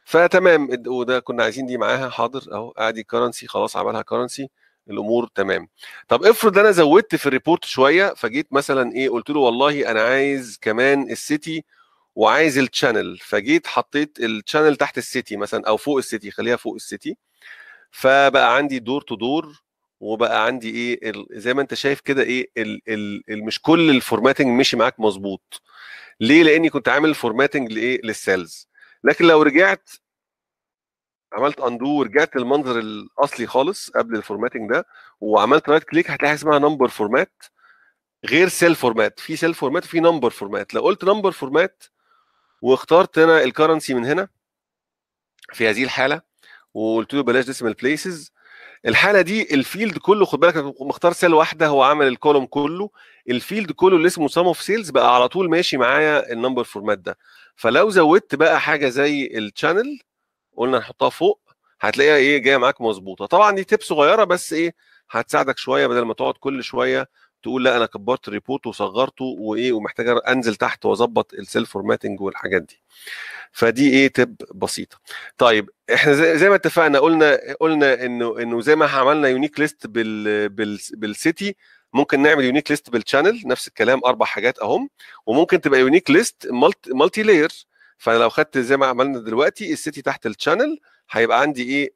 Speaker 1: فتمام وده كنا عايزين دي معاها حاضر اهو ادي كرنسي خلاص عملها كرنسي الامور تمام طب افرض انا زودت في الريبورت شويه فجيت مثلا ايه قلت له والله انا عايز كمان السيتي وعايز التشانل فجيت حطيت التشانل تحت السيتي مثلا او فوق السيتي خليها فوق السيتي فبقى عندي دور تو دور وبقى عندي ايه زي ما انت شايف كده ايه الـ الـ مش كل الفورماتنج مشي معاك مظبوط ليه لاني كنت عامل فورماتنج لايه للسيلز لكن لو رجعت عملت اندو ورجعت للمنظر الاصلي خالص قبل الفورماتنج ده وعملت رايت كليك هتلاقي حاجه اسمها نمبر فورمات غير سيل فورمات في سيل فورمات وفي نمبر فورمات لو قلت نمبر فورمات واخترت هنا الكرنسي من هنا في هذه الحاله وقلت له بلاش ديسيمال بليسز الحاله دي الفيلد كله خد بالك مختار سيل واحده هو عمل الكولوم كله الفيلد كله اللي اسمه سم اوف سيلز بقى على طول ماشي معايا النمبر فورمات ده فلو زودت بقى حاجه زي الشانل قلنا نحطها فوق هتلاقيها ايه جايه معاك مظبوطه طبعا دي تيب صغيره بس ايه هتساعدك شويه بدل ما تقعد كل شويه تقول لا انا كبرت الريبوت وصغرته وايه ومحتاج انزل تحت واظبط السيل فورماتنج والحاجات دي فدي ايه تب بسيطه طيب احنا زي ما اتفقنا قلنا قلنا انه انه زي ما عملنا يونيك ليست بال بالسيتي ممكن نعمل يونيك ليست بالشانل نفس الكلام اربع حاجات اهم وممكن تبقى يونيك ليست مالتي لاير فانا لو خدت زي ما عملنا دلوقتي السيتي تحت الشانل هيبقى عندي ايه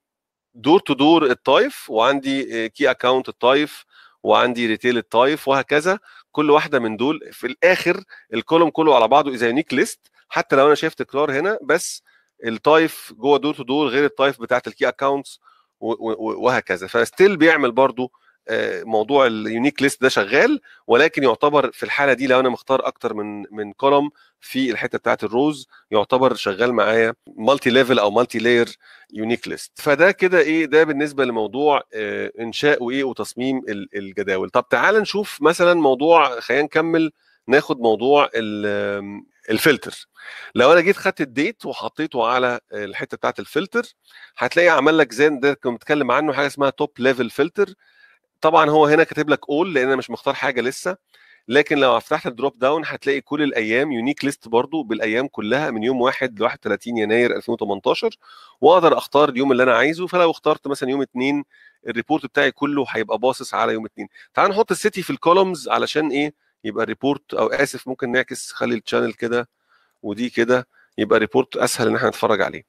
Speaker 1: دور تو دور الطايف وعندي كي إيه، اكونت الطايف وعندي ريتيل الطايف وهكذا كل واحده من دول في الاخر الكولوم كله على بعضه اذا يونيك ليست حتى لو انا شايف تكرار هنا بس الطايف جوه دور تو دور غير الطايف بتاعت الكي اكونتس وهكذا فستيل بيعمل برضو آه، موضوع اليونيك ليست ده شغال ولكن يعتبر في الحاله دي لو انا مختار اكتر من من كولوم في الحته بتاعت الروز يعتبر شغال معايا مالتي ليفل او مالتي لاير يونيك ليست فده كده ايه ده بالنسبه لموضوع آه، انشاء وايه وتصميم الجداول طب تعال نشوف مثلا موضوع خلينا نكمل ناخد موضوع الفلتر لو انا جيت خدت الديت وحطيته على الحته بتاعت الفلتر هتلاقي عمل لك زي ده كنت بتكلم عنه حاجه اسمها توب ليفل فلتر طبعا هو هنا كاتب لك اول لان انا مش مختار حاجه لسه لكن لو فتحت الدروب داون هتلاقي كل الايام يونيك ليست برضو بالايام كلها من يوم 1 ل 31 يناير 2018 واقدر اختار اليوم اللي انا عايزه فلو اخترت مثلا يوم 2 الريبورت بتاعي كله هيبقى باصص على يوم 2 تعال نحط السيتي في الكولومز علشان ايه يبقى الريبورت او اسف ممكن نعكس خلي الشانل كده ودي كده يبقى ريبورت اسهل ان احنا نتفرج عليه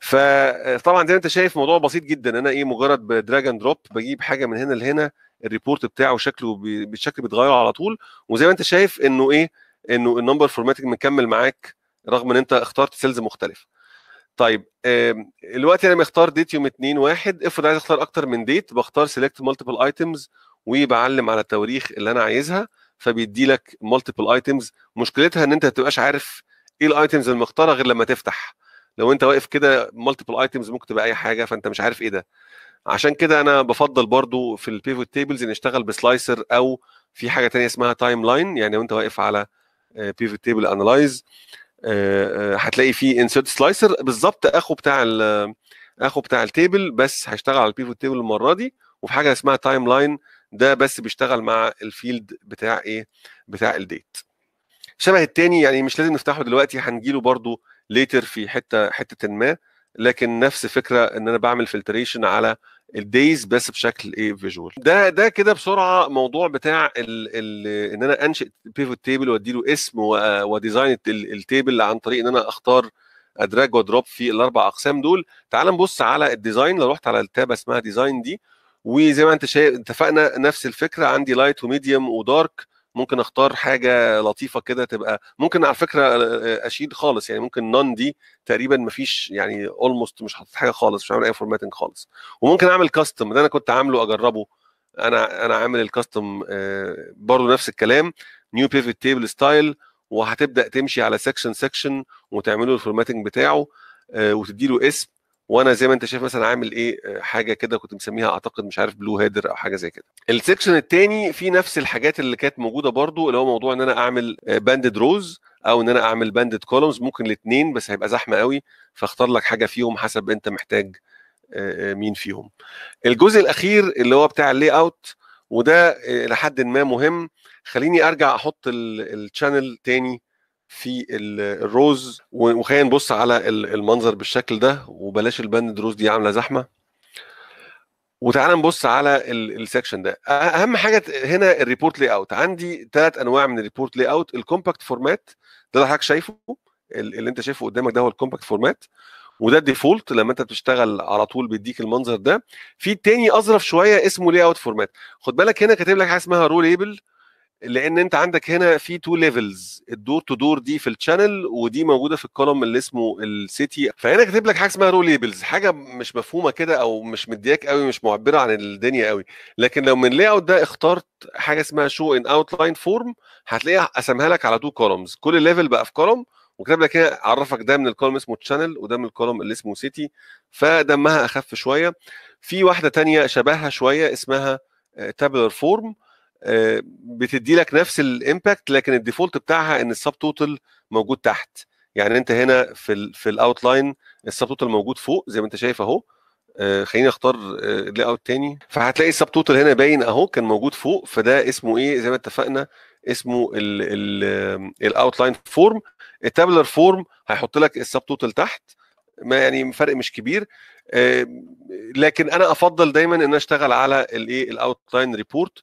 Speaker 1: فطبعا زي ما انت شايف موضوع بسيط جدا انا ايه مجرد بدراج اند دروب بجيب حاجه من هنا لهنا الريبورت بتاعه شكله بالشكل بيتغير على طول وزي ما انت شايف انه ايه انه النمبر فورماتنج مكمل معاك رغم ان انت اخترت سيلز مختلف طيب الوقت انا مختار ديت يوم 2 1 افرض عايز اختار اكتر من ديت بختار سيلكت مالتيبل ايتمز وبعلم على التواريخ اللي انا عايزها فبيدي لك مالتيبل ايتمز مشكلتها ان انت ما تبقاش عارف ايه الايتمز المختاره غير لما تفتح لو انت واقف كده مالتيبل ايتمز ممكن تبقى اي حاجه فانت مش عارف ايه ده عشان كده انا بفضل برضو في البيفوت تيبلز اشتغل بسلايسر او في حاجه ثانيه اسمها تايم لاين يعني لو انت واقف على بيفوت تيبل انلايز هتلاقي فيه انسرت سلايسر بالظبط اخو بتاع اخو بتاع التيبل بس هيشتغل على البيفوت تيبل المره دي وفي حاجه اسمها تايم لاين ده بس بيشتغل مع الفيلد بتاع ايه بتاع الديت شبه التاني يعني مش لازم نفتحه دلوقتي هنجيله برضو ليتر في حته حته ما لكن نفس فكره ان انا بعمل فلتريشن على الدايز بس بشكل ايه فيجوال ده ده كده بسرعه موضوع بتاع الـ الـ ان انا انشئ بيفوت تيبل واديله اسم وديزاين التيبل عن طريق ان انا اختار ادراج ودروب في الاربع اقسام دول تعال نبص على الديزاين لو رحت على التاب اسمها ديزاين دي وزي ما انت شايف اتفقنا نفس الفكره عندي لايت وميديوم ودارك ممكن اختار حاجه لطيفه كده تبقى ممكن على فكره آه، آه، اشيد خالص يعني ممكن نون دي تقريبا ما فيش يعني اولموست مش حاطط حاجه خالص مش عامل اي فورماتنج خالص وممكن اعمل كاستم ده انا كنت عامله اجربه انا انا عامل الكاستم آه، برضو نفس الكلام نيو بيفت تيبل ستايل وهتبدا تمشي على سكشن سكشن وتعمله الفورماتنج بتاعه وتدي له اسم وانا زي ما انت شايف مثلا عامل ايه آه، حاجه كده كنت مسميها اعتقد مش عارف بلو هيدر او حاجه زي كده السكشن الثاني فيه نفس الحاجات اللي كانت موجوده برضو اللي هو موضوع ان انا اعمل باندد آه، روز او ان انا اعمل باندد كولومز ممكن الاثنين بس هيبقى زحمه قوي فاختار لك حاجه فيهم حسب انت محتاج آه، مين فيهم الجزء الاخير اللي هو بتاع اللاي اوت وده لحد ما مهم خليني ارجع احط الشانل تاني في الروز وخلينا نبص على المنظر بالشكل ده وبلاش البند روز دي عامله زحمه وتعالى نبص على السكشن ده اهم حاجه هنا الريبورت لاي اوت عندي ثلاث انواع من الريبورت لاي اوت الكومباكت فورمات ده اللي حضرتك شايفه اللي انت شايفه قدامك ده هو الكومباكت فورمات وده الديفولت لما انت بتشتغل على طول بيديك المنظر ده في تاني اظرف شويه اسمه لاي اوت فورمات خد بالك هنا كاتب لك حاجه اسمها رو ليبل لان انت عندك هنا في تو ليفلز الدور تو دور دي في الشانل ودي موجوده في الكولوم اللي اسمه السيتي فهنا كاتب لك حاجه اسمها رو ليبلز حاجه مش مفهومه كده او مش مدياك قوي مش معبره عن الدنيا قوي لكن لو من لاي اوت ده اخترت حاجه اسمها شو ان اوت لاين فورم هتلاقيها قسمها لك على تو كولومز كل ليفل بقى في كولوم وكتب لك هنا عرفك ده من الكولوم اسمه تشانل وده من الكولوم اللي اسمه سيتي فدمها اخف شويه في واحده تانية شبهها شويه اسمها تابلر آه، فورم آه، بتدي لك نفس الامباكت لكن الديفولت بتاعها ان السب توتال موجود تحت يعني انت هنا في الـ في الاوتلاين السب توتال موجود فوق زي ما انت شايف اهو آه، خليني اختار آه، لي اوت تاني فهتلاقي السب توتال هنا باين اهو كان موجود فوق فده اسمه ايه زي ما اتفقنا اسمه الاوتلاين فورم التابلر فورم هيحط لك السب توتال تحت ما يعني فرق مش كبير لكن انا افضل دايما ان اشتغل على الايه الاوتلاين ريبورت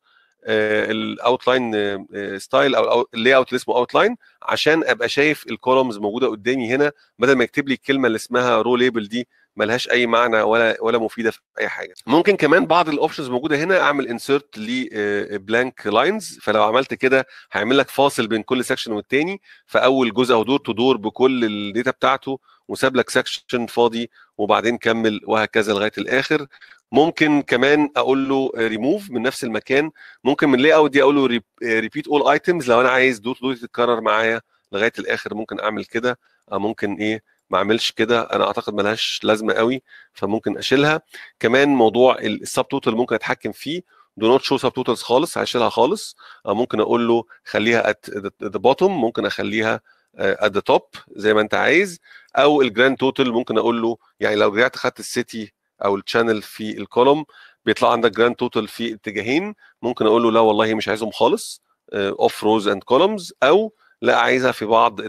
Speaker 1: آه، الاوتلاين آه، ستايل او اللي اوت اللي اسمه اوتلاين عشان ابقى شايف الكولومز موجوده قدامي هنا بدل ما يكتب لي الكلمه اللي اسمها رو ليبل دي ملهاش اي معنى ولا ولا مفيده في اي حاجه ممكن كمان بعض الاوبشنز موجوده هنا اعمل انسرت لبلانك لاينز فلو عملت كده هيعمل لك فاصل بين كل سكشن والتاني فاول جزء او دور تو دور بكل الداتا بتاعته وساب لك سكشن فاضي وبعدين كمل وهكذا لغايه الاخر ممكن كمان اقول له ريموف آه، من نفس المكان ممكن من لاي اوت دي اقول له ريبيت اول ايتمز لو انا عايز دوت دوت تتكرر معايا لغايه الاخر ممكن اعمل كده او آه، ممكن ايه ما اعملش كده انا اعتقد ملهاش لازمه قوي فممكن اشيلها كمان موضوع السب توتال ممكن اتحكم فيه دو نوت شو سب توتالز خالص هشيلها خالص او آه، ممكن اقول له خليها ات ذا بوتوم ممكن اخليها ات ذا توب زي ما انت عايز او الجراند توتال ممكن اقول له يعني لو رجعت خدت السيتي او الشانل في الكولوم بيطلع عندك جراند توتال في اتجاهين ممكن اقول له لا والله مش عايزهم خالص اوف روز اند كولومز او لا عايزها في بعض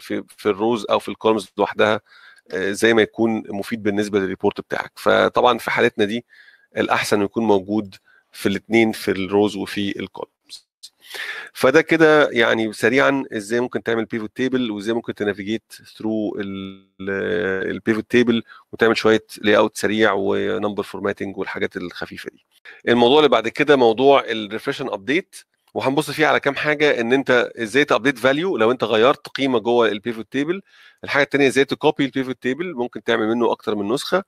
Speaker 1: في, في الروز او في الكولومز لوحدها آه، زي ما يكون مفيد بالنسبه للريبورت بتاعك فطبعا في حالتنا دي الاحسن يكون موجود في الاثنين في الروز وفي الكولوم فده كده يعني سريعا ازاي ممكن تعمل بيفوت تيبل وازاي ممكن تنافيجيت ثرو البيفوت تيبل وتعمل شويه لاي اوت سريع ونمبر فورماتنج والحاجات الخفيفه دي الموضوع اللي بعد كده موضوع الريفريشن ابديت وهنبص فيه على كام حاجه ان انت ازاي تابديت فاليو لو انت غيرت قيمه جوه البيفوت تيبل الحاجه الثانيه ازاي تكوبي البيفوت تيبل ممكن تعمل منه اكتر من نسخه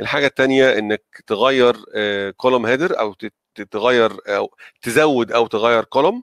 Speaker 1: الحاجه الثانيه انك تغير كولوم آه، هيدر او تغير او تزود او تغير كولوم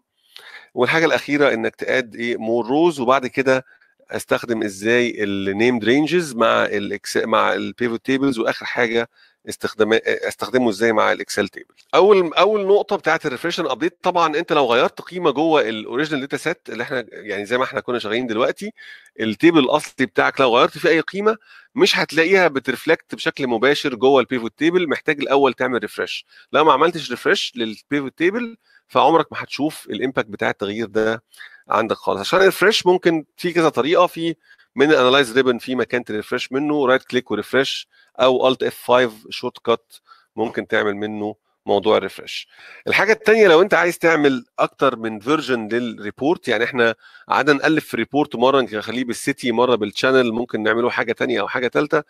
Speaker 1: والحاجه الاخيره انك تاد ايه مور روز وبعد كده استخدم ازاي النيمد رينجز مع الـ مع البيفوت تيبلز واخر حاجه استخدام استخدمه ازاي مع الاكسل تيبل اول اول نقطه بتاعه الريفريشن ابديت طبعا انت لو غيرت قيمه جوه الاوريجنال داتا سيت اللي احنا يعني زي ما احنا كنا شغالين دلوقتي التيبل الاصلي بتاعك لو غيرت فيه اي قيمه مش هتلاقيها بترفلكت بشكل مباشر جوه البيفوت تيبل محتاج الاول تعمل ريفرش لو ما عملتش ريفرش للبيفوت تيبل فعمرك ما هتشوف الامباكت بتاع التغيير ده عندك خالص عشان الريفرش ممكن في كذا طريقه في من الانالايز ريبن في مكان تريفرش منه رايت كليك وريفرش او الت اف 5 شورت كات ممكن تعمل منه موضوع الريفرش الحاجه الثانيه لو انت عايز تعمل اكتر من فيرجن للريبورت يعني احنا قعدنا نالف في ريبورت مره نخليه بالسيتي مره بالشانل ممكن نعمله حاجه تانية او حاجه تالتة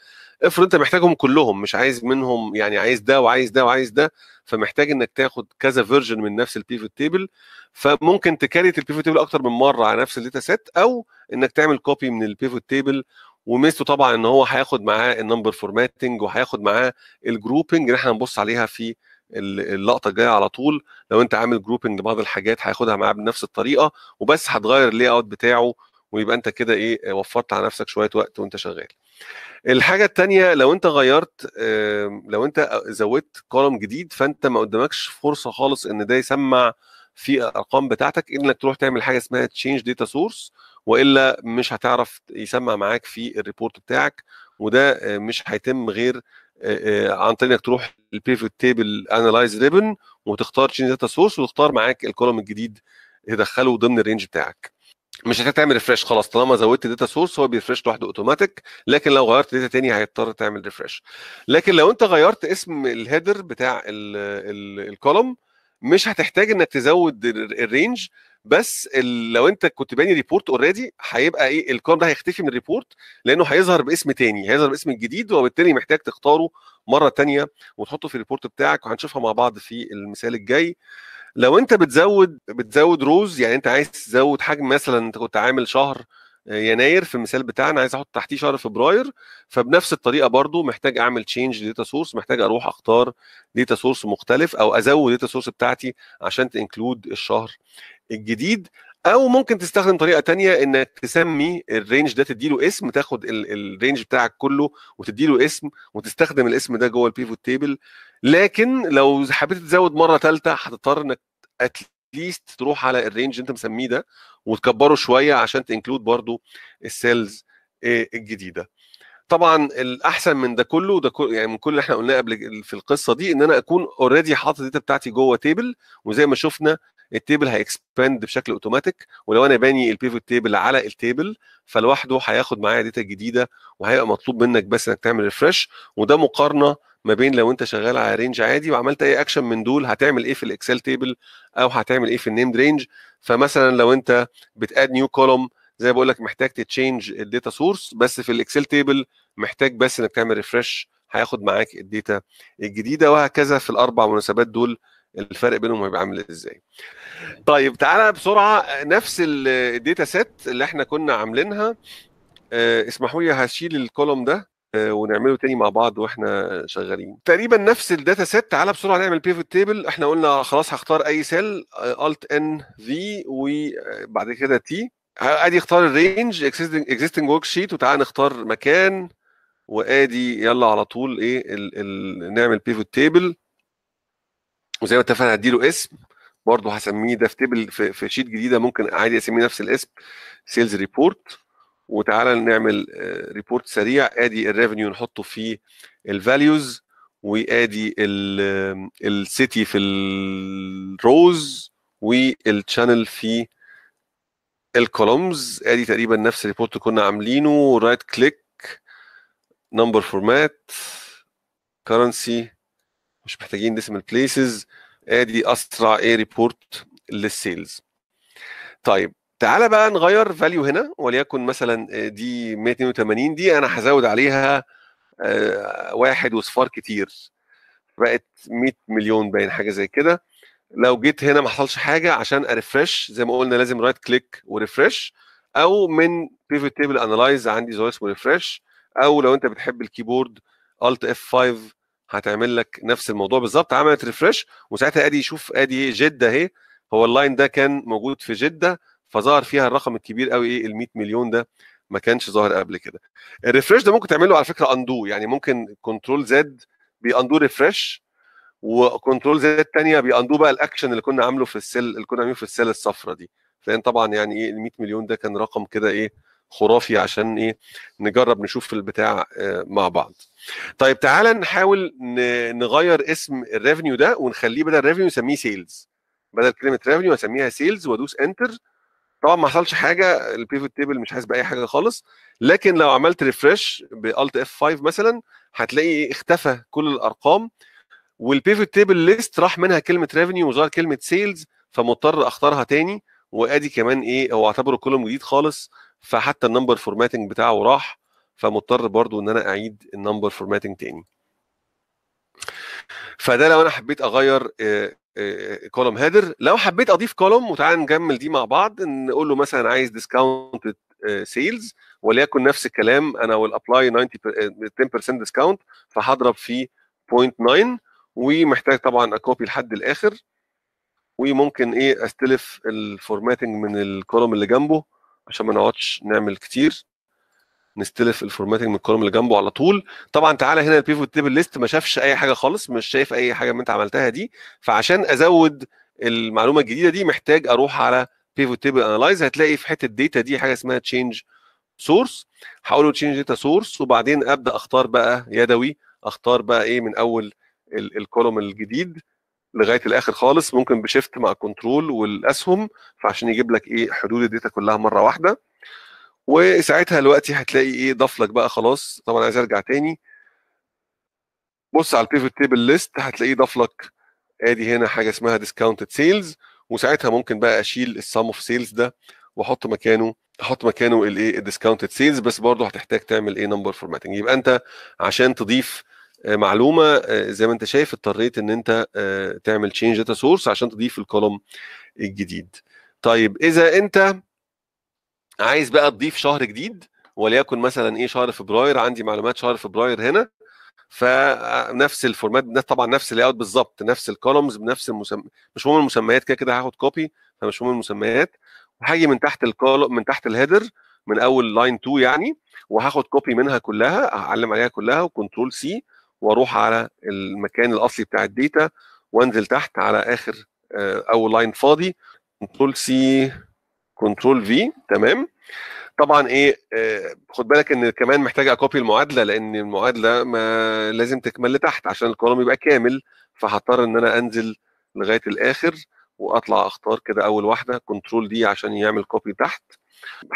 Speaker 1: افرض انت محتاجهم كلهم مش عايز منهم يعني عايز ده وعايز ده وعايز ده فمحتاج انك تاخد كذا فيرجن من نفس البيفوت تيبل فممكن تكريت البيفوت تيبل اكتر من مره على نفس الداتا سيت او انك تعمل كوبي من البيفوت تيبل وميزته طبعا ان هو هياخد معاه النمبر فورماتنج وهياخد معاه الجروبنج اللي احنا هنبص عليها في اللقطه الجايه على طول لو انت عامل جروبنج لبعض الحاجات هياخدها معاه بنفس الطريقه وبس هتغير اللي اوت بتاعه ويبقى انت كده ايه وفرت على نفسك شويه وقت وانت شغال. الحاجه الثانيه لو انت غيرت لو انت زودت كولوم جديد فانت ما قدامكش فرصه خالص ان ده يسمع في الارقام بتاعتك انك تروح تعمل حاجه اسمها تشينج داتا سورس والا مش هتعرف يسمع معاك في الريبورت بتاعك وده مش هيتم غير آه، آه، عن طريق انك تروح البيفوت تيبل انالايز ريبن وتختار تشينج داتا سورس وتختار معاك الكولوم الجديد تدخله ضمن الرينج بتاعك مش هتحتاج تعمل ريفرش خلاص طالما زودت داتا سورس هو بيرفرش لوحده اوتوماتيك لكن لو غيرت داتا تاني هيضطر تعمل ريفرش لكن لو انت غيرت اسم الهيدر بتاع الكولوم مش هتحتاج انك تزود الرينج بس لو انت كنت باني ريبورت اوريدي هيبقى ايه الكولم ده هيختفي من الريبورت لانه هيظهر باسم تاني هيظهر باسم جديد وبالتالي محتاج تختاره مره تانية وتحطه في الريبورت بتاعك وهنشوفها مع بعض في المثال الجاي لو انت بتزود بتزود روز يعني انت عايز تزود حجم مثلا انت كنت عامل شهر آه، يناير في المثال بتاعنا عايز احط تحتيه شهر فبراير فبنفس الطريقه برضو محتاج اعمل تشينج داتا سورس محتاج اروح اختار داتا سورس مختلف او ازود داتا سورس بتاعتي عشان تنكلود الشهر الجديد او ممكن تستخدم طريقه تانية انك تسمي الرينج ده تديله اسم تاخد الرينج بتاعك كله وتديله اسم وتستخدم الاسم ده جوه البيفوت تيبل لكن لو حبيت تزود مره ثالثه هتضطر انك اتليست تروح على الرينج انت مسميه ده وتكبره شويه عشان تنكلود برضو السيلز آه، الجديده طبعا الاحسن من ده كله ده كل يعني من كل اللي احنا قلناه قبل في القصه دي ان انا اكون اوريدي حاطط الداتا بتاعتي جوه تيبل وزي ما شفنا التيبل هيكسباند بشكل اوتوماتيك ولو انا باني البيفوت تيبل على التيبل فلوحده هياخد معايا داتا جديده وهيبقى مطلوب منك بس انك تعمل ريفرش وده مقارنه ما بين لو انت شغال على رينج عادي وعملت اي اكشن من دول هتعمل ايه في الاكسل تيبل او هتعمل ايه في النيمد رينج فمثلا لو انت بتاد نيو كولوم زي بقول لك محتاج تتشينج الداتا سورس بس في الاكسل تيبل محتاج بس انك تعمل ريفرش هياخد معاك الداتا الجديده وهكذا في الاربع مناسبات دول الفرق بينهم هيبقى عامل ازاي طيب تعالى بسرعه نفس الداتا سيت اللي احنا كنا عاملينها آه، اسمحوا لي هشيل الكولوم ده آه، ونعمله تاني مع بعض واحنا شغالين تقريبا نفس الداتا سيت تعالى بسرعه نعمل بيفوت تيبل احنا قلنا خلاص هختار اي سيل الت ان في وبعد كده تي آه، ادي اختار الرينج اكزيستنج ورك شيت وتعالى نختار مكان وادي يلا على طول ايه الـ الـ نعمل بيفوت تيبل وزي ما اتفقنا هديله اسم برضه هسميه ده في تيبل في, شيت جديده ممكن عادي اسميه نفس الاسم سيلز ريبورت وتعالى نعمل آه، ريبورت سريع ادي الريفنيو نحطه في الفاليوز وادي السيتي آه، في الروز والشانل في الكولومز ادي تقريبا نفس الريبورت كنا عاملينه رايت كليك نمبر فورمات كرنسي مش محتاجين ديسيمال بليسز ادي اسرع ايه ريبورت للسيلز طيب تعالى بقى نغير فاليو هنا وليكن مثلا دي 182 دي انا هزود عليها آه، واحد وصفار كتير بقت 100 مليون باين حاجه زي كده لو جيت هنا ما حصلش حاجه عشان اريفرش زي ما قلنا لازم رايت كليك وريفرش او من بيفوت تيبل انالايز عندي زرار اسمه ريفرش او لو انت بتحب الكيبورد الت اف 5 هتعمل لك نفس الموضوع بالظبط عملت ريفرش وساعتها ادي شوف ادي ايه جده اهي هو اللاين ده كان موجود في جده فظهر فيها الرقم الكبير قوي ايه ال 100 مليون ده ما كانش ظاهر قبل كده الريفرش ده ممكن تعمله على فكره اندو يعني ممكن كنترول زد باندو ريفرش وكنترول زد الثانيه باندو بقى الاكشن اللي كنا عامله في السيل اللي كنا عاملينه في السيل الصفراء دي لان طبعا يعني ايه ال 100 مليون ده كان رقم كده ايه خرافي عشان ايه نجرب نشوف البتاع آه، مع بعض طيب تعالى نحاول نغير اسم الريفنيو ده ونخليه بدل ريفنيو نسميه سيلز بدل كلمه ريفنيو اسميها سيلز وادوس انتر طبعا ما حصلش حاجه البيفوت تيبل مش حاسب اي حاجه خالص لكن لو عملت ريفرش بالت اف 5 مثلا هتلاقي إيه، اختفى كل الارقام والبيفوت تيبل ليست راح منها كلمه ريفنيو وظهر كلمه سيلز فمضطر اختارها تاني وادي كمان ايه هو اعتبره كولوم جديد خالص فحتى النمبر فورماتنج بتاعه راح فمضطر برضو ان انا اعيد النمبر فورماتنج تاني فده لو انا حبيت اغير كولوم هيدر لو حبيت اضيف كولوم وتعالى نكمل دي مع بعض نقول له مثلا عايز ديسكاونت سيلز وليكن نفس الكلام انا والابلاي 90 10% ديسكاونت فهضرب في 0.9 ومحتاج طبعا اكوبي لحد الاخر وممكن ايه استلف الفورماتنج من الكولوم اللي جنبه عشان ما نقعدش نعمل كتير نستلف الفورماتنج من الكولوم اللي جنبه على طول طبعا تعالى هنا البيفوت تيبل ليست ما شافش اي حاجه خالص مش شايف اي حاجه من انت عملتها دي فعشان ازود المعلومه الجديده دي محتاج اروح على بيفوت تيبل انالايز هتلاقي في حته الداتا دي حاجه اسمها تشينج سورس هقول له تشينج داتا سورس وبعدين ابدا اختار بقى يدوي اختار بقى ايه من اول الكولوم الجديد لغايه الاخر خالص ممكن بشيفت مع كنترول والاسهم فعشان يجيب لك ايه حدود الداتا كلها مره واحده وساعتها دلوقتي هتلاقي ايه ضاف لك بقى خلاص طبعا عايز ارجع تاني بص على البيفوت تيبل ليست هتلاقيه ضاف لك ادي هنا حاجه اسمها ديسكاونتد سيلز وساعتها ممكن بقى اشيل السم اوف سيلز ده واحط مكانه احط مكانه الايه الديسكاونتد سيلز بس برضه هتحتاج تعمل ايه نمبر فورماتنج يبقى انت عشان تضيف آه، معلومه آه، زي ما انت شايف اضطريت ان انت آه، تعمل تشينج داتا سورس عشان تضيف الكولوم الجديد طيب اذا انت عايز بقى تضيف شهر جديد وليكن مثلا ايه شهر فبراير عندي معلومات شهر فبراير هنا فنفس الفورمات طبعا نفس اللي اوت بالظبط نفس الكولومز بنفس المسم... مش مهم المسميات كده كده هاخد كوبي فمش مهم المسميات هاجي من تحت الكولوم من تحت الهيدر من اول لاين 2 يعني وهاخد كوبي منها كلها هعلم عليها كلها وكنترول سي واروح على المكان الاصلي بتاع الداتا وانزل تحت على اخر آه، اول لاين فاضي كنترول سي كنترول في تمام طبعا ايه آه، خد بالك ان كمان محتاج اكوبي المعادله لان المعادله ما لازم تكمل لتحت عشان الكولوم يبقى كامل فهضطر ان انا انزل لغايه الاخر واطلع اختار كده اول واحده كنترول دي عشان يعمل كوبي تحت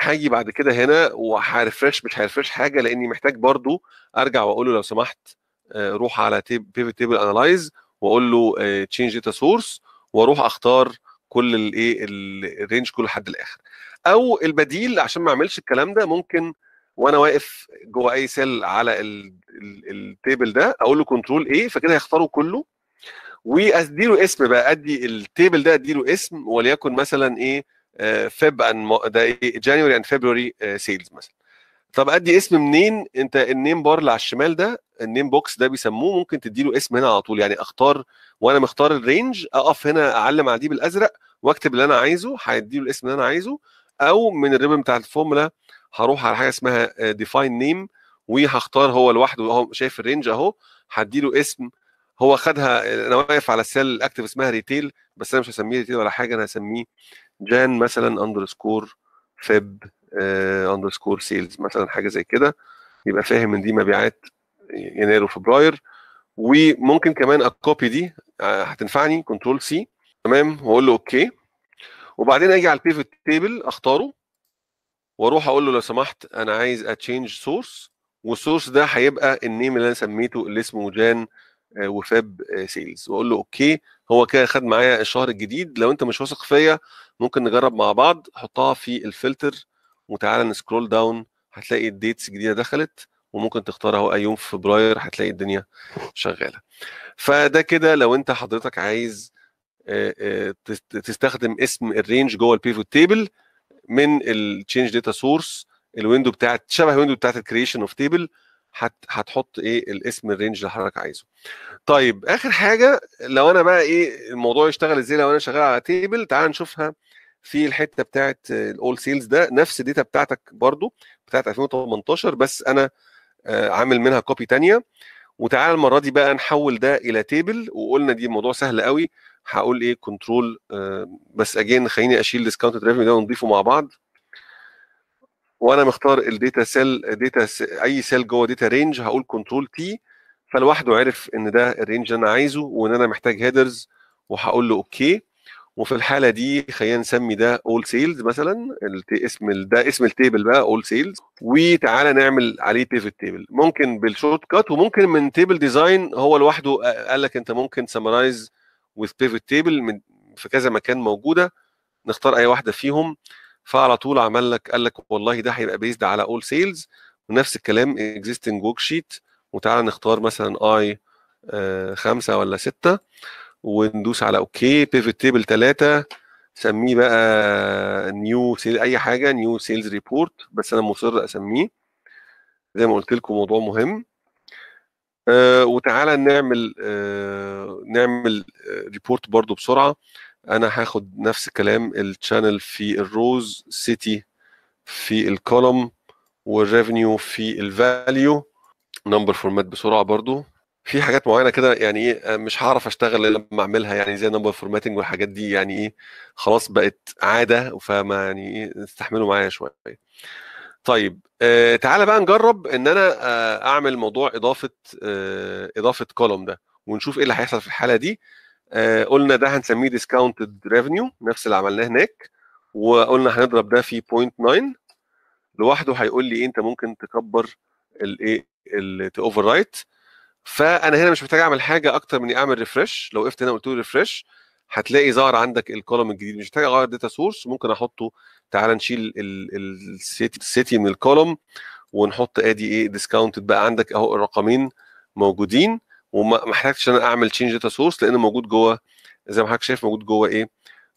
Speaker 1: هاجي بعد كده هنا وهرفرش مش هرفرش حاجه لاني محتاج برضو ارجع واقول له لو سمحت روح على بيفت تيبل انالايز واقول له تشينج داتا سورس واروح اختار كل الايه الرينج كله لحد الاخر او البديل عشان ما اعملش الكلام ده ممكن وانا واقف جوه اي سيل على التيبل ده اقول له كنترول ايه فكده هيختاره كله واديله اسم بقى ادي التيبل ده اديله اسم وليكن مثلا ايه فيب آه، ان ده ايه جانوري اند فيبروري سيلز مثلا طب ادي اسم منين انت النيم بار اللي على الشمال ده النيم بوكس ده بيسموه ممكن تديله اسم هنا على طول يعني اختار وانا مختار الرينج اقف هنا اعلم عليه بالازرق واكتب اللي انا عايزه هيديله الاسم اللي انا عايزه او من الريبن بتاع الفورمولا هروح على حاجه اسمها ديفاين نيم وهختار هو لوحده هو شايف الرينج اهو هديله اسم هو خدها انا واقف على السيل الاكتف اسمها ريتيل بس انا مش هسميه ريتيل ولا حاجه انا هسميه جان مثلا اندرسكور فيب اندرسكور آه، سيلز مثلا حاجه زي كده يبقى فاهم ان دي مبيعات يناير وفبراير وممكن كمان اكوبي دي آه، هتنفعني كنترول سي تمام واقول له اوكي وبعدين اجي على البيفت تيبل اختاره واروح اقول له لو سمحت انا عايز اتشينج سورس والسورس ده هيبقى النيم اللي انا سميته اللي اسمه جان آه، وفاب سيلز واقول له اوكي هو كده خد معايا الشهر الجديد لو انت مش واثق فيا ممكن نجرب مع بعض حطها في الفلتر وتعالى نسكرول داون هتلاقي الديتس جديده دخلت وممكن تختار اهو اي يوم في فبراير هتلاقي الدنيا شغاله فده كده لو انت حضرتك عايز تستخدم اسم الرينج جوه البيفوت تيبل من التشينج داتا سورس الويندو بتاعت شبه الويندو بتاعت الكريشن اوف تيبل هتحط ايه الاسم الرينج اللي حضرتك عايزه. طيب اخر حاجه لو انا بقى ايه الموضوع يشتغل ازاي لو انا شغال على تيبل تعال نشوفها في الحته بتاعت الاول سيلز ده نفس الداتا بتاعتك برضو بتاعت 2018 بس انا آه، عامل منها كوبي ثانيه وتعالى المره دي بقى نحول ده الى تيبل وقلنا دي موضوع سهل قوي هقول ايه كنترول آه، بس اجين خليني اشيل ديسكاونت ريفينيو ده ونضيفه مع بعض وانا مختار الداتا سيل داتا اي سيل جوه داتا رينج هقول كنترول تي فلوحده عرف ان ده الرينج اللي انا عايزه وان انا محتاج هيدرز وهقول له اوكي وفي الحاله دي خلينا نسمي ده اول سيلز مثلا اسم ده اسم التيبل بقى اول سيلز وتعالى نعمل عليه بيفت تيبل ممكن بالشورت كات وممكن من تيبل ديزاين هو لوحده قال لك انت ممكن سمرايز وذ بيفت تيبل في كذا مكان موجوده نختار اي واحده فيهم فعلى طول عمل لك قال لك والله ده هيبقى بيزد على اول سيلز ونفس الكلام اكزيستنج ورك شيت وتعالى نختار مثلا اي خمسه ولا سته وندوس على اوكي بيفت تيبل 3 سميه بقى نيو سيل اي حاجه نيو سيلز ريبورت بس انا مصر اسميه زي ما قلت لكم موضوع مهم آه وتعالى نعمل آه نعمل ريبورت آه، برضو بسرعه انا هاخد نفس الكلام الشانل في الروز سيتي في الكولوم والريفنيو في الفاليو نمبر فورمات بسرعه برضو في حاجات معينه كده يعني ايه آه، مش هعرف اشتغل الا لما اعملها يعني زي نمبر فورماتنج والحاجات دي يعني ايه خلاص بقت عاده فما يعني ايه استحملوا معايا شويه طيب آه تعالى بقى نجرب ان انا آه اعمل موضوع اضافه آه اضافه كولوم ده ونشوف ايه اللي هيحصل في الحاله دي آه قلنا ده هنسميه ديسكاونتد ريفينيو نفس اللي عملناه هناك وقلنا هنضرب ده في 0.9 لوحده هيقول لي إيه انت ممكن تكبر الايه اوفر رايت فانا هنا مش محتاج اعمل حاجه اكتر من اعمل ريفرش لو وقفت هنا قلت له ريفرش هتلاقي ظهر عندك الكولوم الجديد مش محتاج اغير داتا سورس ممكن احطه تعال نشيل السيتي من الكولوم ونحط ادي ايه ديسكاونتد بقى عندك اهو الرقمين موجودين وما محتاجش ان انا اعمل تشينج داتا سورس لانه موجود جوه زي ما حضرتك شايف موجود جوه ايه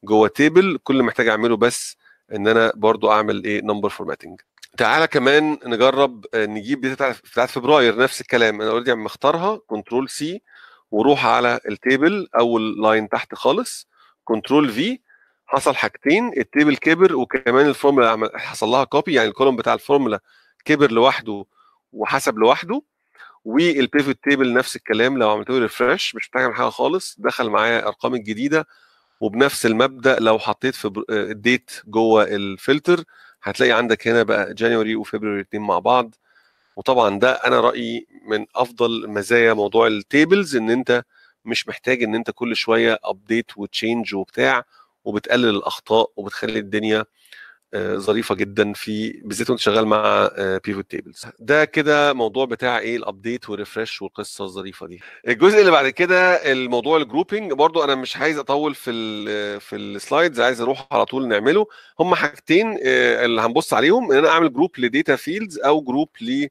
Speaker 1: جوه تيبل كل اللي محتاج اعمله بس ان انا برضو اعمل ايه نمبر فورماتنج تعالى كمان نجرب آه، نجيب ديتا بتاعت فبراير نفس الكلام انا اوريدي عم مختارها كنترول سي وروح على التيبل اول لاين تحت خالص كنترول في حصل حاجتين التيبل كبر وكمان الفورمولا حصل لها كوبي يعني الكولوم بتاع الفورمولا كبر لوحده وحسب لوحده والبيفوت تيبل نفس الكلام لو عملت له ريفرش مش محتاج حاجه خالص دخل معايا الارقام الجديده وبنفس المبدا لو حطيت في الديت آه، جوه الفلتر هتلاقي عندك هنا بقى جانوري وفبراير الاثنين مع بعض وطبعا ده انا رايي من افضل مزايا موضوع التيبلز ان انت مش محتاج ان انت كل شويه ابديت وتشينج وبتاع وبتقلل الاخطاء وبتخلي الدنيا آه، ظريفه جدا في بالذات وانت شغال مع بيفوت آه، تيبلز ده كده موضوع بتاع ايه الابديت والريفرش والقصه الظريفه دي الجزء اللي بعد كده الموضوع الجروبنج برضو انا مش عايز اطول في الـ في السلايدز عايز اروح على طول نعمله هم حاجتين آه، اللي هنبص عليهم ان انا اعمل جروب لديتا فيلدز او جروب ل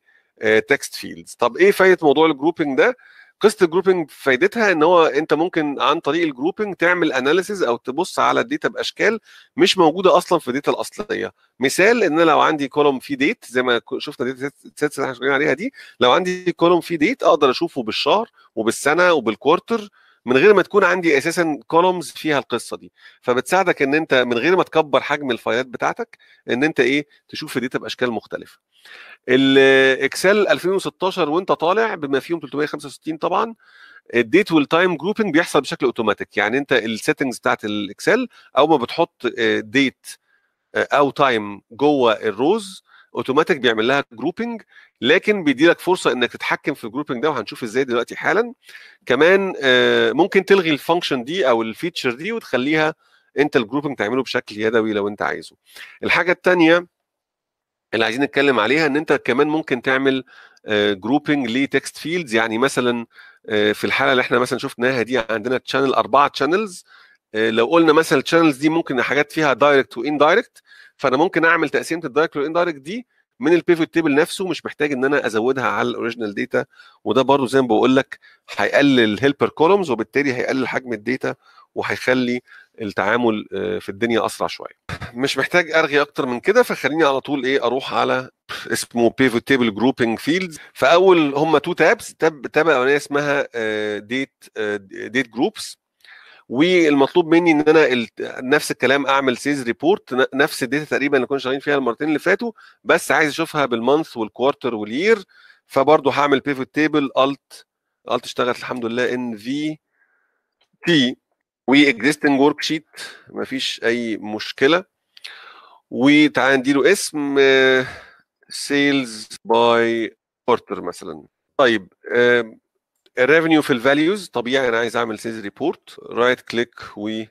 Speaker 1: تكست فيلدز طب ايه فايده موضوع الجروبنج ده قصه الجروبنج فايدتها ان هو انت ممكن عن طريق الجروبنج تعمل اناليسز او تبص على الداتا باشكال مش موجوده اصلا في الداتا الاصليه مثال ان انا لو عندي كولوم فيه ديت زي ما شفنا الداتا سيتس اللي احنا شغالين عليها دي لو عندي كولوم فيه ديت اقدر اشوفه بالشهر وبالسنه وبالكوارتر من غير ما تكون عندي اساسا كولومز فيها القصه دي فبتساعدك ان انت من غير ما تكبر حجم الفايلات بتاعتك ان انت ايه تشوف الداتا باشكال مختلفه الاكسل 2016 وانت طالع بما فيهم 365 طبعا الديت والتايم جروبنج بيحصل بشكل اوتوماتيك يعني انت السيتنجز بتاعت الاكسل او ما بتحط ديت آه، آه، او تايم جوه الروز اوتوماتيك بيعمل لها جروبنج لكن بيدي لك فرصه انك تتحكم في الجروبنج ده وهنشوف ازاي دلوقتي حالا كمان آه، ممكن تلغي الفانكشن دي او الفيتشر دي وتخليها انت الجروبنج تعمله بشكل يدوي لو انت عايزه الحاجه الثانيه اللي عايزين نتكلم عليها ان انت كمان ممكن تعمل جروبنج لتكست فيلدز يعني مثلا آه، في الحاله اللي احنا مثلا شفناها دي عندنا تشانل اربعه تشانلز آه، لو قلنا مثلا التشانلز دي ممكن حاجات فيها دايركت واندايركت فانا ممكن اعمل تقسيمه الدايركت والاندايركت دي من البيفوت تيبل نفسه مش محتاج ان انا ازودها على الاوريجينال داتا وده برضو زي ما بقول لك هيقلل هيلبر كولومز وبالتالي هيقلل حجم الداتا وهيخلي التعامل آه، في الدنيا اسرع شويه مش محتاج ارغي اكتر من كده فخليني على طول ايه اروح على اسمه بيفوت تيبل جروبنج فيلدز فاول هم تو تابس تاب تاب اسمها ديت ديت جروبس والمطلوب مني ان انا نفس الكلام اعمل سيز ريبورت نفس الداتا تقريبا اللي كنا شغالين فيها المرتين اللي فاتوا بس عايز اشوفها بالمانث والكوارتر والير فبرضه هعمل بيفوت تيبل الت الت اشتغلت الحمد لله ان في تي اكزيستنج ورك شيت مفيش اي مشكله وتعالى نديله اسم سيلز باي كورتر مثلا طيب الريفينيو آه، في الفاليوز طبيعي انا عايز اعمل سيلز ريبورت رايت كليك و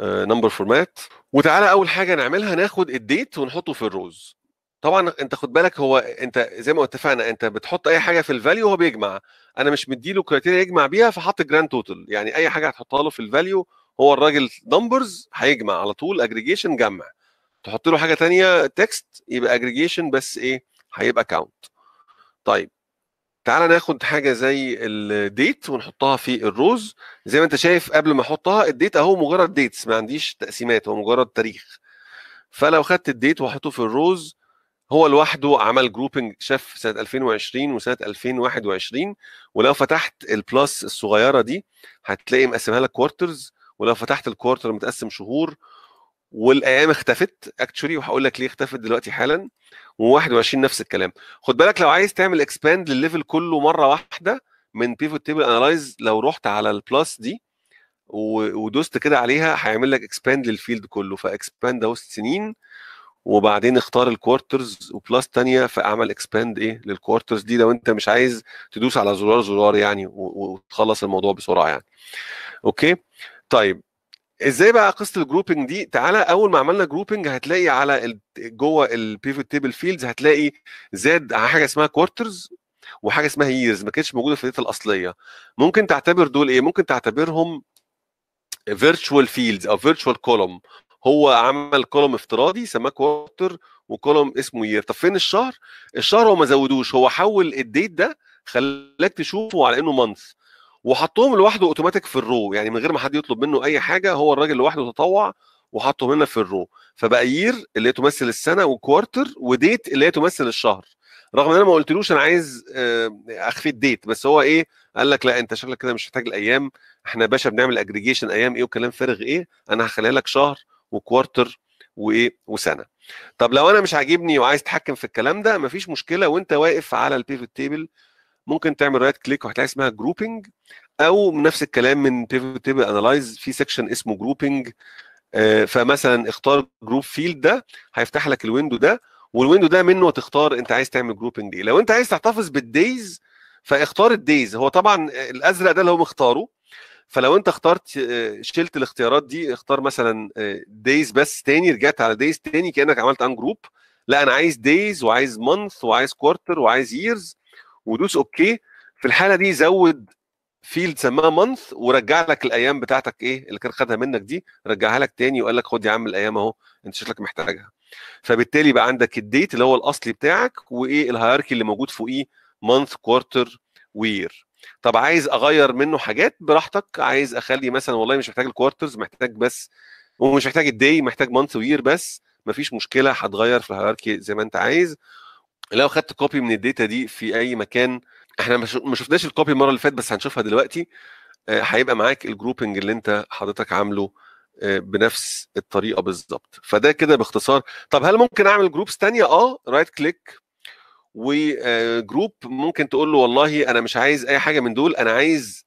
Speaker 1: نمبر فورمات وتعالى اول حاجه نعملها ناخد الديت ونحطه في الروز طبعا انت خد بالك هو انت زي ما اتفقنا انت بتحط اي حاجه في الفاليو هو بيجمع انا مش مديله كريتيريا يجمع بيها فحط جراند توتال يعني اي حاجه هتحطها له في الفاليو هو الراجل نمبرز هيجمع على طول اجريجيشن جمع تحط له حاجه ثانيه تكست يبقى اجريجيشن بس ايه هيبقى كاونت طيب تعال ناخد حاجه زي الديت ونحطها في الروز زي ما انت شايف قبل ما احطها الديت اهو مجرد ديتس ما عنديش تقسيمات هو مجرد تاريخ فلو خدت الديت وحطه في الروز هو لوحده عمل جروبنج شاف سنه 2020 وسنه 2021 ولو فتحت البلس الصغيره دي هتلاقي مقسمها لك كوارترز ولو فتحت الكوارتر متقسم شهور والايام اختفت اكتشولي وهقول لك ليه اختفت دلوقتي حالا و21 نفس الكلام خد بالك لو عايز تعمل اكسباند للليفل كله مره واحده من بيفوت تيبل انالايز لو رحت على البلس دي ودوست كده عليها هيعمل لك اكسباند للفيلد كله فاكسباند اهو سنين وبعدين اختار الكوارترز وبلس تانية فاعمل اكسباند ايه للكوارترز دي لو انت مش عايز تدوس على زرار زرار يعني وتخلص الموضوع بسرعه يعني اوكي طيب ازاي بقى قصه الجروبنج دي تعالى اول ما عملنا جروبنج هتلاقي على جوه البيفوت تيبل فيلدز هتلاقي زاد حاجه اسمها كوارترز وحاجه اسمها ييرز ما كانتش موجوده في الداتا الاصليه ممكن تعتبر دول ايه ممكن تعتبرهم فيرتشوال فيلدز او فيرتشوال كولوم هو عمل كولوم افتراضي سماه كوارتر وكولوم اسمه يير طب فين الشهر الشهر هو ما زودوش هو حول الديت ده خلاك تشوفه على انه مانث وحطهم لوحده اوتوماتيك في الرو يعني من غير ما حد يطلب منه اي حاجه هو الراجل لوحده تطوع وحطهم هنا في الرو فبقى يير اللي هي تمثل السنه وكوارتر وديت اللي هي تمثل الشهر رغم ان انا ما قلتلوش انا عايز آه، اخفي الديت بس هو ايه قال لك لا انت شكلك كده مش محتاج الايام احنا يا باشا بنعمل اجريجيشن ايام ايه وكلام فارغ ايه انا هخليها لك شهر وكوارتر وايه وسنه طب لو انا مش عاجبني وعايز اتحكم في الكلام ده مفيش مشكله وانت واقف على البيفوت تيبل ممكن تعمل رايت كليك وهتلاقي اسمها جروبنج او نفس الكلام من بيفوت تيبل انالايز في سيكشن اسمه جروبنج آه، فمثلا اختار جروب فيلد ده هيفتح لك الويندو ده والويندو ده منه هتختار انت عايز تعمل جروبنج ايه لو انت عايز تحتفظ بالدايز فاختار الدايز هو طبعا الازرق ده اللي هو مختاره فلو انت اخترت آه، شلت الاختيارات دي اختار مثلا دايز آه، بس تاني رجعت على دايز تاني كانك عملت ان جروب لا انا عايز دايز وعايز مانث وعايز كوارتر وعايز ييرز ودوس اوكي في الحاله دي زود فيلد سماها مانث ورجع لك الايام بتاعتك ايه اللي كان خدها منك دي رجعها لك تاني وقال لك خد يا عم الايام اهو انت شكلك محتاجها فبالتالي بقى عندك الديت اللي هو الاصلي بتاعك وايه الهيراركي اللي موجود فوقيه مانث كوارتر وير طب عايز اغير منه حاجات براحتك عايز اخلي مثلا والله مش محتاج الكوارترز محتاج بس ومش محتاج الداي محتاج مانث وير بس مفيش مشكله هتغير في الهيراركي زي ما انت عايز لو خدت كوبي من الداتا دي في اي مكان احنا ما شفناش الكوبي المره اللي فاتت بس هنشوفها دلوقتي آه، هيبقى معاك الجروبنج اللي انت حضرتك عامله آه، بنفس الطريقه بالظبط فده كده باختصار طب هل ممكن اعمل جروبس ثانيه اه رايت كليك وجروب ممكن تقول له والله انا مش عايز اي حاجه من دول انا عايز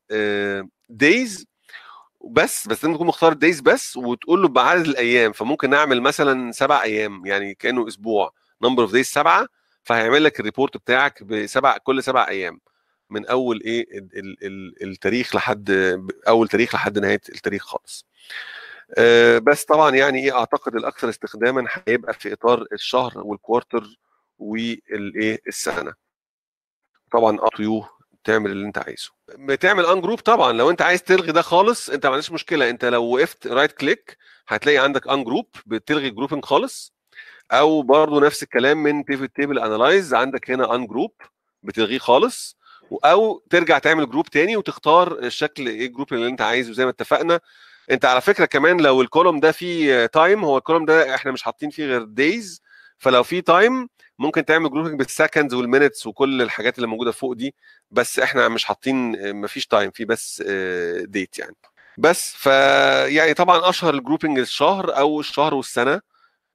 Speaker 1: دايز آه، بس بس لازم تكون مختار دايز بس وتقول له بعدد الايام فممكن اعمل مثلا سبع ايام يعني كانه اسبوع نمبر اوف دايز سبعه فهيعمل لك الريبورت بتاعك بسبع كل سبع ايام من اول ايه ال ال ال التاريخ لحد اول تاريخ لحد نهايه التاريخ خالص آه، بس طبعا يعني ايه اعتقد الاكثر استخداما هيبقى في اطار الشهر والكوارتر والايه السنه طبعا اطيو تعمل اللي انت عايزه بتعمل ان جروب طبعا لو انت عايز تلغي ده خالص انت ما عندكش مشكله انت لو وقفت رايت كليك هتلاقي عندك ان جروب بتلغي الجروبنج خالص او برضو نفس الكلام من بيفت تيبل انالايز عندك هنا ان جروب بتلغيه خالص او ترجع تعمل جروب تاني وتختار الشكل ايه الجروب اللي انت عايزه زي ما اتفقنا انت على فكره كمان لو الكولوم ده فيه تايم هو الكولوم ده احنا مش حاطين فيه غير دايز فلو في تايم ممكن تعمل جروبنج بالسكندز والمينتس وكل الحاجات اللي موجوده فوق دي بس احنا مش حاطين مفيش تايم في بس ديت آه، يعني بس ف يعني طبعا اشهر الجروبنج الشهر او الشهر والسنه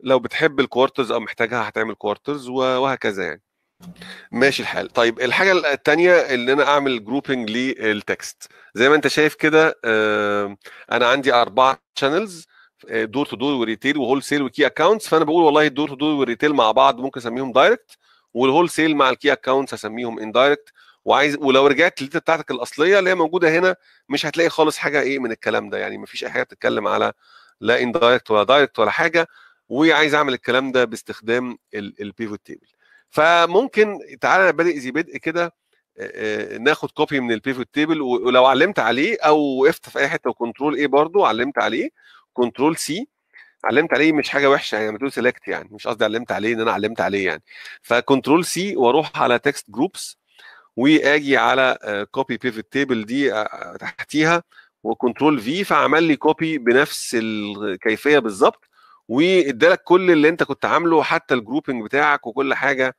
Speaker 1: لو بتحب الكوارترز او محتاجها هتعمل كوارترز وهكذا يعني ماشي الحال طيب الحاجه الثانيه ان انا اعمل جروبنج للتكست زي ما انت شايف كده انا عندي اربع شانلز دور تو دور وريتيل وهول سيل وكي اكونتس فانا بقول والله الدور تو دور والريتيل مع بعض ممكن اسميهم دايركت والهول سيل مع الكي اكونتس اسميهم اندايركت وعايز ولو رجعت للتا بتاعتك الاصليه اللي هي موجوده هنا مش هتلاقي خالص حاجه ايه من الكلام ده يعني مفيش اي حاجه بتتكلم على لا اندايركت ولا دايركت ولا حاجه وعايز اعمل الكلام ده باستخدام البيفوت تيبل فممكن تعالى بادئ ذي بدء كده ناخد كوبي من البيفوت تيبل ولو علمت عليه او وقفت في اي حته وكنترول ايه برضو علمت عليه كنترول سي علمت عليه مش حاجه وحشه يعني بتقول سيلكت يعني مش قصدي علمت عليه ان انا علمت عليه يعني فكنترول سي واروح على تكست جروبس واجي على كوبي بيفوت تيبل دي تحتيها وكنترول في فعمل لي كوبي بنفس الكيفيه بالظبط وادالك كل اللي انت كنت عامله حتى الجروبنج بتاعك وكل حاجه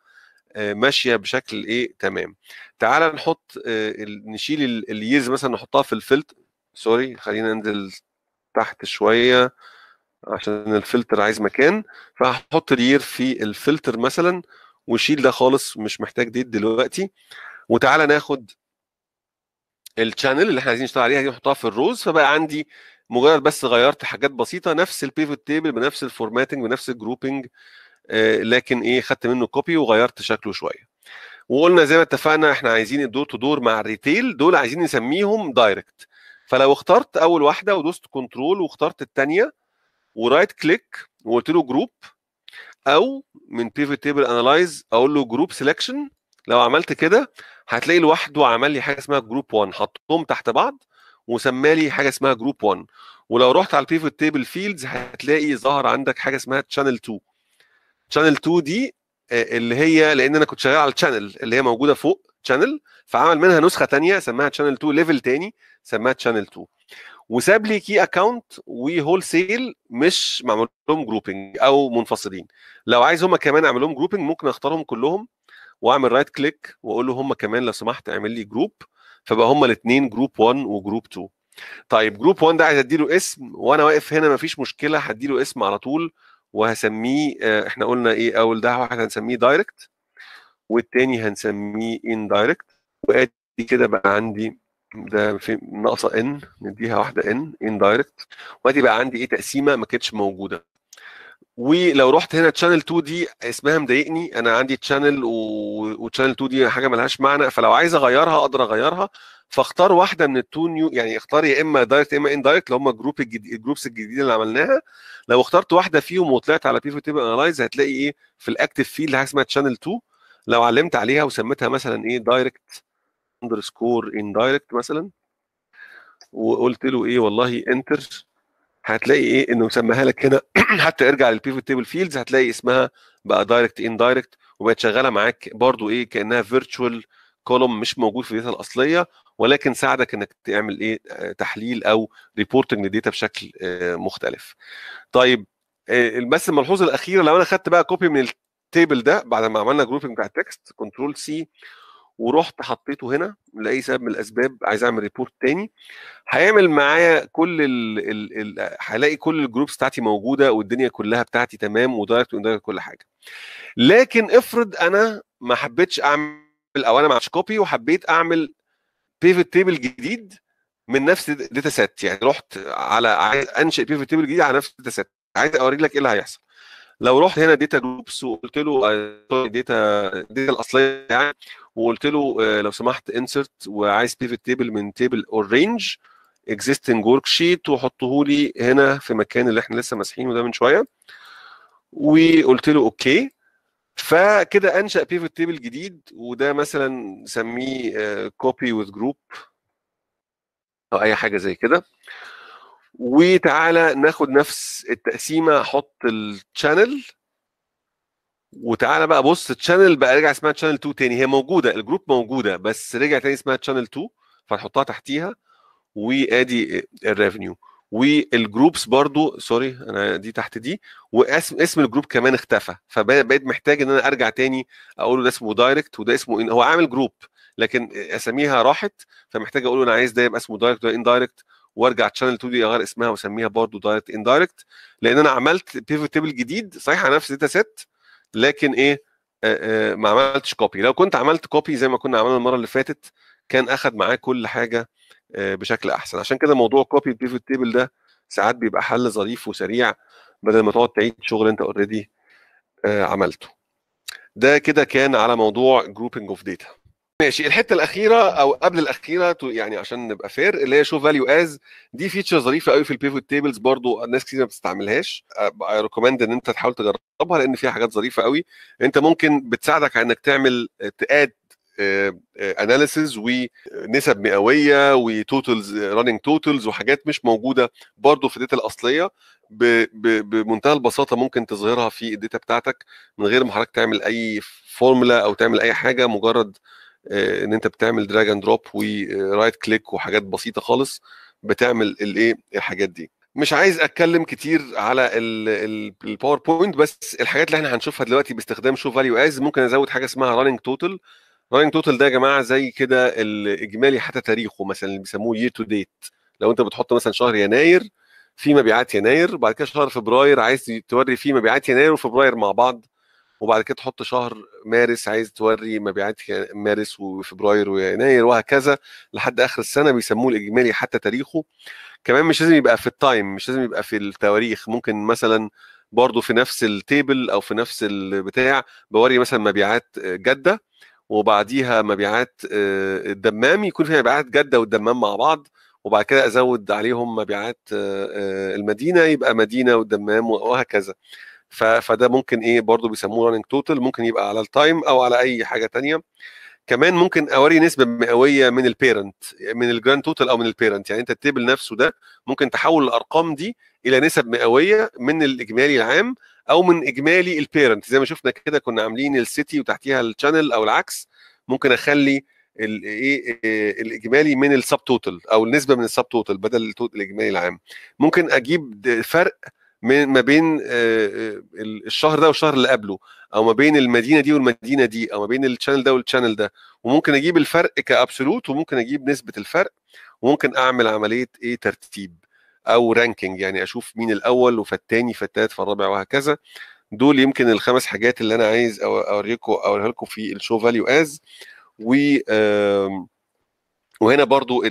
Speaker 1: آه، ماشيه بشكل ايه تمام تعال نحط آه، نشيل اليز مثلا نحطها في الفلتر سوري خلينا ننزل تحت شويه عشان الفلتر عايز مكان فهحط الير في الفلتر مثلا وشيل ده خالص مش محتاج ديت دلوقتي وتعالى ناخد الشانل اللي احنا عايزين نشتغل عليها دي نحطها في الروز فبقى عندي مجرد بس غيرت حاجات بسيطه نفس البيفوت تيبل بنفس الفورماتنج بنفس الجروبنج آه، لكن ايه خدت منه كوبي وغيرت شكله شويه وقلنا زي ما اتفقنا احنا عايزين الدور تو دور مع الريتيل دول عايزين نسميهم دايركت فلو اخترت اول واحده ودوست كنترول واخترت الثانيه ورايت كليك وقلت له جروب او من بيفوت تيبل انالايز اقول له جروب سيلكشن لو عملت كده هتلاقي لوحده عمل لي حاجه اسمها جروب 1 حطهم تحت بعض وسمى لي حاجه اسمها جروب 1 ولو رحت على البيفوت تيبل فيلدز هتلاقي ظهر عندك حاجه اسمها تشانل 2 تشانل 2 دي اللي هي لان انا كنت شغال على التشانل اللي هي موجوده فوق تشانل فعمل منها نسخه ثانيه سماها تشانل 2 ليفل ثاني سماها تشانل 2 وساب لي كي اكونت وهول سيل مش معمول لهم جروبنج او منفصلين لو عايز هم كمان اعمل لهم جروبنج ممكن اختارهم كلهم واعمل رايت كليك واقول له هم كمان لو سمحت اعمل لي جروب فبقى هما الاثنين جروب 1 وجروب 2 طيب جروب 1 ده عايز اديله اسم وانا واقف هنا مفيش مشكله هديله اسم على طول وهسميه آه، احنا قلنا ايه اول ده واحد هنسميه دايركت والتاني هنسميه اندايركت وادي كده بقى عندي ده في ناقصه ان نديها واحده ان اندايركت وادي بقى عندي ايه تقسيمه ما كانتش موجوده ولو رحت هنا تشانل 2 دي اسمها مضايقني انا عندي تشانل وتشانل 2 دي حاجه ملهاش معنى فلو عايز اغيرها اقدر اغيرها فاختار واحده من التو نيو يعني اختار يا اما دايركت يا اما ان دايركت اللي هم الجروب الجديد الجروبس الجديده اللي عملناها لو اخترت واحده فيهم وطلعت على بيفو تيبل انالايز هتلاقي ايه في الاكتف فيلد حاجه اسمها تشانل 2 لو علمت عليها وسميتها مثلا ايه دايركت اندرسكور ان دايركت مثلا وقلت له ايه والله انتر هتلاقي ايه انه مسميها لك هنا حتى ارجع للبيفوت تيبل فيلدز هتلاقي اسمها بقى دايركت ان دايركت وبقت شغاله معاك برضو ايه كانها فيرتشوال كولوم مش موجود في الداتا الاصليه ولكن ساعدك انك تعمل ايه آه، تحليل او ريبورتنج للداتا بشكل آه، مختلف. طيب آه، بس الملحوظه الاخيره لو انا خدت بقى كوبي من التيبل ده بعد ما عملنا جروبنج بتاع التكست كنترول سي ورحت حطيته هنا لاي سبب من الاسباب عايز اعمل ريبورت تاني هيعمل معايا كل ال ال ال هلاقي كل الجروبس بتاعتي موجوده والدنيا كلها بتاعتي تمام ودايركت ودايركت كل حاجه لكن افرض انا ما حبيتش اعمل او انا ما عملتش كوبي وحبيت اعمل بيفت تيبل جديد من نفس الداتا سيت يعني رحت على عايز انشئ بيفت تيبل جديد على نفس الداتا سيت عايز اوريك لك ايه اللي هيحصل لو رحت هنا داتا جروبس وقلت له داتا الداتا الاصليه يعني وقلت له آه، لو سمحت انسرت وعايز بيفت تيبل من تيبل اور رينج اكزيستنج ورك شيت وحطه لي هنا في مكان اللي احنا لسه ماسحينه ده من شويه وقلت له اوكي فكده انشا بيفت تيبل جديد وده مثلا سميه كوبي وذ جروب او اي حاجه زي كده وتعالى ناخد نفس التقسيمه احط الشانل وتعالى بقى بص تشانل بقى رجع اسمها تشانل 2 تاني هي موجوده الجروب موجوده بس رجع تاني اسمها تشانل 2 فنحطها تحتيها وادي الريفنيو والجروبس برضو سوري انا دي تحت دي واسم اسم الجروب كمان اختفى فبقيت محتاج ان انا ارجع تاني اقول له ده اسمه دايركت وده اسمه إن هو عامل جروب لكن اساميها راحت فمحتاج اقول له انا عايز ده يبقى اسمه دايركت وده اندايركت وارجع تشانل 2 دي اغير اسمها واسميها برضو دايركت اندايركت لان انا عملت بيفوت تيبل جديد صحيح على نفس الداتا سيت لكن ايه آه، آه، ما عملتش كوبي لو كنت عملت كوبي زي ما كنا عملنا المره اللي فاتت كان اخد معاه كل حاجه آه، بشكل احسن عشان كده موضوع كوبي بيفوت تيبل ده ساعات بيبقى حل ظريف وسريع بدل ما تقعد تعيد شغل انت اوريدي عملته ده كده كان على موضوع جروبنج اوف داتا ماشي الحته الاخيره او قبل الاخيره يعني عشان نبقى فير اللي هي شو فاليو از دي فيتشر ظريفه قوي في البيفوت تيبلز برضو ناس كتير ما بتستعملهاش اي ريكومند ان انت تحاول تجربها لان فيها حاجات ظريفه قوي انت ممكن بتساعدك على انك تعمل تقاد اناليسز ونسب مئويه وتوتلز رننج توتلز وحاجات مش موجوده برضو في الداتا الاصليه بمنتهى البساطه ممكن تظهرها في الداتا بتاعتك من غير ما حضرتك تعمل اي فورمولا او تعمل اي حاجه مجرد آه، ان انت بتعمل دراج اند دروب ورايت كليك وحاجات بسيطه خالص بتعمل الايه الحاجات دي مش عايز اتكلم كتير على الباوربوينت بس الحاجات اللي احنا هنشوفها دلوقتي باستخدام شو فاليو از ممكن ازود حاجه اسمها راننج توتال راننج توتال ده يا جماعه زي كده الاجمالي حتى تاريخه مثلا اللي بيسموه يير تو ديت لو انت بتحط مثلا شهر يناير في مبيعات يناير بعد كده شهر فبراير عايز توري فيه مبيعات يناير وفبراير مع بعض وبعد كده تحط شهر مارس عايز توري مبيعات مارس وفبراير ويناير وهكذا لحد اخر السنه بيسموه الاجمالي حتى تاريخه كمان مش لازم يبقى في التايم مش لازم يبقى في التواريخ ممكن مثلا برضه في نفس التيبل او في نفس البتاع بوري مثلا مبيعات جده وبعديها مبيعات آه، الدمام يكون فيها مبيعات جده والدمام مع بعض وبعد كده ازود عليهم مبيعات آه، آه، المدينه يبقى مدينه والدمام وهكذا فده ممكن ايه برضو بيسموه راننج توتال ممكن يبقى على التايم او على اي حاجه تانية كمان ممكن اوري نسبه مئويه من البيرنت من الجراند توتال او من البيرنت يعني انت التيبل نفسه ده ممكن تحول الارقام دي الى نسب مئويه من الاجمالي العام او من اجمالي البيرنت زي ما شفنا كده كنا عاملين السيتي وتحتيها الشانل او العكس ممكن اخلي الايه آه، الاجمالي من السب توتال او النسبه من السب توتال بدل الاجمالي العام ممكن اجيب فرق من ما بين آه، آه، الشهر ده والشهر اللي قبله او ما بين المدينه دي والمدينه دي او ما بين الشانل ده والشانل ده وممكن اجيب الفرق كابسولوت وممكن اجيب نسبه الفرق وممكن اعمل عمليه ايه ترتيب او رانكينج يعني اشوف مين الاول فالتاني فالتالت فالرابع وهكذا دول يمكن الخمس حاجات اللي انا عايز اوريكم اوريها لكم في الشو فاليو از و وهنا برضو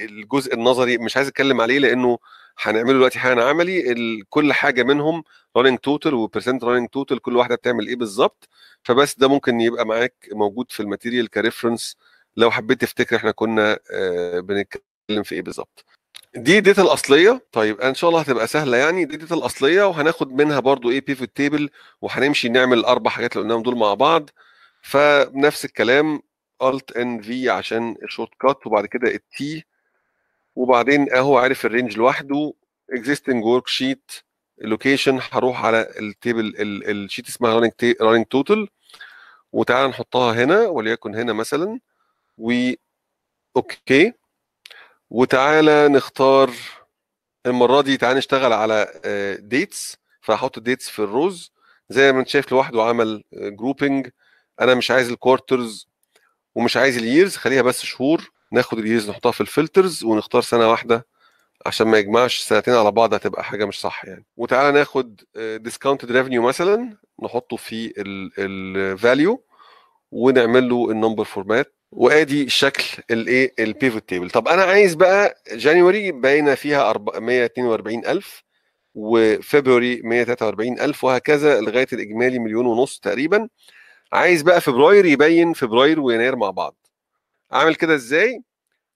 Speaker 1: الجزء النظري مش عايز اتكلم عليه لانه هنعمله دلوقتي حالا عملي كل حاجه منهم راننج توتال وبرسنت راننج توتال كل واحده بتعمل ايه بالظبط فبس ده ممكن يبقى معاك موجود في الماتيريال كريفرنس لو حبيت تفتكر احنا كنا آه، بنتكلم في ايه بالظبط دي داتا الاصليه طيب ان شاء الله هتبقى سهله يعني دي داتا الاصليه وهناخد منها برضو ايه في تيبل وهنمشي نعمل الاربع حاجات اللي قلناهم دول مع بعض فنفس الكلام الت ان في عشان الشورت كات وبعد كده التي وبعدين اهو عارف الرينج لوحده اكزيستنج ورك شيت اللوكيشن هروح على التيبل الشيت اسمها رننج رننج توتال وتعالى نحطها هنا وليكن هنا مثلا و اوكي وتعالى نختار المره دي تعالى نشتغل على ديتس آه، فهحط الديتس في الروز زي ما انت شايف لوحده عمل جروبنج آه، انا مش عايز الكوارترز ومش عايز الييرز خليها بس شهور ناخد الييرز نحطها في الفلترز ونختار سنه واحده عشان ما يجمعش سنتين على بعض هتبقى حاجه مش صح يعني وتعالى ناخد ديسكاونتد آه، ريفينيو مثلا نحطه في الفاليو ونعمل له النمبر فورمات وادي شكل الايه البيفوت تيبل طب انا عايز بقى جانيوري باينه فيها 142000 وفبراير 143000 وهكذا لغايه الاجمالي مليون ونص تقريبا عايز بقى فبراير يبين فبراير ويناير مع بعض اعمل كده ازاي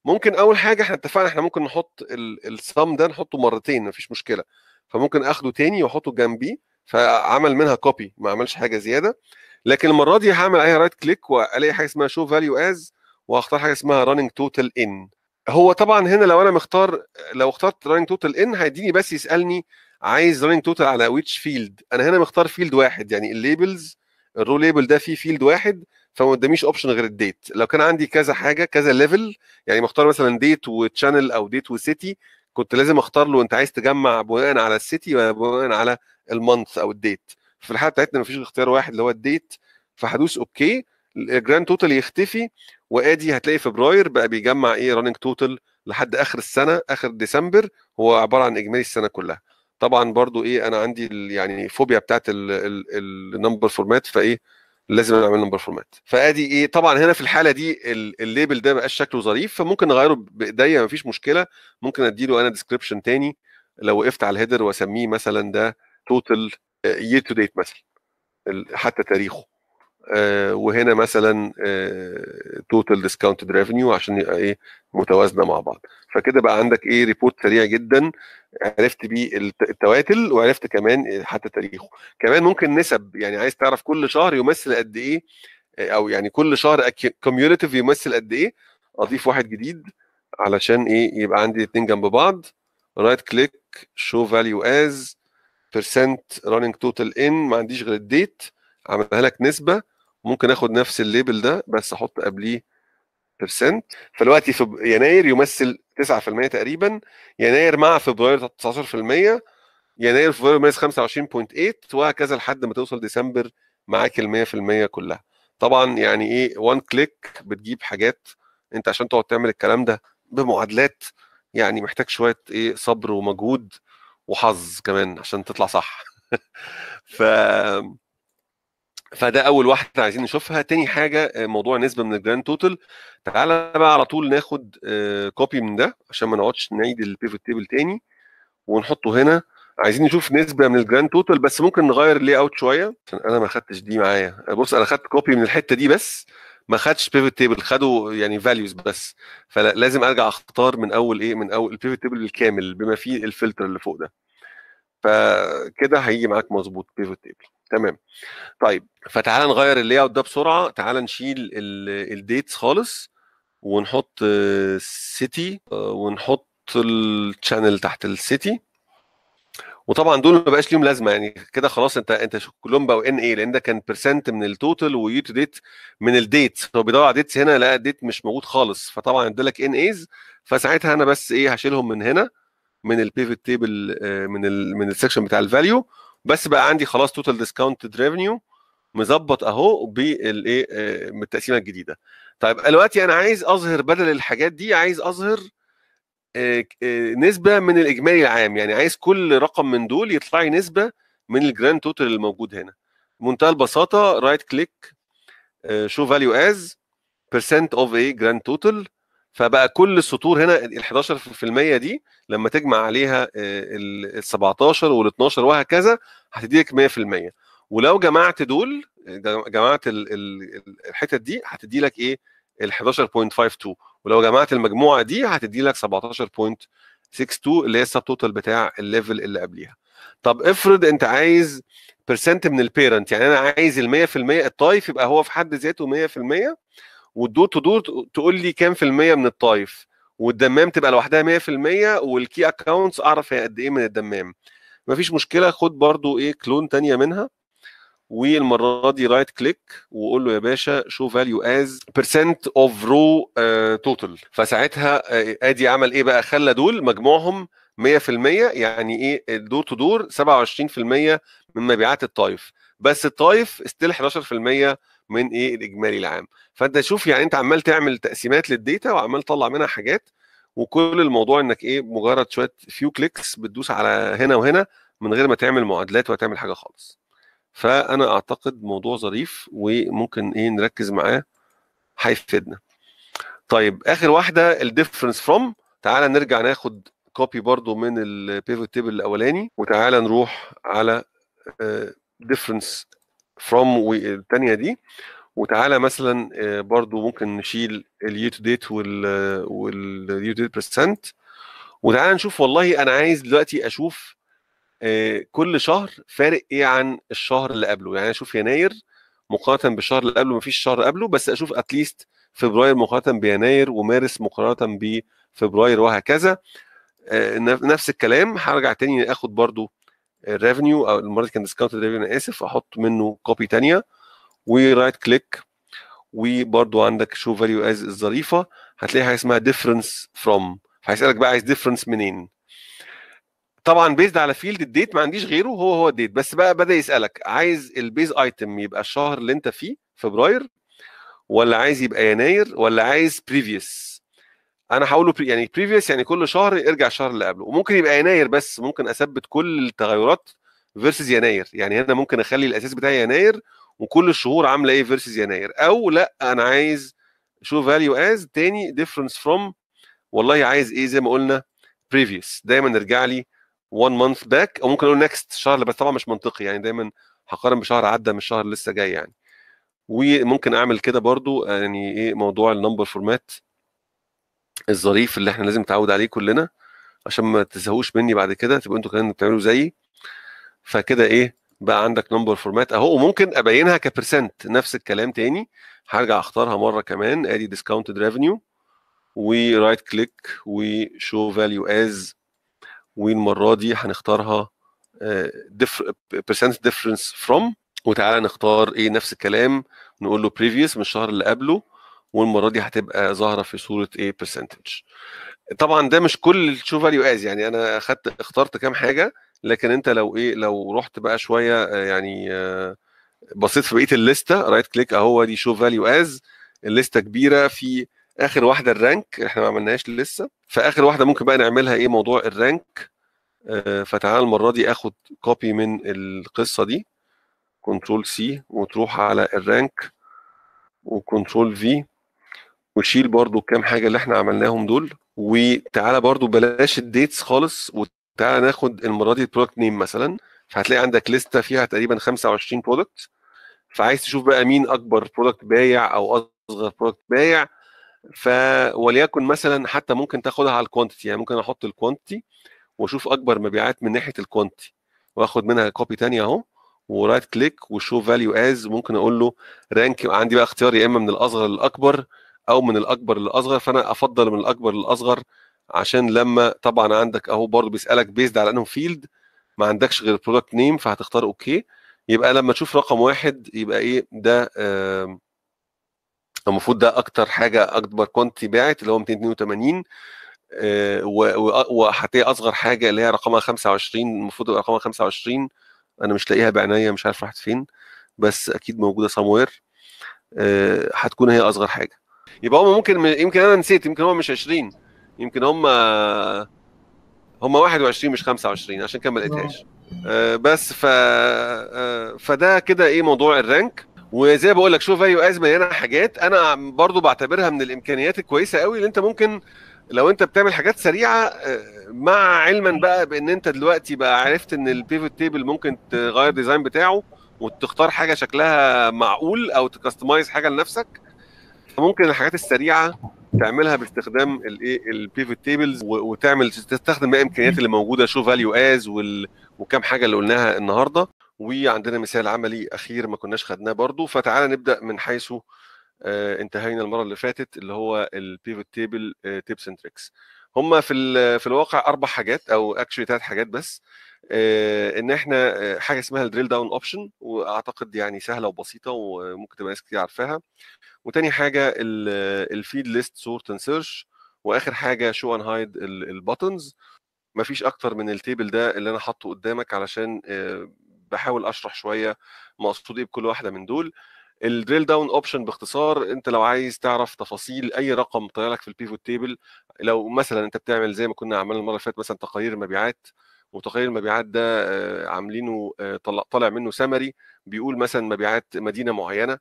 Speaker 1: ممكن اول حاجه احنا اتفقنا احنا ممكن نحط الصم ده نحطه مرتين مفيش مشكله فممكن اخده تاني واحطه جنبيه فعمل منها كوبي ما عملش حاجه زياده لكن المره دي هعمل عليها رايت كليك والاقي حاجه اسمها شو فاليو از وهختار حاجه اسمها راننج توتال ان هو طبعا هنا لو انا مختار لو اخترت راننج توتال ان هيديني بس يسالني عايز راننج توتال على ويتش فيلد انا هنا مختار فيلد واحد يعني الليبلز الرو ليبل ده فيه فيلد واحد فما قداميش اوبشن غير الديت لو كان عندي كذا حاجه كذا ليفل يعني مختار مثلا ديت وتشانل او ديت وسيتي كنت لازم اختار له انت عايز تجمع بناء على السيتي ولا بناء على المانث او الديت في الحاله بتاعتنا مفيش اختيار واحد اللي هو الديت فهدوس اوكي الجراند توتال يختفي وادي هتلاقي فبراير بقى بيجمع ايه راننج توتال لحد اخر السنه اخر ديسمبر هو عباره عن اجمالي السنه كلها طبعا برضو ايه انا عندي يعني فوبيا بتاعت النمبر فورمات فايه لازم اعمل نمبر فورمات فادي ايه طبعا هنا في الحاله دي الليبل ده بقى شكله ظريف فممكن اغيره بايديا مفيش مشكله ممكن اديله انا ديسكربشن تاني لو وقفت على الهيدر واسميه مثلا ده توتال يير تو ديت مثلا حتى تاريخه آه، وهنا مثلا توتال ديسكاونتد ريفينيو عشان يبقى ايه متوازنه مع بعض فكده بقى عندك ايه ريبورت سريع جدا عرفت بيه التواتل وعرفت كمان حتى تاريخه كمان ممكن نسب يعني عايز تعرف كل شهر يمثل قد ايه آه، او يعني كل شهر كوميونيتيف يمثل قد ايه اضيف واحد جديد علشان ايه يبقى عندي الاثنين جنب بعض رايت كليك شو فاليو از بيرسنت راننج توتال ان ما عنديش غير الديت عملها لك نسبه ممكن اخد نفس الليبل ده بس احط قبليه بيرسنت فالوقت يناير يمثل 9% تقريبا يناير مع فبراير 19% يناير فبراير مايس 25.8 وهكذا لحد ما توصل ديسمبر معاك ال 100% كلها طبعا يعني ايه وان كليك بتجيب حاجات انت عشان تقعد تعمل الكلام ده بمعادلات يعني محتاج شويه ايه صبر ومجهود وحظ كمان عشان تطلع صح ف فده اول واحده عايزين نشوفها تاني حاجه آه، موضوع نسبه من الجراند توتال تعالى بقى على طول ناخد كوبي آه، من ده عشان ما نقعدش نعيد البيفوت تيبل تاني ونحطه هنا عايزين نشوف نسبه من الجراند توتال بس ممكن نغير اللي اوت شويه عشان انا ما خدتش دي معايا آه، بص انا خدت كوبي من الحته دي بس ما خدش بيفوت تيبل خدوا يعني فاليوز بس فلازم ارجع اختار من اول ايه من اول البيفوت تيبل الكامل بما فيه الفلتر اللي فوق ده فكده هيجي معاك مظبوط بيفوت تيبل تمام طيب فتعال نغير اللاي اوت ده بسرعه تعال نشيل الديتس خالص ونحط سيتي ونحط الشانل تحت السيتي وطبعا دول ما بقاش ليهم لازمه يعني كده خلاص انت انت كلهم بقوا ان ايه لان ده كان بيرسنت من التوتال ويو تو ديت من الديتس هو بيدور على ديتس هنا لقى ديت مش موجود خالص فطبعا ادالك ان ايز فساعتها انا بس ايه هشيلهم من هنا من البيفت تيبل آه، من الـ من السكشن بتاع الفاليو بس بقى عندي خلاص توتال ديسكاونتد ريفينيو مظبط اهو بالايه بالتقسيمه آه، الجديده طيب دلوقتي انا عايز اظهر بدل الحاجات دي عايز اظهر آه، آه، نسبه من الاجمالي العام يعني عايز كل رقم من دول يطلع لي نسبه من الجراند توتال الموجود هنا بمنتهى البساطه رايت كليك شو فاليو از بيرسنت اوف ايه جراند توتال فبقى كل السطور هنا ال 11% دي لما تجمع عليها آه، ال 17 وال 12 وهكذا هتديك 100% ولو جمعت دول جمعت الحتت دي هتدي لك ايه ال 11.52 ولو جمعت المجموعه دي هتدي لك 17.62 اللي هي السب توتال بتاع الليفل اللي قبليها طب افرض انت عايز برسنت من البيرنت يعني انا عايز ال 100% الطايف يبقى هو في حد ذاته 100% والدور تو دور تقول لي كام في الميه من الطايف والدمام تبقى لوحدها 100% والكي اكونتس اعرف هي قد ايه من الدمام مفيش مشكله خد برضو ايه كلون تانية منها والمره دي رايت كليك وقول له يا باشا شو فاليو از بيرسنت اوف رو توتال فساعتها آه، ادي عمل ايه بقى خلى دول مجموعهم 100% يعني ايه الدور تو دور 27% من مبيعات الطايف بس الطايف ستيل 11% من ايه الاجمالي العام فانت شوف يعني انت عمال تعمل تقسيمات للديتا وعمال تطلع منها حاجات وكل الموضوع انك ايه مجرد شويه فيو كليكس بتدوس على هنا وهنا من غير ما تعمل معادلات وتعمل حاجه خالص فانا اعتقد موضوع ظريف وممكن ايه نركز معاه هيفيدنا طيب اخر واحده الديفرنس فروم تعالى نرجع ناخد كوبي برضو من البيفوت تيبل الاولاني وتعالى نروح على ديفرنس آه، فروم الثانيه دي وتعالى مثلا آه، برضو ممكن نشيل اليو تو ديت واليو تو ديت بريسنت وتعالى نشوف والله انا عايز دلوقتي اشوف آه، كل شهر فارق ايه عن الشهر اللي قبله يعني اشوف يناير مقارنه بالشهر اللي قبله مفيش شهر قبله بس اشوف اتليست فبراير مقارنه بيناير ومارس مقارنه بفبراير وهكذا آه، نفس الكلام هرجع تاني اخد برضو الريفنيو او المره دي كان ديسكاونت ريفنيو انا اسف احط منه كوبي ثانيه ورايت كليك وبرده عندك شو فاليو از الظريفه هتلاقي حاجه اسمها ديفرنس فروم هيسالك بقى عايز ديفرنس منين طبعا بيزد على فيلد الديت ما عنديش غيره هو هو الديت بس بقى بدا يسالك عايز البيز ايتم يبقى الشهر اللي انت فيه فبراير ولا عايز يبقى يناير ولا عايز بريفيوس انا هقوله يعني بريفيوس يعني كل شهر ارجع الشهر اللي قبله وممكن يبقى يناير بس ممكن اثبت كل التغيرات فيرسز يناير يعني هنا ممكن اخلي الاساس بتاعي يناير وكل الشهور عامله ايه فيرسز يناير او لا انا عايز شو فاليو از تاني ديفرنس فروم والله عايز ايه زي ما قلنا بريفيوس دايما ارجع لي 1 مانث باك او ممكن اقول نكست شهر بس طبعا مش منطقي يعني دايما هقارن بشهر عدى من الشهر اللي لسه جاي يعني وممكن اعمل كده برضو يعني ايه موضوع النمبر فورمات الظريف اللي احنا لازم نتعود عليه كلنا عشان ما تزهقوش مني بعد كده تبقوا انتوا كمان بتعملوا زيي فكده ايه بقى عندك نمبر فورمات اهو وممكن ابينها كبرسنت نفس الكلام تاني هرجع اختارها مره كمان ادي ديسكاونتد ريفينيو ورايت كليك وشو فاليو از والمره دي هنختارها برسنت ديفرنس فروم وتعالى نختار ايه نفس الكلام نقول له بريفيوس من الشهر اللي قبله والمره دي هتبقى ظاهره في صوره ايه برسنتج طبعا ده مش كل الشو فاليو از يعني انا اخدت اخترت كام حاجه لكن انت لو ايه لو رحت بقى شويه آه، يعني آه، بصيت في بقيه الليسته رايت كليك اهو دي شو فاليو از الليسته كبيره في اخر واحده الرانك احنا ما عملناهاش لسه فاخر واحده ممكن بقى نعملها ايه موضوع الرانك آه، فتعال المره دي اخد كوبي من القصه دي كنترول سي وتروح على الرانك وكنترول في وشيل برضو الكام حاجه اللي احنا عملناهم دول وتعالى برضو بلاش الديتس خالص وتعالى ناخد المره دي البرودكت نيم مثلا فهتلاقي عندك لسته فيها تقريبا 25 برودكت فعايز تشوف بقى مين اكبر برودكت بايع او اصغر برودكت بايع فوليكن مثلا حتى ممكن تاخدها على الكوانتيتي يعني ممكن احط الكوانتيتي واشوف اكبر مبيعات من ناحيه الكوانتيتي واخد منها كوبي تانية اهو ورايت كليك وشو فاليو از ممكن اقول له رانك عندي بقى اختيار يا اما من الاصغر للاكبر او من الاكبر للاصغر فانا افضل من الاكبر للاصغر عشان لما طبعا عندك اهو برضه بيسالك بيزد على انه فيلد ما عندكش غير برودكت نيم فهتختار اوكي يبقى لما تشوف رقم واحد يبقى ايه ده المفروض ده اكتر حاجه اكبر كوانتي باعت اللي هو 282 آه، وهتلاقي اصغر حاجه اللي هي رقمها 25 المفروض يبقى رقمها 25 انا مش لاقيها بعينيا مش عارف راحت فين بس اكيد موجوده سموير آه، هتكون هي اصغر حاجه يبقى هم ممكن يمكن انا نسيت يمكن هم مش 20 يمكن هم هم 21 مش 25 عشان كده ما لقيتهاش آه. آه، بس ف آه، فده كده ايه موضوع الرانك وزي ما بقول لك شوف فاليو از مليانه حاجات انا برضو بعتبرها من الامكانيات الكويسه قوي اللي انت ممكن لو انت بتعمل حاجات سريعه مع علما بقى بان انت دلوقتي بقى عرفت ان البيفوت تيبل ممكن تغير ديزاين بتاعه وتختار حاجه شكلها معقول او تكستمايز حاجه لنفسك ممكن الحاجات السريعه تعملها باستخدام الايه البيفوت تيبلز وتعمل تستخدم بقى الامكانيات اللي موجوده شو فاليو از وكم حاجه اللي قلناها النهارده وعندنا مثال عملي اخير ما كناش خدناه برضو فتعالى نبدا من حيث آه، انتهينا المره اللي فاتت اللي هو البيفوت تيبل تيبس اند تريكس هم في في الواقع اربع حاجات او اكشلي ثلاث حاجات بس آه، ان احنا آه، حاجه اسمها الدريل داون اوبشن واعتقد يعني سهله وبسيطه وممكن تبقى ناس كتير عارفاها وتاني حاجه الفيد ليست سورت اند سيرش واخر حاجه شو ان هايد الباتنز مفيش اكتر من التيبل ده اللي انا حاطه قدامك علشان آه، بحاول اشرح شويه مقصود ايه بكل واحده من دول الدريل داون اوبشن باختصار انت لو عايز تعرف تفاصيل اي رقم طالع لك في البيفوت تيبل لو مثلا انت بتعمل زي ما كنا عملنا المره اللي فاتت مثلا تقارير مبيعات وتقارير المبيعات ده آه، عاملينه آه، طالع منه سمري بيقول مثلا مبيعات مدينه معينه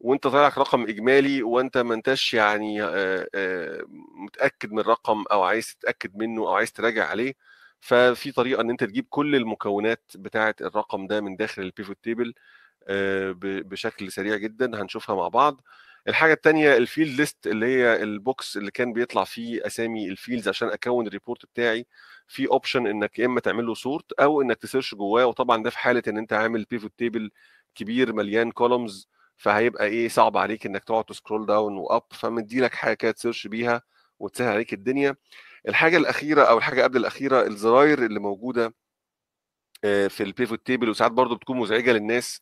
Speaker 1: وانت طالع رقم اجمالي وانت ما انتش يعني متاكد من الرقم او عايز تتاكد منه او عايز تراجع عليه ففي طريقه ان انت تجيب كل المكونات بتاعه الرقم ده من داخل البيفوت تيبل بشكل سريع جدا هنشوفها مع بعض الحاجه الثانيه الفيلد ليست اللي هي البوكس اللي كان بيطلع فيه اسامي الفيلدز عشان اكون الريبورت بتاعي في اوبشن انك يا اما تعمل له سورت او انك تسيرش جواه وطبعا ده في حاله ان انت عامل بيفوت تيبل كبير مليان كولومز فهيبقى ايه صعب عليك انك تقعد تسكرول داون واب فمديلك حاجه كده تسيرش بيها وتسهل عليك الدنيا الحاجه الاخيره او الحاجه قبل الاخيره الزراير اللي موجوده آه، في البيفوت تيبل وساعات برضو بتكون مزعجه للناس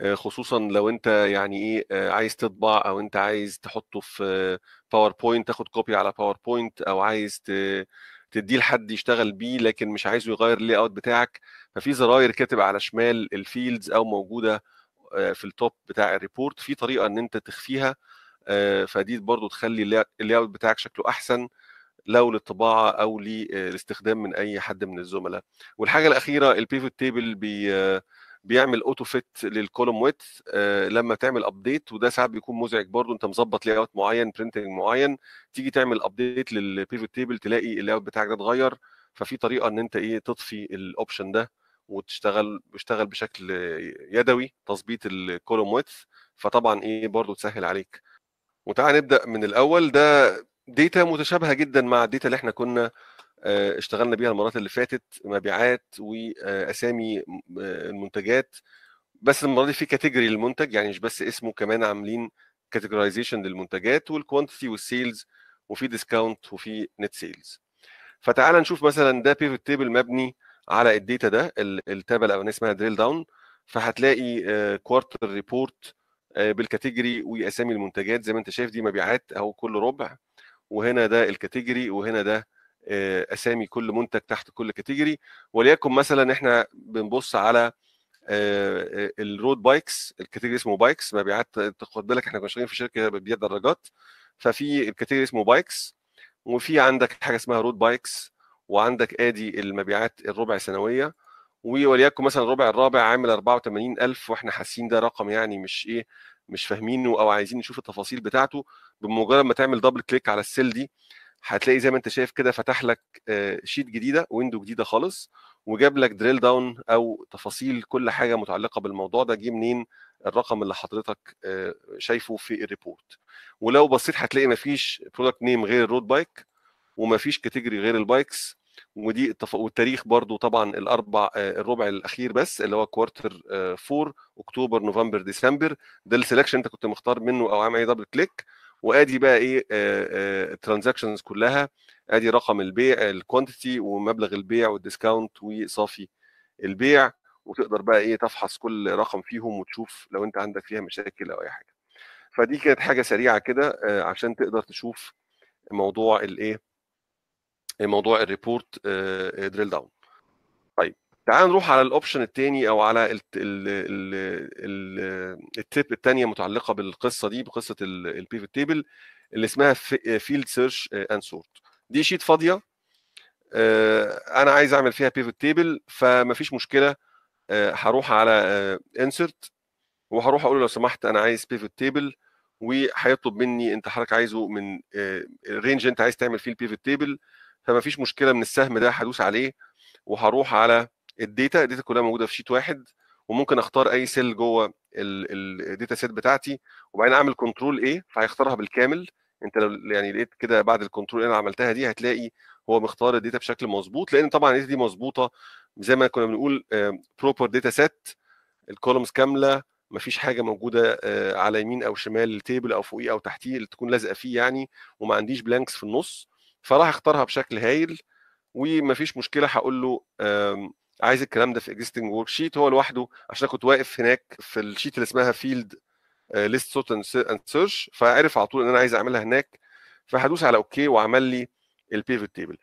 Speaker 1: آه، خصوصا لو انت يعني ايه آه، عايز تطبع او انت عايز تحطه في باوربوينت تاخد كوبي على باوربوينت او عايز تديه لحد يشتغل بيه لكن مش عايزه يغير اللي اوت بتاعك ففي زراير كاتب على شمال الفيلدز او موجوده آه، في التوب بتاع الريبورت في طريقه ان انت تخفيها آه، فدي برضو تخلي اللي اوت بتاعك شكله احسن لو للطباعه او للاستخدام آه، من اي حد من الزملاء والحاجه الاخيره البيفوت تيبل بي بيعمل اوتو فيت للكولوم ويت لما تعمل ابديت وده ساعات بيكون مزعج برضو انت مظبط لاي اوت معين برنتنج معين تيجي تعمل ابديت للبيفوت تيبل تلاقي اللي اوت بتاعك ده اتغير ففي طريقه ان انت ايه تطفي الاوبشن ده وتشتغل بيشتغل بشكل يدوي تظبيط الكولوم ويدث فطبعا ايه برضو تسهل عليك وتعال نبدا من الاول ده ديتا متشابهه جدا مع الداتا اللي احنا كنا آه، اشتغلنا بيها المرات اللي فاتت مبيعات واسامي آه، آه، المنتجات بس المره دي في كاتيجوري للمنتج يعني مش بس اسمه كمان عاملين كاتيجورايزيشن للمنتجات والكوانتيتي والسيلز وفي ديسكاونت وفي نت سيلز فتعال نشوف مثلا ده بيفوت تيبل مبني على الداتا ده التابل او اسمها دريل داون فهتلاقي كوارتر ريبورت بالكاتيجوري واسامي المنتجات زي ما انت شايف دي مبيعات اهو كل ربع وهنا ده الكاتيجوري وهنا ده آه، اسامي كل منتج تحت كل كاتيجوري وليكن مثلا احنا بنبص على الرود بايكس الكاتيجوري اسمه بايكس مبيعات خد بالك احنا كنا شغالين في شركه بتبيع دراجات ففي الكاتيجوري اسمه بايكس وفي عندك حاجه اسمها رود بايكس وعندك ادي المبيعات الربع سنويه وليكن مثلا الربع الرابع عامل 84000 واحنا حاسين ده رقم يعني مش ايه مش فاهمينه او عايزين نشوف التفاصيل بتاعته بمجرد ما تعمل دبل كليك على السيل دي هتلاقي زي ما انت شايف كده فتح لك شيت آه، جديده ويندو جديده خالص وجاب لك دريل داون او تفاصيل كل حاجه متعلقه بالموضوع ده جه منين الرقم اللي حضرتك آه، شايفه في الريبورت ولو بصيت هتلاقي مفيش برودكت نيم غير الرود بايك ومفيش كاتيجوري غير البايكس ودي والتاريخ برضو طبعا الاربع آه، الربع الاخير بس اللي هو كوارتر 4 اكتوبر نوفمبر ديسمبر ده السلكشن انت كنت مختار منه او عامل عليه دبل كليك وادي بقى ايه الترانزاكشنز آه، آه، كلها ادي رقم البيع الكوانتيتي ومبلغ البيع والديسكاونت وصافي البيع وتقدر بقى ايه تفحص كل رقم فيهم وتشوف لو انت عندك فيها مشاكل او اي حاجه فدي كانت حاجه سريعه كده عشان تقدر تشوف موضوع الايه إيه، موضوع الريبورت دريل داون طيب تعال نروح على الاوبشن الثاني او على التيب الثانيه متعلقه بالقصه دي بقصه البيفت تيبل اللي اسمها فيلد سيرش اند سورت دي شيت فاضيه آه، انا عايز اعمل فيها بيفت تيبل فمفيش مشكله آه، هروح على انسرت آه، وهروح اقول له لو سمحت انا عايز بيفت تيبل وهيطلب مني انت حضرتك عايزه من الرينج انت عايز تعمل فيه البيفت تيبل فما فيش مشكله من السهم ده هدوس عليه وهروح على الداتا الداتا كلها موجوده في شيت واحد وممكن اختار اي سيل جوه الداتا سيت بتاعتي وبعدين اعمل كنترول ايه فهيختارها بالكامل انت لو يعني لقيت كده بعد الكنترول اللي انا عملتها دي هتلاقي هو مختار الداتا بشكل مظبوط لان طبعا الداتا دي مظبوطه زي ما كنا بنقول بروبر داتا سيت الكولومز كامله مفيش حاجه موجوده آه، على يمين او شمال التيبل او فوقيه او تحتيه اللي تكون لازقه فيه يعني وما عنديش بلانكس في النص فراح اختارها بشكل هايل ومفيش مشكله هقول له عايز الكلام ده في اكزيستنج ورك شيت هو لوحده عشان كنت واقف هناك في الشيت اللي اسمها فيلد ليست سورت اند سيرش فعرف على طول ان انا عايز اعملها هناك فهدوس على اوكي وعمل لي البيفوت تيبل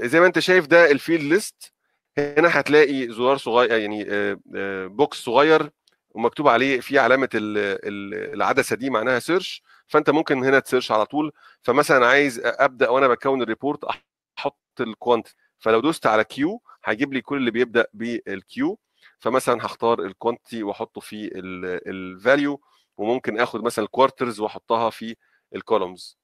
Speaker 1: زي ما انت شايف ده الفيلد ليست هنا هتلاقي زرار صغير يعني بوكس آه، آه، صغير ومكتوب عليه في علامه العدسه دي معناها سيرش فانت ممكن هنا تسيرش على طول فمثلا عايز ابدا وانا بكون الريبورت احط الكوانت فلو دوست على كيو هيجيب لي كل اللي بيبدا بالكيو فمثلا هختار الكوانتي واحطه في الفاليو وممكن اخد مثلا الكوارترز واحطها في الكولومز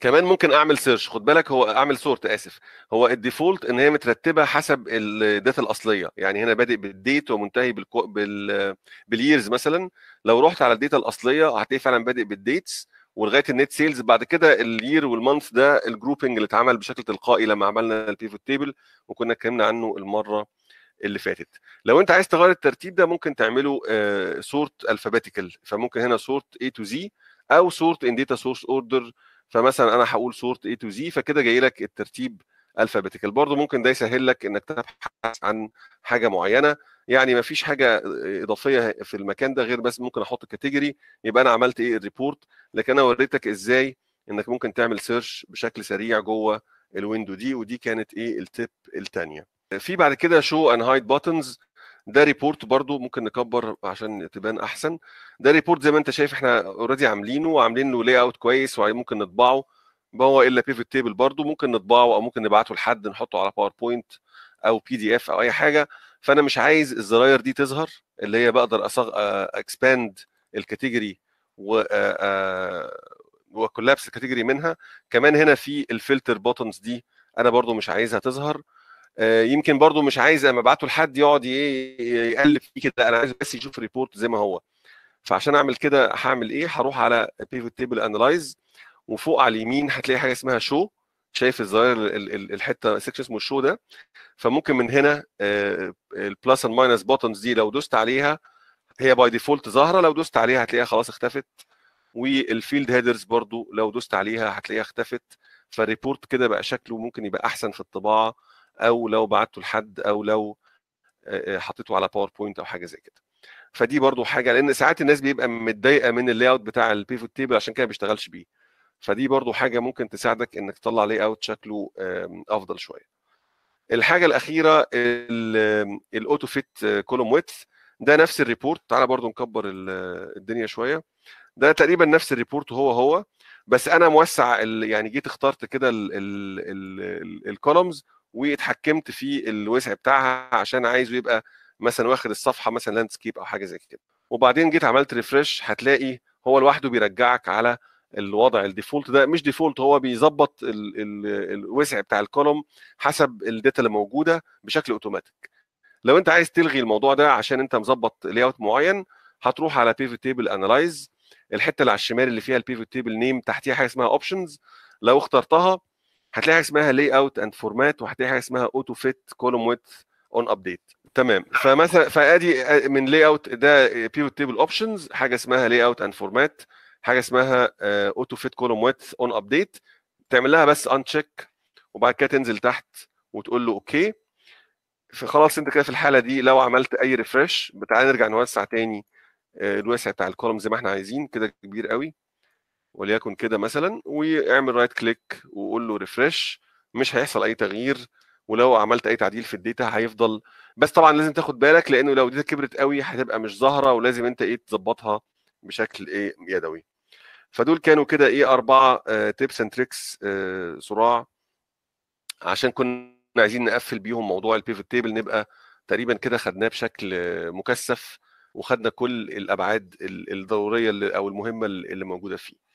Speaker 1: كمان ممكن اعمل سيرش خد بالك هو اعمل سورت اسف هو الديفولت ان هي مترتبه حسب الداتا الاصليه يعني هنا بادئ بالديت ومنتهي بالكو... بال باليرز مثلا لو رحت على الداتا الاصليه هتلاقي فعلا بادئ بالديتس ولغايه النت سيلز بعد كده الير والمانث ده الجروبنج اللي اتعمل بشكل تلقائي لما عملنا البيفوت تيبل وكنا اتكلمنا عنه المره اللي فاتت لو انت عايز تغير الترتيب ده ممكن تعمله سورت آه، الفابيتيكال فممكن هنا سورت A تو Z او سورت ان داتا سورس اوردر فمثلا انا هقول صورت اي تو زي فكده جاي لك الترتيب الفابيتيكال برضه ممكن ده يسهل لك انك تبحث عن حاجه معينه يعني ما فيش حاجه اضافيه في المكان ده غير بس ممكن احط كاتيجوري يبقى انا عملت ايه الريبورت لكن انا وريتك ازاي انك ممكن تعمل سيرش بشكل سريع جوه الويندو دي ودي كانت ايه التيب الثانيه في بعد كده شو ان هايد باتنز ده ريبورت برضو ممكن نكبر عشان تبان احسن ده ريبورت زي ما انت شايف احنا اوريدي عاملينه وعاملين له لي اوت كويس وممكن نطبعه ما هو الا بيفت تيبل برضو ممكن نطبعه او ممكن نبعته لحد نحطه على باوربوينت او بي دي اف او اي حاجه فانا مش عايز الزراير دي تظهر اللي هي بقدر اصغ اكسباند آه، الكاتيجوري و آه، آه، وكولابس الكاتيجوري منها كمان هنا في الفلتر بوتنز دي انا برضو مش عايزها تظهر آه، يمكن برضو مش عايز اما ابعته لحد يقعد يقلب فيه كده انا عايز بس يشوف الريبورت زي ما هو فعشان اعمل كده هعمل ايه هروح على بيفوت تيبل انلايز وفوق على اليمين هتلاقي حاجه اسمها شو شايف الزاير الحته سيكشن اسمه الشو ده فممكن من هنا البلس اند ماينس بوتنز دي لو دوست عليها هي باي ديفولت ظاهره لو دوست عليها هتلاقيها خلاص اختفت والفيلد هيدرز برضو لو دوست عليها هتلاقيها اختفت فالريبورت كده بقى شكله ممكن يبقى احسن في الطباعه او لو بعته لحد او لو حطيته على باوربوينت او حاجه زي كده فدي برضو حاجه لان ساعات الناس بيبقى متضايقه من اللاي اوت بتاع البيفوت تيبل عشان كده ما بيشتغلش بيه فدي برضو حاجه ممكن تساعدك انك تطلع لاي اوت شكله آمم، افضل شويه الحاجه الاخيره الاوتو فيت كولوم ويدث ده نفس الريبورت تعالى برضو نكبر الدنيا شويه ده تقريبا نفس الريبورت هو هو بس انا موسع يعني جيت اخترت كده الكولومز واتحكمت في الوسع بتاعها عشان عايزه يبقى مثلا واخد الصفحه مثلا لاندسكيب او حاجه زي كده وبعدين جيت عملت ريفرش هتلاقي هو لوحده بيرجعك على الوضع الديفولت ده مش ديفولت هو بيظبط الوسع بتاع الكولوم حسب الداتا اللي موجوده بشكل اوتوماتيك لو انت عايز تلغي الموضوع ده عشان انت مظبط لاي اوت معين هتروح على بيفوت تيبل انالايز الحته اللي على الشمال اللي فيها البيفوت تيبل نيم تحتيها حاجه اسمها اوبشنز لو اخترتها هتلاقي حاجه اسمها لاي اوت اند فورمات وهتلاقي حاجه اسمها اوتو فيت كولوم ويت اون ابديت تمام فمثلا فادي من لاي اوت ده بيوت تيبل اوبشنز حاجه اسمها لاي اوت اند فورمات حاجه اسمها اوتو فيت كولوم ويت اون ابديت تعمل لها بس ان تشيك وبعد كده تنزل تحت وتقول له اوكي فخلاص انت كده في الحاله دي لو عملت اي ريفرش تعالى نرجع نوسع تاني آه، الوسع بتاع الكولوم زي ما احنا عايزين كده كبير قوي وليكن كده مثلا واعمل رايت كليك وقول له ريفرش مش هيحصل اي تغيير ولو عملت اي تعديل في الداتا هيفضل بس طبعا لازم تاخد بالك لانه لو الداتا كبرت قوي هتبقى مش ظاهره ولازم انت ايه تظبطها بشكل ايه يدوي فدول كانوا كده ايه اربعه تيبس اند تريكس صراع عشان كنا عايزين نقفل بيهم موضوع البيفت تيبل نبقى تقريبا كده خدناه بشكل مكثف وخدنا كل الابعاد الضروريه او المهمه اللي موجوده فيه